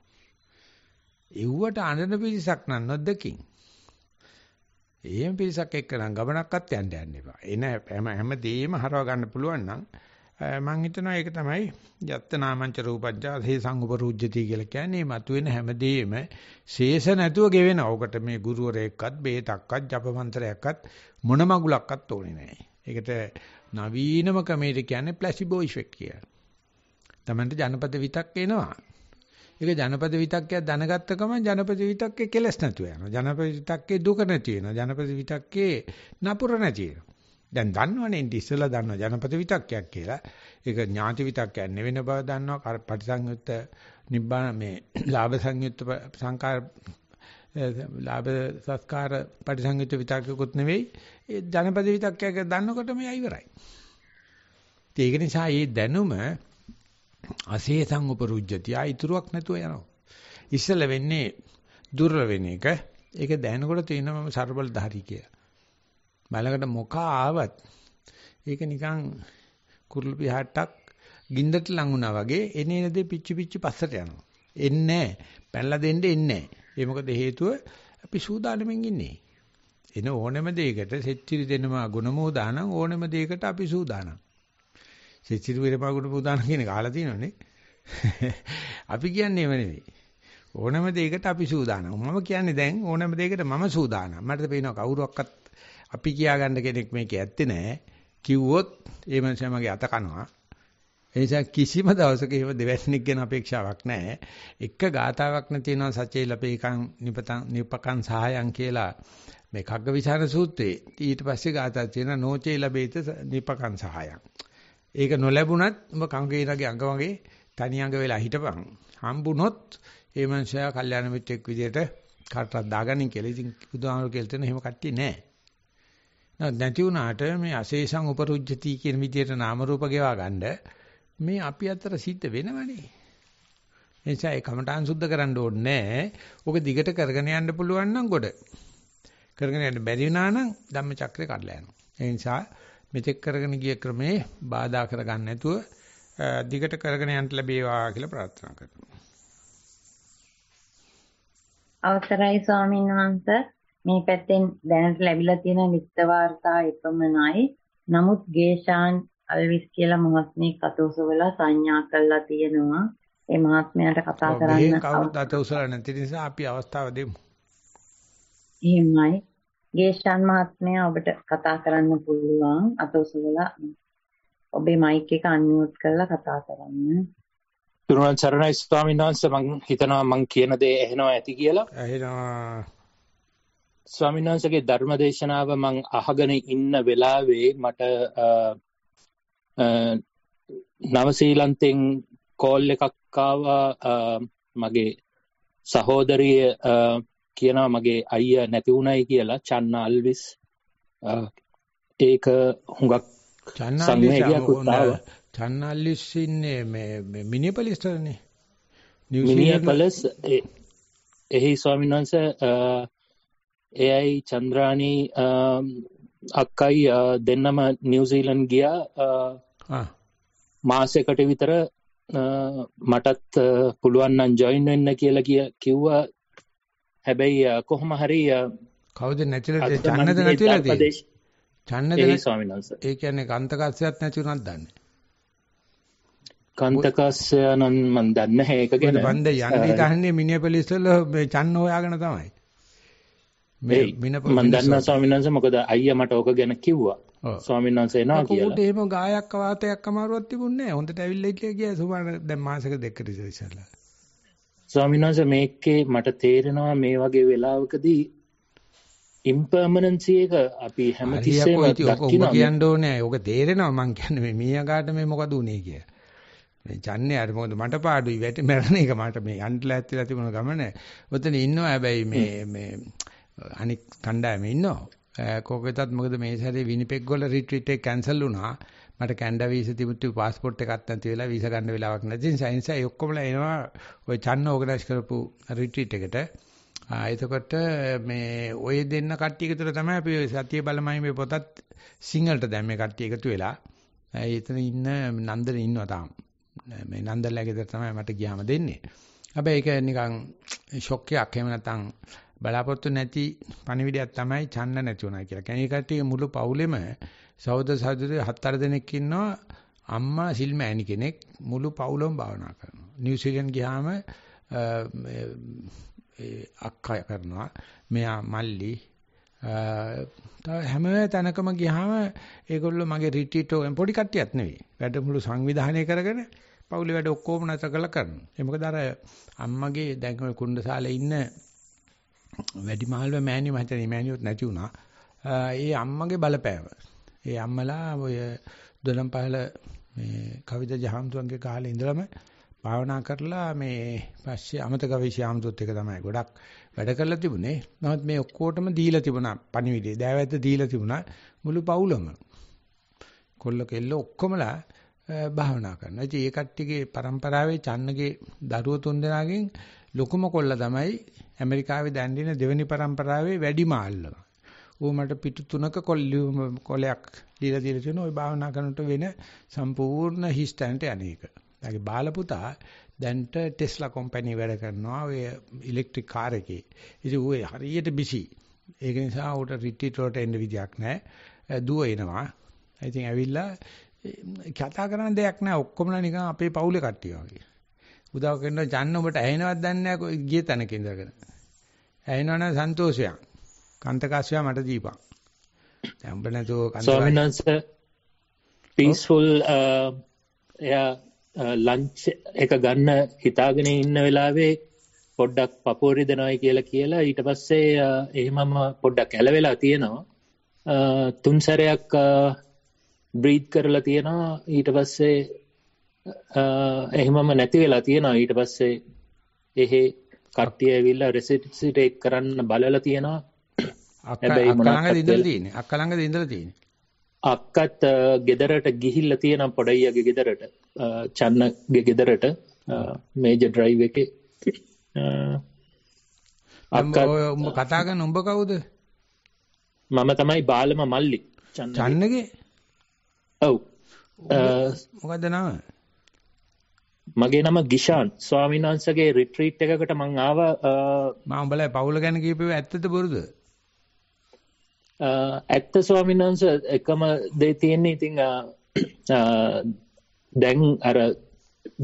එව්වට අඬන පිරිසක් නන්නොත් දෙකින් එහෙම පිරිසක් එක්ක නම් ගමනක්වත් යන්න යන්න එපා. එන හැම හැම දෙයක්ම හරව ගන්න පුළුවන් නම් මම හිතනවා ඒක තමයි යත්තනාමංච රූපජ්ජා සේ සංඋපරුජ්ජති කියලා කියන්නේ මතුවෙන හැම දෙයක්ම ශේෂ නැතුව ගෙවෙනවා. ඔකට මේ ගුරුවරයෙක්වත් බේතක්වත් ජප මන්ත්‍රයක්වත් මොන මගුලක්වත් ඕනේ නැහැ. ඒකට නවීනම ක්‍රමයට කියන්නේ ප්ලාසිබෝ ඉෆෙක්ට් කියලා. තමන්ට ජනපද විතක් එනවා. ඒක ජනපද විතක්කයක් දැනගත්ත ගමන් ජනපද විතක්කේ කෙලස් නැතුව යනවා. ජනපද විතක්කේ දුක නැති වෙනවා. ජනපද විතක්කේ නපුර නැති වෙනවා. දැන් දන්නවනේ ඉතින් ඉස්සෙල්ලා දන්නවා ජනපද විතක්කයක් කියලා. ඒක ඥාති විතක්කයක් නෙවෙන බව දන්නවා. පටිසංයුත්ත නිබ්බාන මේ ලාභ සංයුත්ත සංකාර ලාභ සත්කාර පටිසංයුත්ත විතක්කකුත් නෙවෙයි. ඒ ජනපද විතක්කයක් දන්නකොට මේ ඉවරයි. ඒක නිසා මේ දැනුම අශේෂං උපරුජ්ජති. ආයිතුරුවක් නැතුව යනවා. ඉස්සෙල්ල වෙන්නේ දුර්වල වෙන එක. ඒක දැනනකොට තේිනවා මම ਸਰබලධාරි කියලා. මලකට මොකා ආවත් ඒක නිකන් කුරුළු පිහට්ටක් ගින්දට ලඟ වුණා වගේ එනේන දේ පිච්චි පිච්චි පස්සට යනවා. එන්නේ නැහැ. පැනලා දෙන්න එන්නේ නැහැ. ඒ මොකද හේතුව අපි සූදානමින් ඉන්නේ. එන ඕනෙම දෙයකට සෙච්චිරි දෙනවා ගුණමෝදානම් ඕනෙම දෙයකට අපි සූදානම්. සිසිරු විරපගුණ පුදාන කියන කාලා තියෙනවනේ. අපි කියන්නේ එව නෙවෙයි. ඕනම දෙයකට අපි සූදානම්. මම කියන්නේ දැන් ඕනම දෙයකට මම සූදානම්. මට පේනවා කවුරක්වත් අපි කියා ගන්න කෙනෙක් මේකේ ඇත්තේ නැහැ. කිව්වොත් ඒ මනුස්සයා මගේ අත කනවා. ඒ නිසා කිසිම දවසක එහෙම දෙවැස්නික් ගැන අපේක්ෂාවක් නැහැ. එක ගාතාවක් නැතිනවා සචේ ලපේකං නිපතං නිපකං සහායං කියලා මේ කග්ගවිසාන සූත්‍රයේ ඊට පස්සේ ගාතාවක් තියෙනවා නෝචේ ලබේත නිපකං සහායං. ඒක නොලැබුණත් උඹ කංගේරගේ අඟ වගේ තනි අඟ වෙලා හිටපන්. හම්බුනොත් ඒ මනුස්සයා කල්යාණ මිත්‍රෙක් විදියට කාටවත් දාගන්නේ කියලා. ඉතින් බුදුහාමර කියලා තන එහෙම කට්ටිය නෑ. නැති වුණාට මේ අශේෂං උපරුජ්ජති කියන විදියට නාම රූප ගෙවා ගන්න මේ අපි අතර සිද්ධ වෙනවනේ. එනිසා ඒ කමඨාන් සුද්ධ කරන්න ඕනේ නෑ. ඕක දිගට කරගෙන යන්න පුළුවන් නම් ගොඩ. කරගෙන යන්න බැරි වුණා නම් ධම්ම චක්‍රේ කඩලා යනවා. ඒ නිසා මෙතෙක් කරගෙන ගිය ක්‍රමේ බාධා කරගන්න නැතුව දිගට කරගෙන යන්න ලැබේවා කියලා ප්‍රාර්ථනා කරනවා. අවසරයි ස්වාමීන් වහන්සේ මේ පැත්තෙන් දැනට ලැබිලා තියෙන ලිඛිත වාර්තා එපමණයි. නමුත් ගේෂාන් අල්විස් කියලා මහත්මයෙක් අතෝසවලා සංඥා කළා තියෙනවා. ඒ මහත්මයාට කතා කරන්න කවුරුත් අත උසලා නැති නිසා අපි අවස්ථාව දෙමු. එහෙමයි. ගේෂාන් මහත්මයා ඔබට කතා කරන්න පුළුවන් අත උසලා ඔබේ මයික් එක අන්මියුට් කරලා කතා කරන්න. තුරුවන් සරණයි ස්වාමීන් වහන්සේ මම හිතනවා මම කියන දේ ඇහෙනවා ඇති කියලා. ඇහෙනවා. ස්වාමීන් වහන්සේගේ ධර්ම දේශනාව මම අහගෙන ඉන්න වෙලාවේ මට නවසීලන්තෙන් කෝල් එකක් ආවා මගේ සහෝදරිය කියනවා මගේ අයියා නැති වුණයි කියලා චන්න අල්විස් ඒක හුඟක් සංවේගයක් උත්තාව චන්න අල්විස් ඉන්නේ මේ මිනියපොලිස්ටරනේ මිනියපොලිස් එහි ස්වාමීන් වහන්සේ එයි චන්ද්‍රාණී අක්කයි දෙන්නම නිව්සීලන්ඩ් ගියා මාසයකට විතර මටත් පුළුවන් නම් ජොයින් වෙන්න කියලා කිව්වා හැබැයි කොහොම හරි කවුද නැතිලා චන්නද නැතිලා තියෙන්නේ චන්නද ඒ ස්වාමීන් වහන්සේ ඒ කියන්නේ කාන්තකස්සයත් නැති උනත් දන්නේ කාන්තකස්සය නම් මන් දන්නේ නැහැ ඒක ගැන බන්ද යන්නේ දහන්නේ මිනියපොලිස් වල මේ චන්න හොයාගෙන තමයි මේ මිනියපොලිස් මන් දන්නා ස්වාමීන් වහන්සේ මොකද අයියා මට ඕක ගැන කිව්වා ස්වාමීන් වහන්සේ එනවා කියලා. ඌට එහෙම ගායක් වාතයක් අමාරුවක් තිබුණේ නැහැ. හොඳට ඇවිල්ලා ඉන්නේ කියලා සුමාන දැන් මාසෙක දෙක ඉතින් ඉස්සලා. ස්වාමීන් වහන්සේ මේකේ මට තේරෙනවා මේ වගේ වෙලාවකදී ඉම්පර්මනන්සි එක අපි හැමතිස්සෙම දකින්න කියන්න ඕනේ. ඔක තේරෙනවා මං කියන්නේ මේ මීයාකාට මේ මොකද උනේ කියලා. මේ ජන්නේ අර මොකද මට පාඩුයි වැටි මැරණ එක මට මේ යන්ටලා ඇත්තලා තිබුණ ගමන. ඔතන ඉන්නවා හැබැයි මේ මේ අනික් කණ්ඩායමේ ඉන්නවා. කොහොමදත් මොකද මේ සැරේ විනිපෙග් වල රිට්‍රීට් එක කැන්සල් වුණා. මට කැනඩා වීසා තිබුත්තු પાස්පෝර්ට් එකක් නැති වෙලා වීසා ගන්න වෙලාවක් නැති නිසා සයින්ස් අය ඔක්කොමලා එනවා ওই චන්න ඕගනයිස් කරපු රිට්‍රීට් එකට. එතකොට මේ ඔය දෙන්න කට්ටිය එකතු වෙලා තමයි අපි සතිය බලමයි මේ පොතත් සිංහලට දැම්මේ කට්ටිය එකතු වෙලා. එතන ඉන්න නන්දන ඉන්නවා තාම. මේ නන්දලා ගෙදර තමයි මට ගියාම දෙන්නේ. හැබැයි ඒක නිකන් ෂොක් එකක් එහෙම නැත්නම් බලාපොරොත්තු නැති පණිවිඩයක් තමයි ඡන්න නැති උනායි කියලා. කෙනෙක් කට්ටිය මුළු පවුලෙම සහෝදර සහෝදරයෝ හත් අට දෙනෙක් ඉන්නවා අම්මා සිල්මෑණි කෙනෙක් මුළු පවුලම භාවනා කරනවා. නිව්සීලන්ත ගියාම අක්කා කරනවා. මෙයා මල්ලි තව හැම තැනකම ගියාම ඒගොල්ලෝ මගේ රිට්‍රීට් එකෙන් පොඩි කට්ටියක් නෙවෙයි. වැඩමුළු සංවිධානය කරගෙන පවුලේ වැඩ ඔක්කොම නැතර කළා කරනවා. ඒ මොකද අර අම්මගේ දැන් ඔය කුණ්ඩසාලේ ඉන්න වැඩිමහල්ව මෑණියෝ මම හිතන්නේ මෑණියොත් නැති වුණා. ඒ අම්මගේ බලපෑම. ඒ අම්මලා ඔය දොළම්පහල මේ කවිද ජහම්තුන්ගේ කාලේ ඉඳලම භාවනා කරලා මේ පස්සේ අමත ගවේෂී ආම්තුත් එක තමයි ගොඩක් වැඩ කරලා තිබුණේ. නමුත් මේ ඔක්කොටම දීලා තිබුණා පණිවිඩය. දෑවැද්ද දීලා තිබුණා මුළු පවුලම. කොල්ල කෙල්ල ඔක්කොමලා භාවනා කරනවා. ඉතින් ඒ කට්ටියගේ પરම්පරාවේ චන්නගේ දරුවෝ තුන්දෙනාගෙන් ලොකුම කොල්ල තමයි ඇමරිකාවේ දැන් දෙවෙනි પરම්පරාවේ වැඩිම අල්ලම. ඌ මට පිටු තුනක කොලයක් දීලා දීලා තියෙන ওই භාවනා කරනට වෙන සම්පූර්ණ හිස්තැනට අනේක. එයාගේ බාල පුතා දැන්ට ටෙස්ලා කම්පැනි වැඩ කරනවා ඔය ඉලෙක්ට්‍රික් කාර් එකේ. ඉතින් ඌ හරියට බිසි. ඒක නිසා ඌට රිට්‍රීට් වලට එන්න විදියක් නැහැ. දුව එනවා. ඉතින් ඇවිල්ලා කතා කරන දෙයක් නැහැ ඔක්කොමලා නිකන් අපේ පවුලේ කට්ටිය වගේ. උදව් කරනවා ජන්න ඔබට ඇහෙනවද දන්නේ නැහැ ගිය තැනක ඉඳගෙන. ඇහෙනවනම් සන්තෝෂයක්. කාන්තකාශ්‍යයා මට දීපන්. දැන් උඹ නැතෝ කාන්තකාශ්‍යයා ස්වාමීන් වහන්සේ peaceful uh, එයා ලන්ච් uh, එක ගන්න හිතාගෙන ඉන්න වෙලාවේ පොඩ්ඩක් පපුව රිදෙනවයි කියලා කියලා ඊට පස්සේ uh, එහෙමම පොඩ්ඩක් ඇලවෙලා තියෙනවා තුන් සැරයක් බ්‍රීත් කරලා තියෙනවා ඊට පස්සේ එහෙමම නැති වෙලා තියෙනවා ඊට පස්සේ එහෙ කට්ටිය ඇවිල්ලා රෙසිටේට් කරන්න බලලා තියෙනවා හැබැයි අක්කලංගද ඉඳලා තියෙන්නේ. අක්කලංගද ඉඳලා තියෙන්නේ. අක්කත් ගෙදරට ගිහිල්ලා තියෙනම් පොඩයියගේ ගෙදරට චන්නගේ ගෙදරට මේජර් ඩ්‍රයිව් එකේ අක්කා ඔය කතා කරන උඹ කවුද? මම තමයි බාලම මල්ලි. චන්නගේ. ඔව්. මොකද නම? මගේ නම ගිෂාන් ස්වාමීන් වහන්සේගේ රිට්‍රීට් එකකට මං ආවා මම උඹලා පවුල ගැන කියපුවේ ඇත්තද බොරුද ඇත්ත ස්වාමිනන්ස එකම දේ තියෙන්නේ ඉතිං දැන් අර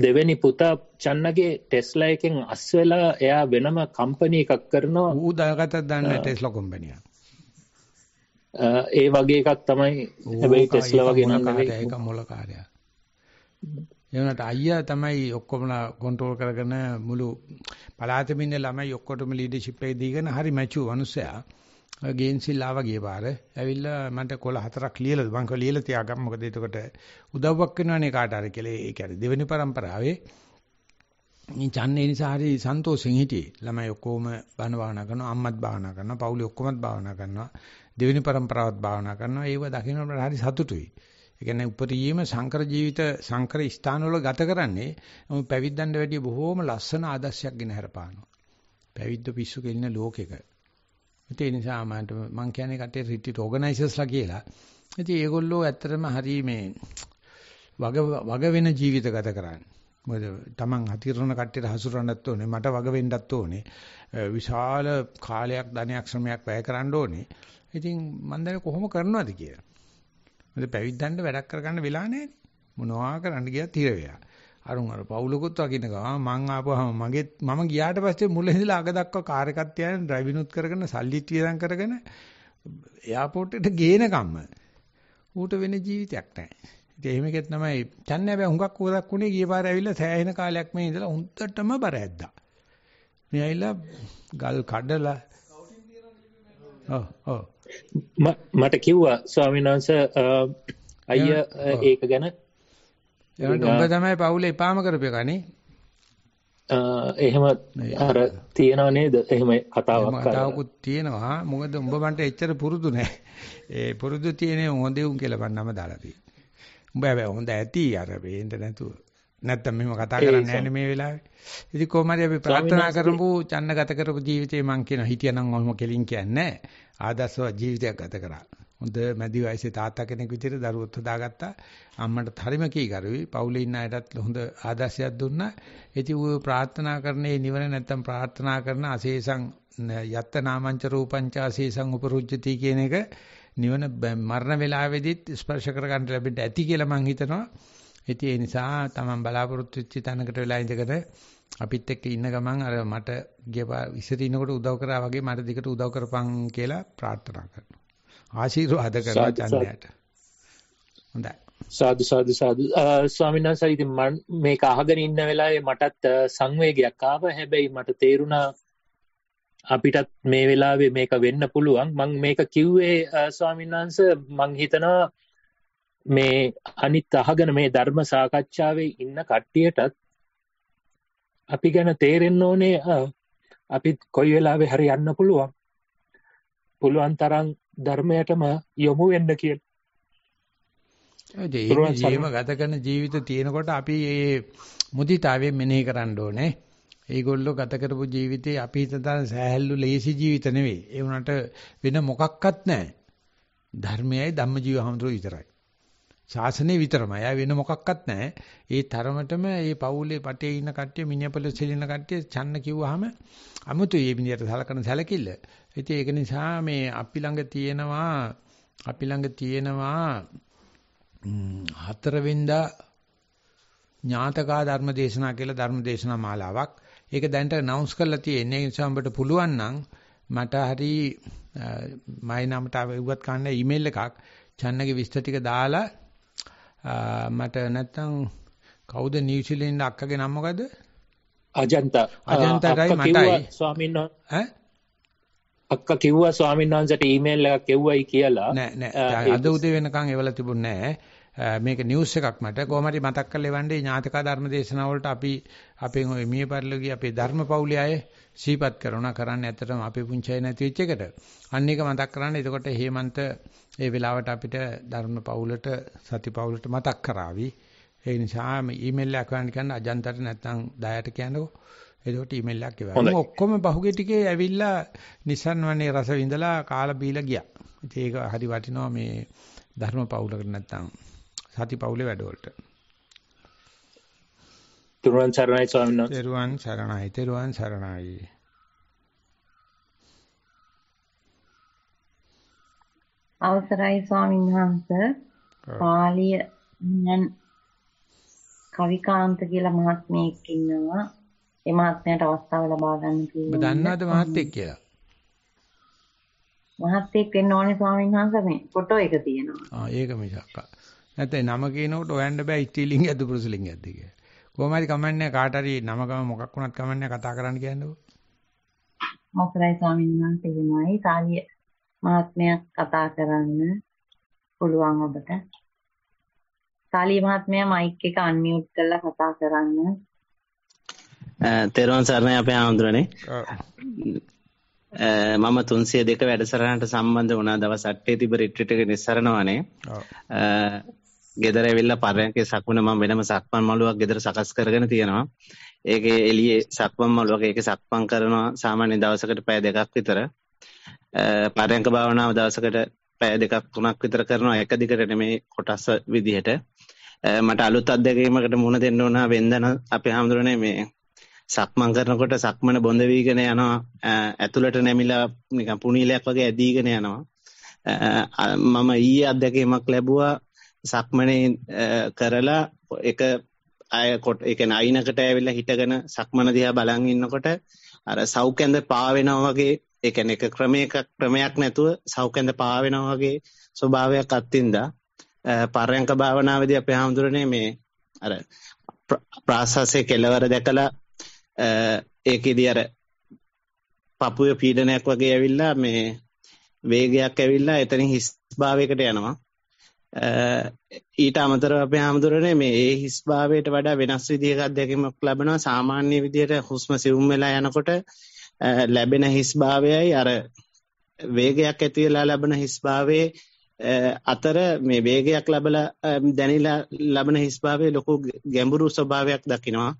දෙවැනි පුතා චන්නගේ ටෙස්ලා එකෙන් අස් වෙලා එයා වෙනම කම්පනී එකක් කරනවා ඌ දාගතත් දන්න ටෙස්ලා කොම්පැනිය. ඒ වගේ එකක් තමයි හැබැයි ටෙස්ලා වගේ නම් නෙවෙයි ඒක මොලකාරයා. එවනට අයියා තමයි ඔක්කොමලා කන්ට්‍රෝල් කරගෙන මුළු පළාතෙම ඉන්න ළමයි ඔක්කොටම ලීඩර්ෂිප් එක දීගෙන හරි මැචු මිනිස්සයා. ගේන්සිල්ලා වගේ පාර ඇවිල්ලා මන්ට කොළ හතරක් ලියලා මං කව ලියලා තියාගම් මොකද එතකොට උදව්වක් වෙනවනේ කාට හරි කියලා ඒ කියන්නේ දෙවෙනි પરම්පරාවේ මේ චන්නේ නිසා හරි සන්තෝෂෙන් හිටියේ ළමයි ඔක්කොම බණ භාවනා කරනවා අම්මත් භාවනා කරනවා පවුලේ ඔක්කොමත් භාවනා කරනවා දෙවෙනි પરම්පරාවත් භාවනා කරනවා ඒව දකින්නට හරි සතුටුයි ඒ කියන්නේ උපරිම සංකර ජීවිත සංකර ස්ථානවල ගත කරන්නේ පැවිද්දන්ට වැඩිය බොහෝම ලස්සන ආදර්ශයක් ගෙන හැරපානවා. පැවිද්ද පිස්සු කෙලින ලෝකෙක ඒ නිසා මම මං කියන්නේ කටේ රිට්‍රීට් ඕගනයිසර්ස්ලා කියලා. ඉතින් ඒගොල්ලෝ ඇත්තටම හරි මේ වග වග වෙන ජීවිත ගත කරන්නේ. මොකද Taman හතිරන කට්ටියට හසුරන්නත් ඕනේ මට වග වෙන්නත් ඕනේ. විශාල කාලයක් ධනයක් ශ්‍රමයක් වැය කරන්න ඕනේ. ඉතින් මම දැන් කොහොම කරනවද කියලා. මොකද පැවිද්දන්ට වැඩක් කරගන්න වෙලා නැහැ. මොනවා කරන්න ගියත් හිර වෙලා. අරුන් අර පවුලකුත් වකින්න ගා මං ආපුවාම මගෙත් මම ගියාට පස්සේ මුල ඉඳලා අග දක්වා කාර් එකක් තියාගෙන ඩ්‍රයිවින් උත් කරගෙන සල්ලිත් වියදම් කරගෙන එයාපෝට් එකට ගේනකම්ම ඌට වෙන ජීවිතයක් නැහැ. ඉතින් එහෙම එකක් තමයි චන්නේ හැබැයි හුඟක් උරක් උනේ ගිය පාර ඇවිල්ලා සෑහෙන කාලයක් මේ ඉඳලා හුන්නටම බර ඇද්දා. මේ ඇවිල්ලා ගල් කඩලා ඔව් ඔව් මට කිව්වා ස්වාමීන් වහන්සේ අයියා ඒක ගැන ඒකට උඹ තමයි පවුල එපාම කරපේකනේ. එහෙම අර තියනව නේද? එහෙම කතාවක් කතාවකුත් තියෙනවා. මොකද උඹ මන්ට එච්චර පුරුදු නෑ. ඒ පුරුදු තියෙන්නේ හොඳේ උන් කියලා මන්නම දාලා තියෙන්නේ. උඹ හැබැයි හොඳ ඇති අර වේඳ නැතුව. නැත්තම් මෙහෙම කතා කරන්නේ නැන්නේ මේ වෙලාවේ. ඉතින් කොහමද අපි ප්‍රාර්ථනා කරමු චන්නගත කරපු ජීවිතේ මං කියන හිටියනම් ඔහොම කෙලින් කියන්නේ නැහැ. ආදර්ශවත් ජීවිතයක් ගත කරා. හොඳ මැදි වයසේ තාත්තා කෙනෙක් විදිහට දරුවොත් හදාගත්තා. අම්මට හරිම කීකරුයි. පවුලේ ඉන්න අයටත් හොඳ ආදර්ශයක් දුන්නා. ඉතින් ඌ ප්‍රාර්ථනා කරන්නේ නිවන නැත්තම් ප්‍රාර්ථනා කරන අශේෂං යත්ත නාමංච රූපංච අශේෂං උපරුජ්ජති කියන එක නිවන මරණ වේලාවේදීත් ස්පර්ශ කර ගන්න ලැබෙන්න ඇති කියලා මං හිතනවා. ඉතින් ඒ නිසා තමන් බලාපොරොත්තු වෙච්ච තැනකට වෙලා ඉඳගෙන අපිත් එක්ක ඉන්න ගමන් අර මට ගිය ඉස්සර ඉනකොට උදව් කරා වගේ මට දිකට උදව් කරපන් කියලා ප්‍රාර්ථනා කරනවා. ආශිර්වාද කරන ඡන්දයට. හොඳයි. සාදු සාදු සාදු ස්වාමීන් වහන්සේ ඉතින් මම මේක අහගෙන ඉන්න වෙලාවේ මටත් සංවේගයක් ආව හැබැයි මට තේරුණා අපිටත් මේ වෙලාවේ මේක වෙන්න පුළුවන් මම මේක කිව්වේ ස්වාමීන් වහන්සේ මම හිතනවා මේ අනිත් අහගෙන මේ ධර්ම සාකච්ඡාවේ ඉන්න කට්ටියටත් අපි ගැන තේරෙන්න ඕනේ අපි කොයි වෙලාවේ හරි යන්න පුළුවන් පුළුවන් තරම් ධර්මයටම යොමු වෙන්න කියලා. ජීව ගත කරන ජීවිත තියෙනකොට අපි මේ මුදිතාවේ මෙනෙහි කරන්න ඕනේ. ඒගොල්ලෝ ගත කරපු ජීවිතේ අපි හිතන සෑහළු ලේසි ජීවිත නෙවෙයි. ඒ වුණාට වෙන මොකක්වත් නැහැ. ධර්මයයි ධම්මජීව හැමතෝ විතරයි. ශාසනය විතරමයි. ආ වෙන මොකක්වත් නැහැ. ඒ තරමටම මේ පවුලේ පටේ ඉන්න කට්ටිය මිනියපොලේ සෙලින කට්ටිය චන්න කිව්වහම අමුතුයි මේ විදියට සලකන සැලකිල්ල. ඉතින් ඒක නිසා මේ අපි ළඟ තියෙනවා අපි ළඟ තියෙනවා හතරවෙනිදා ඥාතකා ධර්ම දේශනා කියලා ධර්ම දේශනා මාලාවක්. ඒක දැනට අනවුන්ස් කරලා තියෙන්නේ. ඒ නිසා ඔබට පුළුවන් නම් මට හරි මයි නමට ආවෙවත් කන්න ඊමේල් එකක් චන්නගේ විස්තර ටික දාලා මට නැත්තම් කවුද නිව්සීලන්ත අක්කගේ නම මොකද? අජන්තා. අජන්තාටයි මටයි. ස්වාමීන් වහන්සේ අක්කා කිව්වා ස්වාමීන් වහන්සේට ඊමේල් එකක් එව්වයි කියලා. නෑ නෑ. අද උදේ වෙනකන් එවලා තිබුණේ නෑ. මේක නිවුස් එකක් මට කොහොම හරි මතක් කරලා එවන්නේ ඥාතිකා ධර්ම දේශනාවලට අපි අපෙන් ওই මියපරලෝගී අපේ ධර්ම පෞලිය අය සීපත් කරනවා කරන්නේ ඇත්තටම අපේ පුංචි අය නැති වෙච්ච එකට. අන්න ඒක මතක් කරන්නේ එතකොට හේමන්ත ඒ වෙලාවට අපිට ධර්ම පවුලට සති පවුලට මතක් කරાવી. ඒ නිසා ඊමේල් එකක් ගන්න කියන්න අජන්තට නැත්නම් දයාට කියන්නකෝ. එතකොට ඊමේල් එකක් එවන්න. ඔක්කොම බහුගේ ටිකේ ඇවිල්ලා Nissan වනේ රස විඳලා කාලා බීලා ගියා. ඉතින් ඒක හරි වටිනවා මේ ධර්ම පවුලකට නැත්නම් සති පවුලේ වැඩවලට. තෙරුවන් සරණයි ස්වාමීන් වහන්සේ. තෙරුවන් සරණයි. තෙරුවන් සරණයි. අවසරයි ස්වාමීන් වහන්ස පාලිය නන් කවිකාන්ත කියලා මහත්මයෙක් ඉන්නවා ඒ මහත්මයාට අවස්ථාව ලබා ගන්න කියලා. ඔබ දන්නවද මහත්මයෙක් කියලා? මහත්මයෙක් වෙන්න ඕනේ ස්වාමීන් වහන්ස මේ ෆොටෝ එක තියෙනවා. ආ ඒක මිසක්. නැත්නම් නම කියනකොට හොයන්න බෑ ස්ත්‍රීලිංගයක්ද පුරුෂලිංගයක්ද කියලා. කොහොම හරි කමන්නේ කාට හරි නම ගම මොකක් වුණත් කමන්නේ කතා කරන්න කියන්නේ. මොකරයි ස්වාමීන් වහන්සේ එහෙමයි සාලිය මහත්මයක් කතා කරන්න පුළුවන් ඔබට. සාලී මහත්මයා මයික් එක අන්මියුට් කරලා කතා කරන්න. තෙරුවන් සරණයි අපේ ආන්දරනේ. මම 302 වැඩසටහනට සම්බන්ධ වුණා දවස් 8 තිබ රිට්‍රීට් එක නිස්සරණවනේ. ගෙදර ඇවිල්ලා පරයන්කේ සක්මන මම වෙනම සක්මන් මළුවක් ගෙදර සකස් කරගෙන තියෙනවා. ඒකේ එළියේ සක්මන් මළුවක ඒක සක්මන් කරනවා සාමාන්‍ය දවසකට පැය දෙකක් විතර. පරයන්ක භාවනාව දවසකට පැය දෙකක් තුනක් විතර කරනවා එක දිගට නෙමෙයි කොටස් විදිහට. මට අලුත් අත්දැකීමකට මුහුණ දෙන්න උනා වෙන්දන අපේ හැමදෙරනේ මේ සක්මන් කරනකොට සක්මන බොඳ වීගෙන යනවා ඇතුළට නැමිලා නිකන් පුනීලයක් වගේ ඇදීගෙන යනවා. මම ඊයේ අත්දැකීමක් ලැබුවා සක්මනේ කරලා එක අය කොට ඒ කියන්නේ අයිනකට ඇවිල්ලා හිටගෙන සක්මන දිහා බලන් ඉන්නකොට අර සෞකෙන්ද පාවෙනවා වගේ ඒ කියන්නේ එක ක්‍රමයක ක්‍රමයක් නැතුව සෞඛ්‍යෙන්ද පාවෙනවා වගේ ස්වභාවයක් අත්ින්දා පරයන්ක භාවනාවේදී අපේ හැඳුරන්නේ මේ අර ප්‍රාසාසයේ කෙලවර දැකලා ඒකෙදී අර පපුවේ පීඩනයක් වගේ ඇවිල්ලා මේ වේගයක් ඇවිල්ලා එතනින් හිස් භාවයකට යනවා ඊට අමතරව අපේ හැමදෙරනේ මේ ඒ හිස් භාවයට වඩා වෙනස් විදිහක අත්දැකීමක් ලැබෙනවා සාමාන්‍ය විදිහට හුස්ම සිවුම් වෙලා යනකොට ලැබෙන හිස්භාවයයි අර වේගයක් ඇති වෙලා ලැබෙන හිස්භාවයේ අතර මේ වේගයක් ලැබලා දැනিলা ලැබෙන හිස්භාවයේ ලොකු ගැඹුරු ස්වභාවයක් දකිනවා.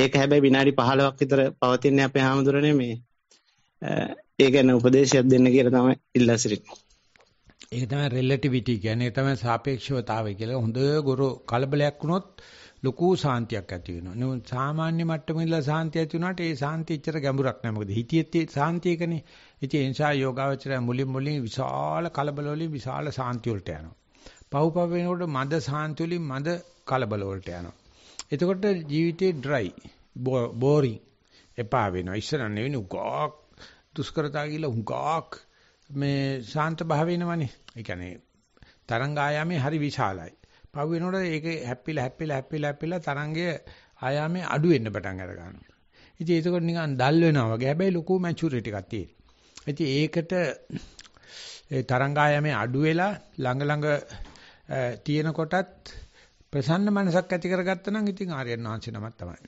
ඒක හැබැයි විනාඩි 15ක් විතර පවතින්නේ අපේ හාමුදුරනේ මේ ඒ ගැන උපදේශයක් දෙන්න කියලා තමයි ඉල්ලා සිටින්නේ. ඒක තමයි රිලටිවිටි කියන්නේ. ඒක තමයි සාපේක්ෂවතාවය කියලා. හොඳ ගුරු කලබලයක් වුණොත් ලොකු සාන්තියක් ඇති වෙනවා. සාමාන්‍ය මට්ටමේ ඉඳලා සාන්තිය ඇති වුණාට ඒ සාන්තිය එච්චර ගැඹුරක් නෑ. මොකද හිතියේ සාන්තියකනේ. ඉතින් ඒ නිසා යෝගාවචරය මුලින් මුලින් විශාල කලබල වලින් විශාල සාන්තිය වලට යනවා. පහුපව වෙනකොට මද සාන්ති වලින් මද කලබල වලට යනවා. එතකොට ජීවිතේ ඩ්‍රයි, බෝරින් එපා වෙනවා. ඉස්සර නෙවෙයි උගාක් දුෂ්කරතා කියලා උගාක් මේ ශාන්ත භාව වෙනවනේ. ඒ කියන්නේ තරංගායාමේ හරි විශාලයි. පහු වෙනකොට ඒක හැප්පිලා හැප්පිලා හැප්පිලා හැප්පිලා තරංගය ආයාමයේ අඩු වෙන්න පටන් අර ගන්නවා. ඉතින් ඒක නිකන් දල් වෙනවා වගේ. හැබැයි ලොකු මැචියුරිටි එකක් තියෙනවා. ඉතින් ඒකට ඒ තරංග ආයාමයේ අඩු වෙලා ළඟ ළඟ තියෙනකොටත් ප්‍රසන්න මනසක් ඇති කරගත්ත නම් ඉතින් ආර්යයන් වහන්සේ නමක් තමයි.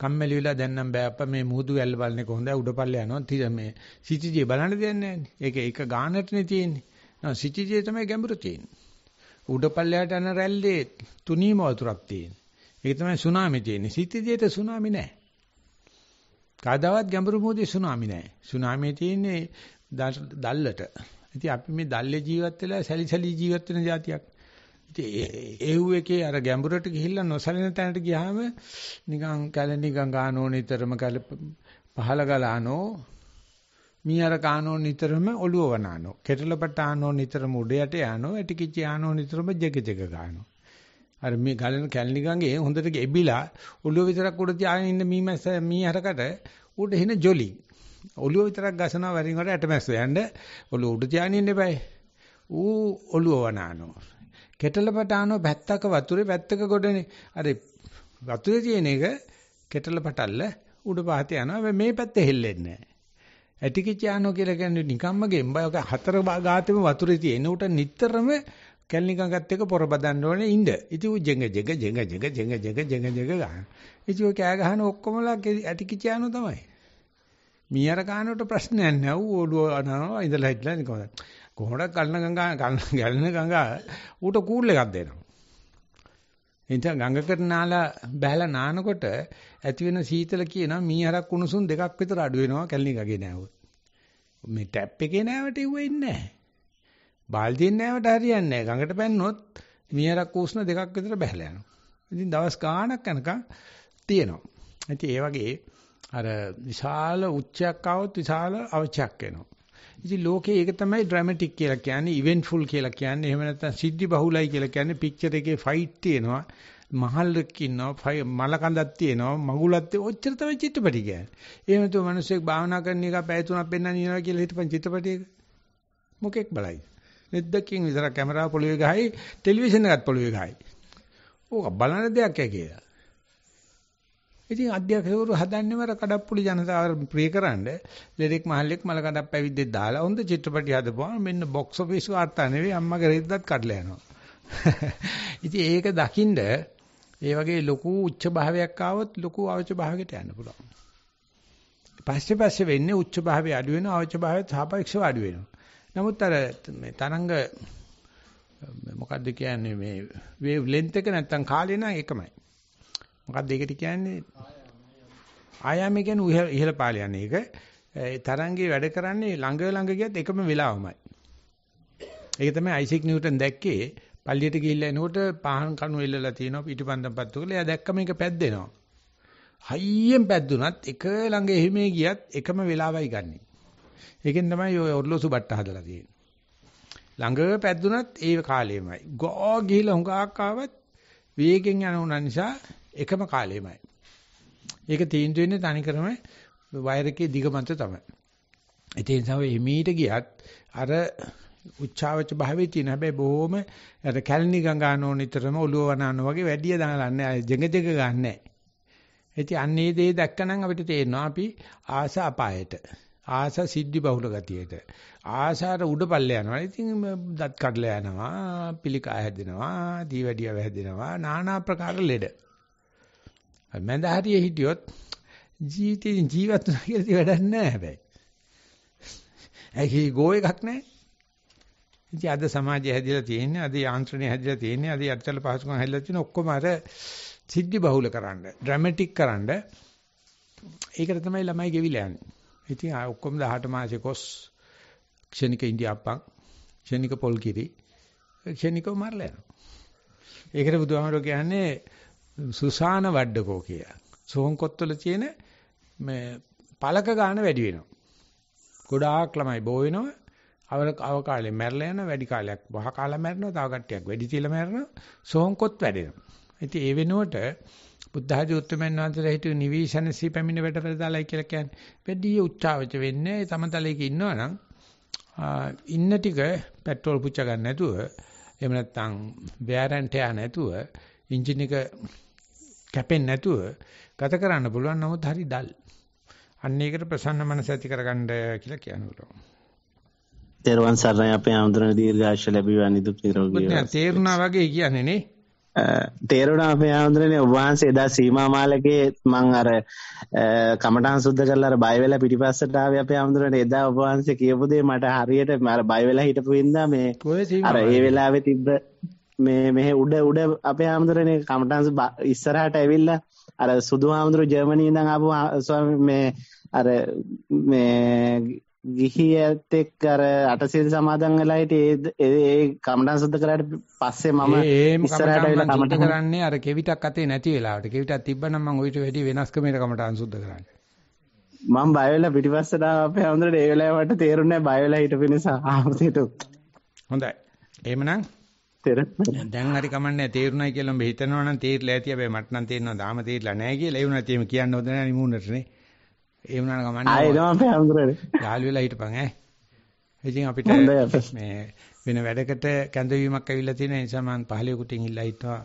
කම්මැලි වෙලා දැන් නම් බෑ අප්ප මේ මුහුදු වැල් බලන එක හොඳයි උඩපල්ල යනවා මේ සිටිජේ බලන්න දෙන්නේ නැහැ. ඒක එක ගානටනේ තියෙන්නේ. නෝ සිටිජේ තමයි ගැඹුරු තියෙන්නේ. උඩපල්ලයට යන රැල්ලේ තුනීම වතුරක් තියෙන. ඒක තමයි සුනාමි තියෙන්නේ. සිටිදීට සුනාමි නැහැ. කාදාවත් ගැඹුරු මොහොතේ සුනාමි නැහැ. සුනාමි තියෙන්නේ දැල්ලට. ඉතින් අපි මේ දැල්ලේ ජීවත් වෙලා සැලිසලි ජීවත් වෙන જાතියක්. ඉතින් ඒව් එකේ අර ගැඹුරට ගිහිල්ලා නොසැලෙන තැනට ගියාම නිකන් කැලණි ගංගා නෝනිතරම කැල පහල ගලානෝ මී අර කානෝ නිතරම ඔළුව වනානෝ. කෙටලපට ආනෝ නිතරම උඩයට යano. ඇටිකිච්ච ආනෝ නිතරම ජග ජග ගානෝ. අර මේ ගලන කැලණි ගඟේ හොඳට ගෙබිලා ඔළුව විතරක් උඩ තියාගෙන ඉන්න මී මැස්ස මී අරකට උඩ එන ජොලි. ඔළුව විතරක් ගසනවා වරින් වර ඇටමැස්ස යන්න ඔළුව උඩ තියාගෙන ඉන්න eBay. ඌ ඔළුව වනානෝ. කෙටලපට ආනෝ පැත්තක වතුරේ පැත්තක ගොඩනේ. අර වතුරේ තියෙන එක කෙටලපටල්ල උඩ පහත යනවා. මේ පැත්තේ හෙල්ලෙන්නේ නැහැ. ඇටිකිචානෝ කියලා කියන්නේ නිකම්ම ගෙම්බයක හතර ගාතෙම වතුරේ තියෙන උට නිතරම කැලණිකඟත් එක පොර බදන්න ඕනේ ඉන්න. ඉතින් උ ජෙඟ ජෙඟ ජෙඟ ජෙඟ ජෙඟ ජෙඟ ජෙඟ ජෙඟ ගහන. ඉතින් ඔය කෑ ගහන ඔක්කොමලා ඇටිකිචානෝ තමයි. මීයර කානට ප්‍රශ්නයක් නැහැ. ඌ ඔළුව අනනවා ඉඳලා හිටලා නිකන්. කොහොමද කල්න ගංගා කල්න ගල්න ගංගා ඌට කූල් එකක් දෙනවා. එතන ගඟකට නාලා බහැලා නානකොට ඇති වෙන සීතල කියනවා මීහරක් උණුසුම් දෙකක් විතර අඩු වෙනවා කැලණි ගගේ නෑවොත්. මේ ටැප් එකේ නෑවට ඉුවෙන්නේ නෑ. බාල්දියෙන් නෑවට හරියන්නේ නෑ. ගඟට පැන්නොත් මීහරක් උෂ්ණ දෙකක් විතර බහැලා යනවා. ඉතින් දවස් ගාණක් යනකම් තියෙනවා. ඉතින් ඒ වගේ අර විශාල උච්චයක් આવොත් විශාල අවචයක් වෙනවා. ඉතින් ලෝකේ ඒක තමයි ඩ්‍රැමැටික් කියලා කියන්නේ, ඉවෙන්ට්ෆුල් කියලා කියන්නේ. එහෙම නැත්නම් සිද්ධි බහුලයි කියලා කියන්නේ පික්චර් එකේ ෆයිට් තියෙනවා. මහල්ලෙක් ඉන්නවා මල කඳක් තියෙනවා මගුලක් තියෙනවා ඔච්චර තමයි චිත්‍රපටි කියන්නේ. එහෙම නැතුව මිනිස්සෙක් භාවනා කරන එක පැය තුනක් පෙන්වන්න යනවා කියලා හිතපන් චිත්‍රපටයක මොකෙක් බලයි. නෙද්දකින් විතර කැමරාව පොළවේ ගහයි ටෙලිවිෂන් එකත් පොළවේ ගහයි. ඕක බලන දෙයක් ඇ කියලා. ඉතින් අධ්‍යක්ෂකවරු හදන්නේම අර කඩප්පුලි ජනතාව ප්‍රියකරනද ලෙඩෙක් මහල්ලෙක් මල කඩප් පැවිද්දෙක් දාලා හොඳ චිත්‍රපටි හදපුවා මෙන්න බොක්ස් ඔෆිස් වාර්තා නෙවෙයි අම්මගේ රෙද්දත් කඩලා යනවා. ඉතින් ඒක දකින්ද ඒ වගේ ලොකු උච්ච භාවයක් ආවොත් ලොකු අවච භාවයකට යන්න පුළුවන්. පස්සේ පස්සේ වෙන්නේ උච්ච භාවය අඩු වෙනවා අවච භාවය සාපේක්ෂව අඩු වෙනවා. නමුත් අර මේ තරංග මොකද්ද කියන්නේ මේ වේව් ලෙන්ත් එක නැත්තම් කාලේ නම් එකමයි. මොකක්ද ඒකට කියන්නේ? ආයාම කියන්නේ ඉහළ පාළ යන එක. ඒ තරංගේ වැඩ කරන්නේ ළඟ ළඟ ගියත් එකම වෙලාවමයි. ඒක තමයි අයිසෙක් නිව්ටන් දැක්කේ. පල්ලියට ගිහිල්ලා එනකොට පහන් කණු එල්ලලා තියෙනවා පිටිපන්දම් පත්තු කියලා. එයා දැක්කම ඒක පැද්දෙනවා. හයියෙන් පැද්දුනත් එක ළඟ එහෙම ගියත් එකම වෙලාවයි ගන්නෙ. ඒකෙන් තමයි ඔය ඔර්ලෝසු බට්ට හදලා තියෙන්නේ. ළඟ පැද්දුනත් ඒ කාලෙමයි. ගෝ ගිහිල්ලා හුඟක් ආවත් වේගෙන් යන නිසා එකම කාලෙමයි. ඒක තීන්දුව වෙන්නේ තනිකරම වයරකේ දිගමන්ත තමයි. ඒ නිසා ඔය හිමීට ගියත් අර උච්චාවච භාවයේ තියෙන හැබැයි බොහොම අර කැලණි ගංගානෝ නිතරම ඔළුව වනාන වගේ වැඩි දාලන්නේ ජඟ ජඟ ගන්නෑ. ඉතින් අන්නේ දේ දැක්කනම් අපිට තේරෙනවා අපි ආස අපායට ආස සිද්ධි බහුල ගතියට ආසාර උඩපල්ල යනවා. ඉතින් දත් කඩලා යනවා, පිළිකා හැදෙනවා, දීවැඩිය වැහැදෙනවා, নানা ආකාර ලෙඩ. මැද හරියේ හිටියොත් ජීවිතේ ජීවත් වෙනවා කියලා වැඩක් නැහැ හැබැයි. ඒකේ ගෝ එකක් නැහැ. ඉතින් අද සමාජය හැදිලා තියෙන්නේ, අද යාන්ත්‍රණය හැදිලා තියෙන්නේ, අද යටිතල පහසුකම් හැදිලා තියෙන ඔක්කොම අර සිද්ධි බහුල කරන්න, ඩ්‍රැමැටික් කරන්න. ඒකට තමයි ළමයි ගෙවිලා යන්නේ. ඉතින් ආ ඔක්කොම 18 මාසේ කොස් ක්ෂණික ඉන්දියාප්පන්, ක්ෂණික පොල්ගිරි, ක්ෂණිකව මරලා යනවා. ඒකට බුදුහාමරෝ කියන්නේ සුසාන වඩඩකෝ කියලා. සෝන් කොත්වල තියෙන මේ පළක ගාන වැඩි වෙනවා. ගොඩාක් ළමයි බෝ වෙනවා. අවර අවකාලේ මැරලා යන වැඩි කාලයක් වහ කාලා මැරෙනවා. තව කට්ටියක් වැඩි තියලා මැරෙනවා. සෝන් කොත් වැඩෙනවා. ඉතින් ඒ වෙනුවට බුද්ධහරි උත්තමයන් වහන්සේලා හිතුව නිවිෂණසී පැමිණ වැඩ පෙරදාලයි කියලා කියන්නේ. වැඩි උච්චාවච වෙන්නේ තමතලයක ඉන්නවනම් ඉන්න ටික පෙට්‍රල් පුච්ච ගන්න නැතුව එහෙම නැත්නම් බෑරන්ට් එක නැතුව එන්ජින් එක කැපෙන්නේ නැතුව ගත කරන්න පුළුවන් නමුත් හරි ඩල්. අන්න ඒකට ප්‍රසන්න මනස ඇති කරගන්න කියලා කියනවා. තේරුවන් සරණයි අපේ ආමතුරන දීර්ඝාෂ ලැබීවා නිදුක් නිරෝගී භාවය. තේරුණා වගේ කියන්නේ නේ. තේරුණා අපේ ආන්දරනේ ඔබ වහන්සේ එදා සීමා මාලකේ මම අර කමඨාන් සුද්ධ කරලා අර බය වෙලා පිටිපස්සට ආවේ අපේ ආන්දරනේ එදා ඔබ වහන්සේ කියපු දේ මට හරියට අර බය වෙලා හිටපු වින්දා මේ අර ඒ වෙලාවේ තිබ්බ මේ මෙහෙ උඩ උඩ අපේ ආමතරනේ කමටන්ස් ඉස්සරහට ඇවිල්ලා අර සුදු ආමතර ජර්මනි ඉඳන් ආපු ස්වාමී මේ අර මේ ගිහියත් එක්ක අර අටසිල් සමාදන් වෙලා හිටියේ ඒ කමඩන් සුද්ධ කරාට පස්සේ මම ඉස්සරහට ඇවිල්ලා කමඩන් කරන්නේ අර කෙවිතක් අතේ නැති වෙලාවට කෙවිතක් තිබ්බනම් මම ඔయిత වැඩි වෙනස්කමකට කමඩන් සුද්ධ කරන්නේ මම බය වෙලා පිටිපස්සට අපේ හඳුරට ඒ වෙලාවට තේරුන්නේ බය වෙලා හිටපු නිසා ආපතේට හොඳයි එහෙමනම් තේර දැන් හරි කමන්නේ තේරුණයි කියලා මම හිතනවා නම් තේරිලා ඇති හැබැයි මට නම් තේරෙනවා ධාම තේරිලා නැහැ කියලා ඒ වුණත් එහෙම කියන්න හොඳ නැහැ නිමුණටනේ ඒ වුණා නම් කමන්නේ ආයෙ එනවා අපේ හඳුරන්නේ යාළු වෙලා හිටපන් ඈ ඉතින් අපිට මේ වෙන වැඩකට කැඳවීමක් ඇවිල්ලා තියෙන නිසා මම පහලිය කුටින් ඉල්ලා හිටවා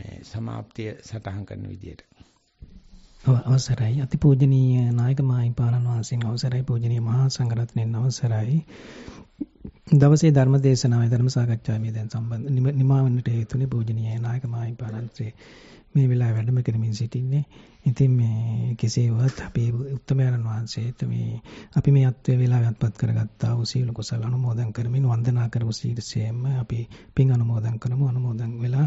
මේ સમાප්තිය සටහන් කරන විදියට අවසරයි අතිපූජනීය නායක මාහිමිපාණන් වහන්සේගේ අවසරයි පූජනීය මහා සංඝරත්නයන් අවසරයි දවසේ ධර්ම දේශනාවයි ධර්ම සාකච්ඡාවයි මේ දැන් සම්බන්ධ නිමාවන්නට හේතුනේ පූජනීය නායක මාහිමිපාණන්සේ මේ වෙලාවේ වැඩම කරමින් සිටින්නේ ඉතින් මේ කෙසේ වුවත් අපේ උත්තමයන්න් වහන්සේට මේ අපි මේ අත්වේ වේලාව යත්පත් කරගත්තා වූ සීල කුසල අනුමෝදන් කරමින් වන්දනා කරපු සීලසේම අපි පින් අනුමෝදන් කරමු අනුමෝදන් වෙලා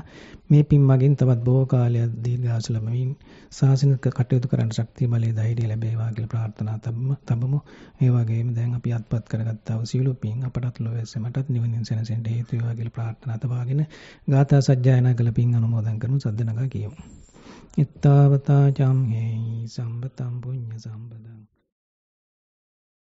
මේ පින් මගින් තවත් බොහෝ කාලයක් දීර්ඝාස ලැබමින් සාසනික කටයුතු කරන්න ශක්තිය බලය ධෛර්යය ලැබේවා කියලා ප්‍රාර්ථනා තබමු තබමු ඒ වගේම දැන් අපි අත්පත් කරගත්තා වූ සීල පින් අපටත් ලොවැසෙමටත් නිවනින් සැනසෙන්න හේතු වේවා කියලා ප්‍රාර්ථනා තබාගෙන ගාථා සජ්ජායනා කළ පින් අනුමෝදන් කරමු සද්දනගා කියමු ඉත්තාවතා චම්හෙහි සම්බතම් පුඤ්ඤ සම්පදං